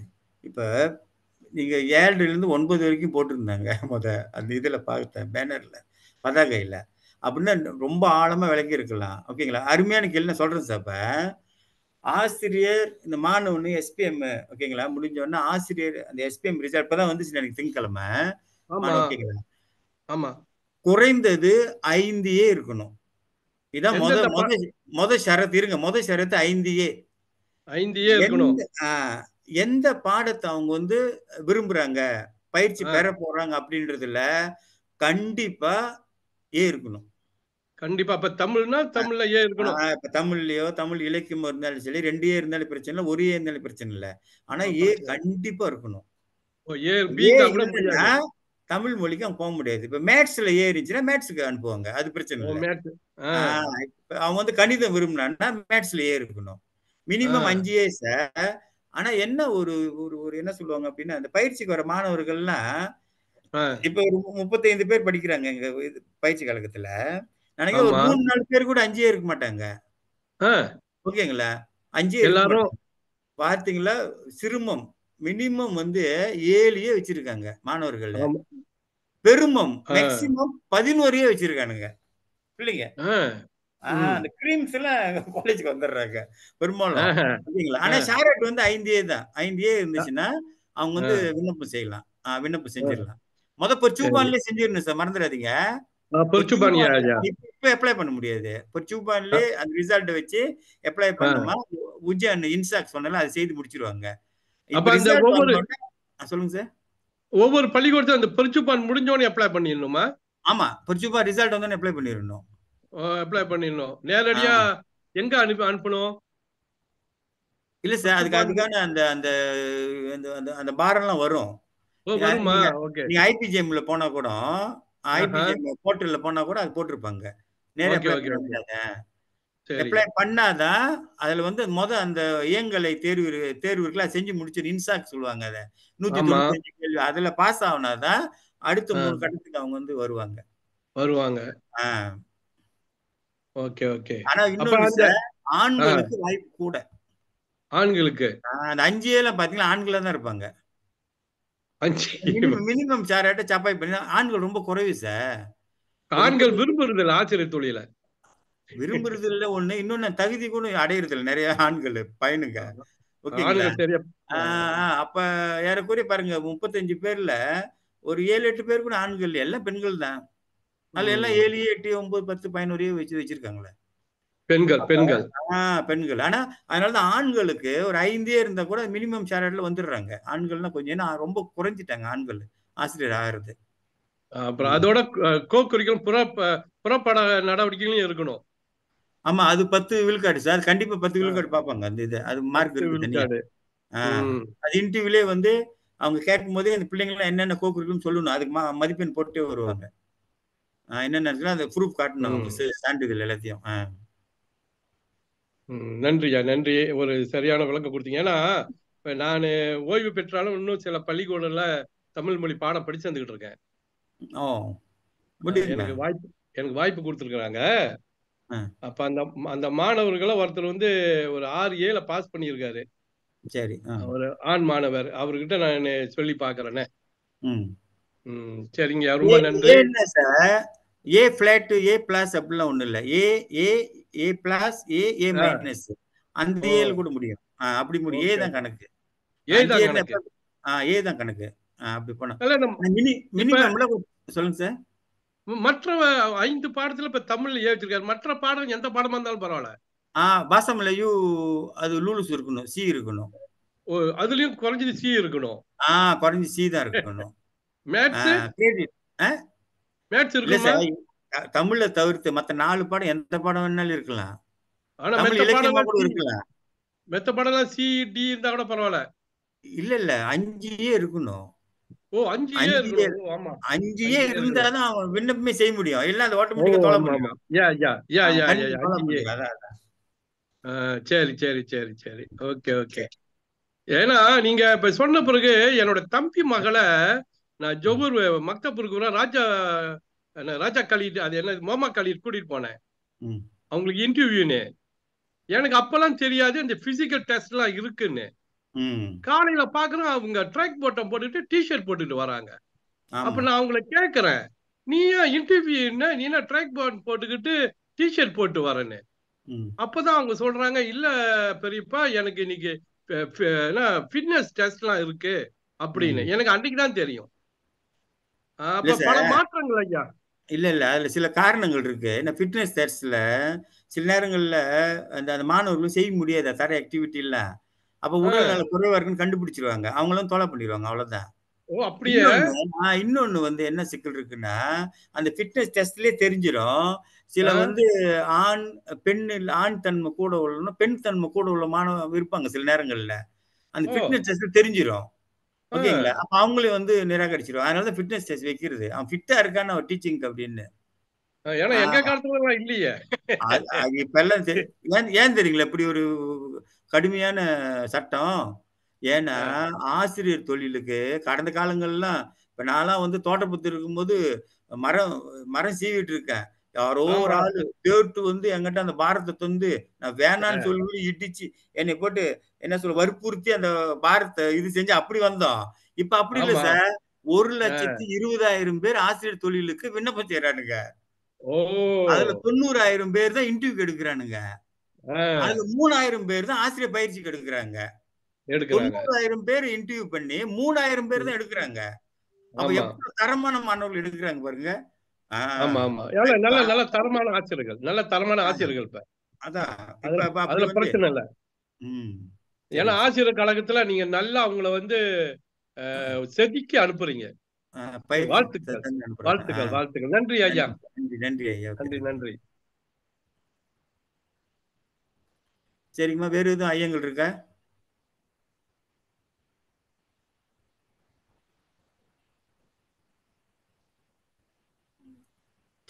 இப்ப நீங்க ஏழுல இருந்து ஒன்பது வரைக்கும் போட்டிருந்தாங்க முத அந்த இதுல பார்த்தேன் பேனர்ல பதாகையில அப்படின்னா ரொம்ப ஆழமா விளக்கி இருக்கலாம் ஓகேங்களா அருமையான கேள்வி சொல்றேன் சார் ஆசிரியர் இந்த மாணவனு எஸ்பிஎம் ஓகேங்களா முடிஞ்ச உடனே ஆசிரியர் அந்த எஸ்பிஎம் ரிசல்ட் தான் வந்துச்சு எனக்கு திங்கக்கிழமை ஆமா குறைந்தது ஐந்து ஏ இருக்கணும் இதான் முத முத முத இருங்க முத ஷரத்து ஐந்தியே ஐந்தியே எந்த பாடத்தை அவங்க வந்து விரும்புறாங்க பயிற்சி பெற போறாங்க அப்படின்றதுல கண்டிப்பா ஏ இருக்கணும் கண்டிப்பா அப்ப தமிழ்னா தமிழ்ல ஏ இருக்கணும் இப்ப தமிழ்லயோ தமிழ் இலக்கியம் இருந்தாலும் சரி ரெண்டே இருந்தாலும் பிரச்சனை இல்ல ஒரே இருந்தாலும் பிரச்சனை இல்ல ஆனா ஏ கண்டிப்பா இருக்கணும் தமிழ் மொழிக்கு அவங்க போக முடியாது இப்ப மேத்ஸ்ல ஏ இருந்துச்சுன்னா மேத்ஸுக்கு அனுப்புவாங்க அது பிரச்சனை இல்லை அவன் வந்து கணிதம் விரும்பினான்னா மேத்ஸ்ல ஏ இருக்கணும் மினிமம் அஞ்சு ஏ ஆனா என்ன ஒரு ஒரு ஒரு என்ன சொல்லுவாங்க அப்படின்னா அந்த பயிற்சிக்கு வர மாணவர்கள்லாம் இப்ப ஒரு முப்பத்தி ஐந்து பேர் படிக்கிறாங்க எங்க பயிற்சி கழகத்துல நினைக்க ஒரு மூணு நாலு பேர் கூட அஞ்சே இருக்க மாட்டாங்க ஓகேங்களா அஞ்சு எல்லாரும் பார்த்தீங்களா சிறுமம் மினிமம் வந்து ஏழையே வச்சிருக்காங்க மாணவர்கள் பெருமம் மேக்சிமம் பதினோரையே வச்சிருக்கானுங்க இல்லைங்க அந்த கிரீம்ஸ் எல்லாம் காலேஜுக்கு வந்துடுறாங்க பெரும்பாலும் ஆனா ஷாரட் வந்து ஐந்தே தான் ஐந்தே இருந்துச்சுன்னா அவங்க வந்து விண்ணப்பம் செய்யலாம் விண்ணப்பம் செஞ்சிடலாம் மொத பச்சூபான்லயே செஞ்சிடணும் சார் மறந்துடாதீங்க அப்ளை பண்ண முடியாது அந்த ரிசல்ட் வச்சு அப்ளை பண்ணுமா செய்து முடிச்சிருவாங்க சொல்லுங்க சார் ஒவ்வொரு பள்ளிக்கூடத்துல அப்ளை ஆமா ரிசல்ட் அப்ளை பண்ணிடணும் அப்ளை பண்ணிடணும் நேரடியா எங்க இல்ல சார் அதுக்கு அதுக்கான அந்த அந்த அந்த வரும் நீங்க போனா கூட ஐபிஎம் போர்ட்டல்ல போனா கூட அது போட்டிருப்பாங்க அப்ளை பண்ணாதான் அதுல வந்து முத அந்த இயங்கலை தேர்வு தேர்வுக்கெல்லாம் செஞ்சு முடிச்சு இன்சாக் சொல்லுவாங்க அதை நூத்தி தொண்ணூத்தஞ்சு கேள்வி அதுல பாஸ் ஆகுனாதான் அடுத்த மூணு கட்டத்துக்கு அவங்க வந்து வருவாங்க வருவாங்க ஓகே ஓகே ஆனா இன்னொரு ஆண்களுக்கு வாய்ப்பு கூட ஆண்களுக்கு அந்த அஞ்சு எல்லாம் பாத்தீங்கன்னா ஆண்களா தான் இருப்பாங்க மினிமம் சாராட்ட சப்பாய் பண்ணி ஆண்கள் ரொம்ப குறைவு சார் ஆண்கள் விரும்புறது இல்லை ஆச்சரிய தொழில விரும்புறது இல்ல ஒண்ணு இன்னொன்னு தகுதி கூட அடையிறது இல்லை நிறைய ஆண்கள் பையனுங்க அப்ப ஏறக்குறைய பாருங்க முப்பத்தஞ்சு பேர்ல ஒரு ஏழு எட்டு பேர் கூட ஆண்கள் எல்லாம் பெண்கள் தான் அதுல எல்லாம் ஏழு எட்டு ஒன்பது பத்து பதினோரையே வச்சு வச்சிருக்காங்களே பெண்கள் பெண்கள் ஆஹ் பெண்கள் ஆனா அதனாலதான் ஆண்களுக்கு ஒரு ஐந்தே இருந்தா கூட மினிமம் சேலரில வந்துடுறாங்க ஆண்கள்னா கொஞ்சம் ஏன்னா ரொம்ப குறைஞ்சிட்டாங்க ஆண்கள் ஆசிரியர் ஆகிறது அப்புறம் அதோட கோ குறிக்கும் புற புறப்பட நடவடிக்கைகளும் இருக்கணும் ஆமா அது பத்து விழுக்காடு சார் கண்டிப்பா பத்து விழுக்காடு பார்ப்பாங்க அந்த இது அது மார்க் இருக்கு அது இன்டர்வியூலே வந்து அவங்க கேட்கும் போதே அந்த பிள்ளைங்களாம் என்னென்ன கோ சொல்லணும் அதுக்கு மதிப்பெண் போட்டே வருவாங்க என்னென்ன இருக்குன்னா அந்த ப்ரூஃப் காட்டணும் சான்றிதழ் எல்லாத்தையும் ஆஹ் நன்றியா நன்றி ஒரு சரியான விளக்கம் கொடுத்தீங்க ஏன்னா இப்ப நான் ஓய்வு பெற்றாலும் இன்னும் சில பள்ளிக்கூடல தமிழ் மொழி பாடம் படிச்சு வந்துகிட்டு இருக்கேன் எனக்கு வாய்ப்பு எனக்கு வாய்ப்பு கொடுத்துருக்குறாங்க அப்ப அந்த அந்த மாணவர்களை ஒருத்தர் வந்து ஒரு ஆறு ஏழு பாஸ் பண்ணியிருக்காரு சரி ஒரு ஆண் மாணவர் அவர்கிட்ட நான் சொல்லி பாக்குறேனே சரிங்க ரொம்ப நன்றி ஏ பிளாட் ஏ பிளாஸ் அப்படிலாம் ஒண்ணும் இல்ல ஏ ஏ ஏ பிளஸ் ஏ ஏ மைனஸ் அந்த ஏல கூட முடியும் அப்படி முடியும் ஏ தான் கணக்கு ஏ தான் கணக்கு அப்படி போனா மினி மினிமம்ல சொல்லுங்க சார் மற்ற ஐந்து பாடத்துல இப்ப தமிழ்ல ஏ வச்சிருக்காரு மற்ற பாடம் எந்த பாடமா இருந்தாலும் பரவாயில்ல ஆஹ் பாசம்லயும் அது லூலுஸ் இருக்கணும் சி இருக்கணும் ஓ அதுலயும் குறைஞ்சது சி இருக்கணும் ஆஹ் குறைஞ்சு சி தான் இருக்கணும் மேத்ஸ் கிரெடிட் மேத்ஸ் இருக்குமா தமிழ்ல தவிர்த்து மத்த நாலு பாடம் எந்த பாடம் வேணாலும் இருக்கலாம் மெத்த பாடம் இருந்தா கூட பரவாயில்ல இல்ல இல்ல அஞ்சே இருக்கணும் ஓ விண்ணப்பமே செய்ய முடியும் இல்ல அந்த முடியும் யா யா சரி சரி சரி சரி ஓகே ஓகே ஏன்னா நீங்க இப்ப சொன்ன பிறகு என்னோட தம்பி மகளை நான் ஜொகூர் மக்தபுருக்கு ராஜா ராஜா காளி அது என்ன மாமா களி கூட்டிட்டு போனேன் அவங்களுக்கு இன்டர்வியூன்னு எனக்கு அப்பெல்லாம் தெரியாது இந்த பிசிக்கல் டெஸ்ட் எல்லாம் இருக்குன்னு காலையில பாக்குறோம் அவங்க ட்ராக் போட்டம் போட்டுட்டு டிஷர்ட் போட்டுட்டு வராங்க அப்ப நான் அவங்கள கேக்குறேன் நீ ஏன் இன்டர்வியூ என்ன நீ என்ன ட்ராக் பாண்ட் போட்டுக்கிட்டு டிஷர்ட் போட்டு வரேன்னு அப்பதான் அவங்க சொல்றாங்க இல்ல பெரியப்பா எனக்கு இன்னைக்கு ஃபிட்னஸ் எல்லாம் இருக்கு அப்படின்னு எனக்கு அன்னைக்குதான் தெரியும் பல மாற்றங்கள் ஐயா இல்ல, இல்ல. அதுல சில காரணங்கள் இருக்கு. ஏன்னா ஃபிட்னஸ் டெஸ்ட்ல சில நேரங்கள்ல அந்த அந்த மாணவர்களும் செய்ய முடியாது. தர ஆக்டிவிட்டிலாம். அப்போ உடல் நல ஆ. இருக்குன்னு கண்டுபிடிச்சிருவாங்க அவங்களும் தொலை பண்ணிருவாங்க. அவ்வளோதான். ஓ! அப்படியா? இன்னொன்னு வந்து என்ன சிக்கல் இருக்குன்னா, அந்த ஃபிட்னஸ் டெஸ்ட்லயே தெரிஞ்சிரும். சில வந்து ஆண் பெண் ஆண் தன்மை கூட உள்ளவனும், பெண் தன்மை கூட உள்ள மாணவ இருப்பாங்க சில நேரங்கள்ல. அந்த ஃபிட்னஸ் டெஸ்ட்ல தெரிஞ்சிரும். ஓகேங்களா அப்ப அவங்களே வந்து நிராகரிச்சிருவாங்க அதனால தான் ஃபிட்னஸ் டெஸ்ட் வைக்கிறது அவன் ஃபிட்டா இருக்கான்னு ஒரு டீச்சிங் அப்படின்னு ஏன்னா எங்க காலத்துல இல்லையே இப்ப எல்லாம் ஏன் தெரியுங்களா இப்படி ஒரு கடுமையான சட்டம் ஏன்னா ஆசிரியர் தொழிலுக்கு கடந்த காலங்கள்லாம் இப்ப நான்லாம் வந்து தோட்டப்பத்து இருக்கும்போது மரம் மரம் சீவிட்டு இருக்கேன் யாரோ ஒரு ஆளு தேட்டு வந்து எங்கிட்ட அந்த பாரத்தை தந்து நான் வேணான்னு சொல்லி இடிச்சு என்னை போட்டு என்ன சொல்ல வற்புறுத்தி அந்த பாரத்தை இது செஞ்சு அப்படி வந்தோம் இப்ப அப்படி இல்ல சார் ஒரு லட்சத்தி இருபதாயிரம் பேர் ஆசிரியர் தொழிலுக்கு விண்ணப்பம் செய்யறானுங்க அதுல தொண்ணூறாயிரம் பேர் தான் இன்டர்வியூ எடுக்கிறானுங்க அதுல மூணாயிரம் பேர் தான் ஆசிரியர் பயிற்சிக்கு எடுக்கிறாங்க தொண்ணூறாயிரம் பேர் இன்டர்வியூ பண்ணி மூணாயிரம் பேர் தான் எடுக்கிறாங்க அப்ப எவ்வளவு தரமான மாணவர்கள் எடுக்கிறாங்க பாருங்க ஆமா ஆமா நல்ல நல்ல தரமான ஆசிரியர்கள் நல்ல தரமான ஆசிரியர்கள் இப்ப அதான் பிரச்சனை இல்ல ஏன்னா ஆசிரியர் கழகத்துல நீங்க நல்லா அவங்கள வந்து செதுக்கி அனுப்புறீங்க வாழ்த்துக்கள் வாழ்த்துக்கள் வாழ்த்துக்கள் நன்றி ஐயா நன்றி ஐயா நன்றி நன்றி சரிங்கம்மா வேறு எதுவும் ஐயங்கள் இருக்கா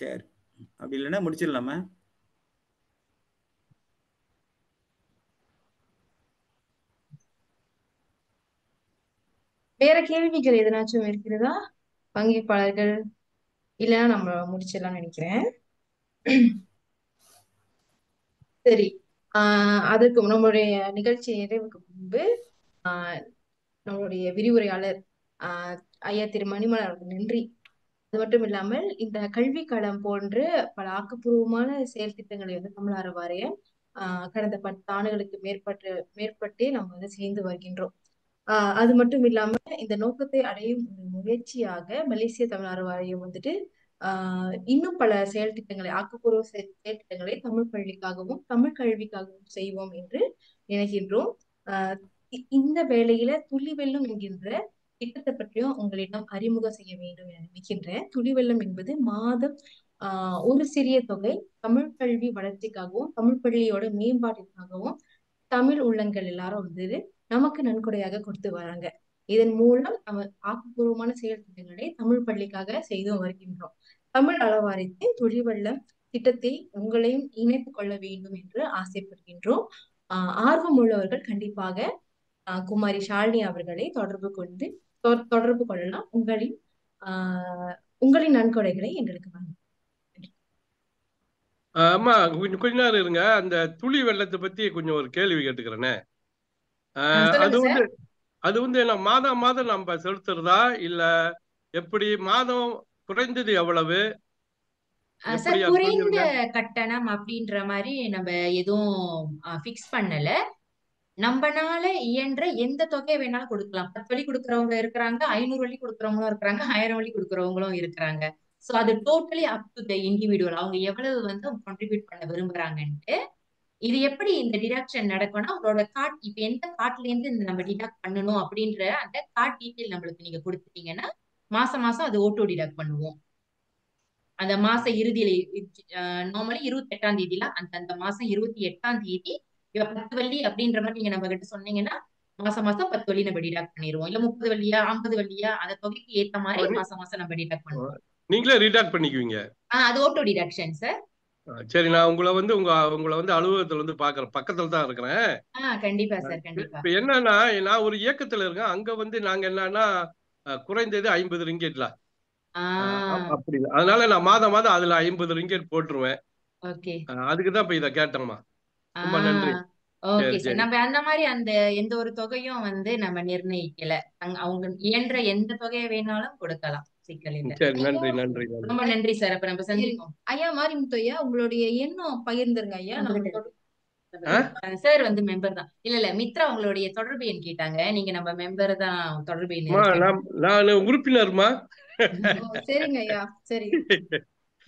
சரி அப்படி இல்லைன்னா முடிச்சிடலாமா வேற கேள்விகள் எதனாச்சும் இருக்கிறதா பங்கேற்பாளர்கள் இல்லைன்னா நம்ம முடிச்சிடலாம் நினைக்கிறேன் சரி ஆஹ் அதற்கு நம்மளுடைய நிகழ்ச்சி நிறைவுக்கு முன்பு ஆஹ் நம்மளுடைய விரிவுரையாளர் ஆஹ் ஐயா திரு மணிமலர் நன்றி அது மட்டும் இல்லாமல் இந்த கல்வி களம் போன்று பல ஆக்கப்பூர்வமான செயல் திட்டங்களை வந்து தமிழ் அரவாரியன் ஆஹ் கடந்த பத்து ஆண்டுகளுக்கு மேற்பட்டு மேற்பட்டே நம்ம வந்து சேர்ந்து வருகின்றோம் அது மட்டும் இல்லாம இந்த நோக்கத்தை அடையும் முயற்சியாக மலேசிய தமிழர் வாரியம் வந்துட்டு இன்னும் பல செயல் திட்டங்களை ஆக்கப்பூர்வ செயல் திட்டங்களை தமிழ் பள்ளிக்காகவும் தமிழ் கல்விக்காகவும் செய்வோம் என்று நினைக்கின்றோம் ஆஹ் இந்த வேளையில துளி என்கின்ற திட்டத்தை பற்றியும் உங்களிடம் அறிமுகம் செய்ய வேண்டும் என நினைக்கின்றேன் துளி என்பது மாதம் ஆஹ் ஒரு சிறிய தொகை தமிழ் கல்வி வளர்ச்சிக்காகவும் தமிழ் பள்ளியோட மேம்பாட்டிற்காகவும் தமிழ் உள்ளங்கள் எல்லாரும் வந்து நமக்கு நன்கொடையாக கொடுத்து வராங்க இதன் மூலம் நம்ம ஆக்கப்பூர்வமான செயல் திட்டங்களை தமிழ் பள்ளிக்காக செய்தும் வருகின்றோம் தமிழ் அளவாரித்தின் தொழில்வள்ள திட்டத்தை உங்களையும் இணைப்பு கொள்ள வேண்டும் என்று ஆசைப்படுகின்றோம் ஆஹ் ஆர்வம் உள்ளவர்கள் கண்டிப்பாக குமாரி ஷாலினி அவர்களை தொடர்பு கொண்டு தொடர்பு கொள்ளலாம் உங்களின் ஆஹ் உங்களின் நன்கொடைகளை எங்களுக்கு வாங்க ஆமா கொஞ்ச நேரம் இருங்க அந்த துளி வெள்ளத்தை பத்தி கொஞ்சம் ஒரு கேள்வி கேட்டுக்கிறேனே அது வந்து அது வந்து என்ன மாதம் மாதம் நம்ம செலுத்துறதா இல்ல எப்படி மாதம் குறைந்தது எவ்வளவு குறைந்த கட்டணம் அப்படின்ற மாதிரி நம்ம எதுவும் பிக்ஸ் பண்ணல நம்மனால இயன்ற எந்த தொகையை வேணாலும் கொடுக்கலாம் பத்து வழி கொடுக்கறவங்க இருக்கிறாங்க ஐநூறு வழி கொடுக்கறவங்களும் இருக்கிறாங்க ஆயிரம் வழி கொடுக்கறவங்களும் இருக்கிறாங்க சோ அது totally up to the individual அவங்க எவ்வளவு வந்து கான்ட்ரிபியூட் பண்ண விரும்புறாங்கன்ட்டு இது எப்படி இந்த டிடக்ஷன் நடக்கும்னா அவரோட கார்ட் இப்ப எந்த கார்ட்ல இருந்து இந்த நம்ம டிடக்ட் பண்ணணும் அப்படின்ற அந்த கார்ட் டீட்டெயில் நம்மளுக்கு நீங்க கொடுத்துட்டீங்கன்னா மாசம் மாசம் அது ஓட்டோ டிடக்ட் பண்ணுவோம் அந்த மாச இறுதியில நார்மலி இருபத்தி எட்டாம் எல்லாம் அந்த அந்த மாசம் இருபத்தி எட்டாம் தேதி இப்ப பத்து வள்ளி அப்படின்ற மாதிரி நீங்க நம்ம கிட்ட சொன்னீங்கன்னா மாசம் மாசம் பத்து வள்ளி நம்ம டிடக்ட் பண்ணிடுவோம் இல்ல முப்பது வள்ளியா ஐம்பது வள்ளியா அந்த தொகைக்கு ஏத்த மாதிரி மாசம் மாசம் நம்ம டிடக்ட் பண்ணுவோம் நீங்களே ரீடாக்ட் பண்ணிக்குவீங்க அது ஓட்டோ டிடக்ஷன் சார் சரி நான் உங்களை வந்து உங்க உங்களை வந்து அலுவலகத்துல வந்து பாக்குறேன் பக்கத்துல தான் இருக்கிறேன் கண்டிப்பா இப்ப என்னன்னா நான் ஒரு இயக்கத்துல இருக்கேன் அங்க வந்து நாங்க என்னன்னா குறைந்தது ஐம்பது ரிங்கெட்ல அப்படி அதனால நான் மாதம் மாதம் அதுல ஐம்பது ரிங்கெட் போட்டுருவேன் அதுக்குதான் இப்ப இத கேட்டோம்மா ரொம்ப நன்றி நம்ம அந்த மாதிரி அந்த எந்த ஒரு தொகையும் வந்து நம்ம நிர்ணயிக்கல அவங்க இயன்ற எந்த தொகையை வேணாலும் கொடுக்கலாம் நன்றி நன்றி ரொம்ப நன்றி சார் அப்ப நம்ம சந்திப்போம் ஐயா மாரிமுத்து ஐயா உங்களுடைய எண்ணம் ஐயா சார் வந்து மெம்பர் தான் இல்ல இல்ல மித்ரா தொடர்பு கேட்டாங்க நீங்க நம்ம மெம்பர் தான் தொடர்பு உறுப்பினர்மா சரிங்க ஐயா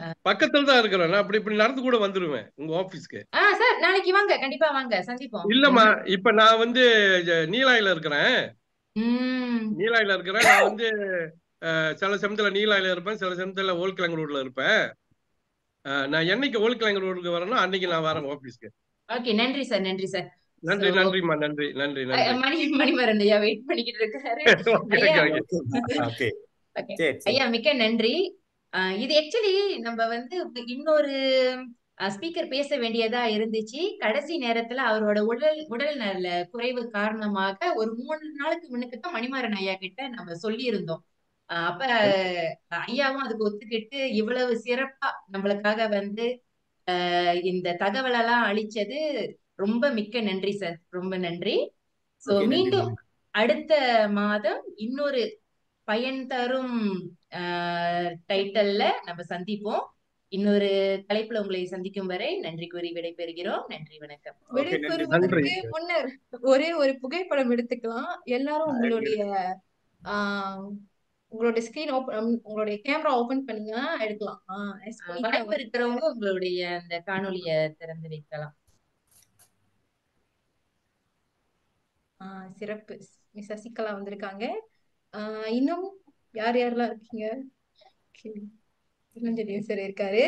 அப்படி இப்படி நடந்து கூட வந்துருவேன் உங்க ஆபீஸ்க்கு சார் நாளைக்கு வாங்க கண்டிப்பா வாங்க இல்லம்மா இப்ப நான் வந்து நீலாயில இருக்கிறேன் நீலாயில இருக்கிறேன் நான் வந்து சில சமயத்தில் நீலாயில் இருப்பேன் சில சமயத்தில் கிழங்கு ரோட்ல இருப்பேன் நான் என்னைக்கு ஓல் கிழங்கு ரோடுக்கு வரேனோ அன்னைக்கு நான் வரேன் ஆஃபீஸ்க்கு ஓகே நன்றி சார் நன்றி சார் நன்றி நன்றிமா நன்றி நன்றி மணி மணிமரன் ஐயா வெயிட் பண்ணிக்கிட்டு இருக்காரு ஐயா மிக்க நன்றி இது ஆக்சுவலி நம்ம வந்து இன்னொரு ஸ்பீக்கர் பேச வேண்டியதா இருந்துச்சு கடைசி நேரத்துல அவரோட உடல் உடல் நல குறைவு காரணமாக ஒரு மூணு நாளுக்கு முன்னுக்கு தான் மணிமாறன் ஐயா கிட்ட நம்ம சொல்லி இருந்தோம் அப்ப ஐயாவும் அதுக்கு ஒத்துக்கிட்டு இவ்வளவு சிறப்பா நம்மளுக்காக வந்து இந்த தகவலெல்லாம் அழிச்சது ரொம்ப மிக்க நன்றி சார் ரொம்ப நன்றி சோ மீண்டும் அடுத்த மாதம் இன்னொரு பயன் தரும் டைட்டல்ல நம்ம சந்திப்போம் இன்னொரு தலைப்புல உங்களை சந்திக்கும் வரை நன்றி கூறி விடைபெறுகிறோம் நன்றி வணக்கம் விடைபெறுவதற்கு முன்னர் ஒரே ஒரு புகைப்படம் எடுத்துக்கலாம் எல்லாரும் உங்களுடைய ஆஹ் உங்களுடைய ஸ்கிரீன் ஓபன் உங்களுடைய கேமரா ஓபன் பண்ணீங்கன்னா எடுக்கலாம் வாய்ப்பு இருக்கிறவங்க உங்களுடைய அந்த காணொலிய திறந்து வைக்கலாம் சிறப்பு மிஸ் சசிகலா வந்திருக்காங்க இன்னும் யார் யாரெல்லாம் இருக்கீங்க திருநஞ்சலியும் சார் இருக்காரு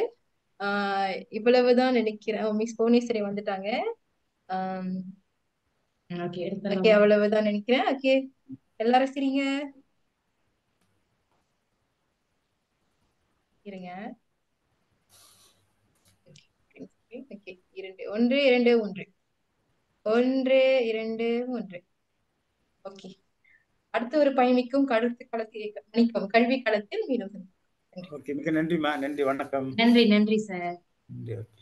ஆஹ் இவ்வளவுதான் நினைக்கிறேன் மிஸ் புவனேஸ்வரி வந்துட்டாங்க ஓகே அவ்வளவுதான் நினைக்கிறேன் ஓகே எல்லாரும் சரிங்க இருங்க ஒன்று இரண்டு ஒன்று ஒன்று இரண்டு ஒன்று ஓகே அடுத்த ஒரு பயணிக்கும் கழுத்து களத்தில் கல்வி களத்தில் மீண்டும் ஓகே மிக நன்றி வணக்கம் நன்றி நன்றி சார் நன்றி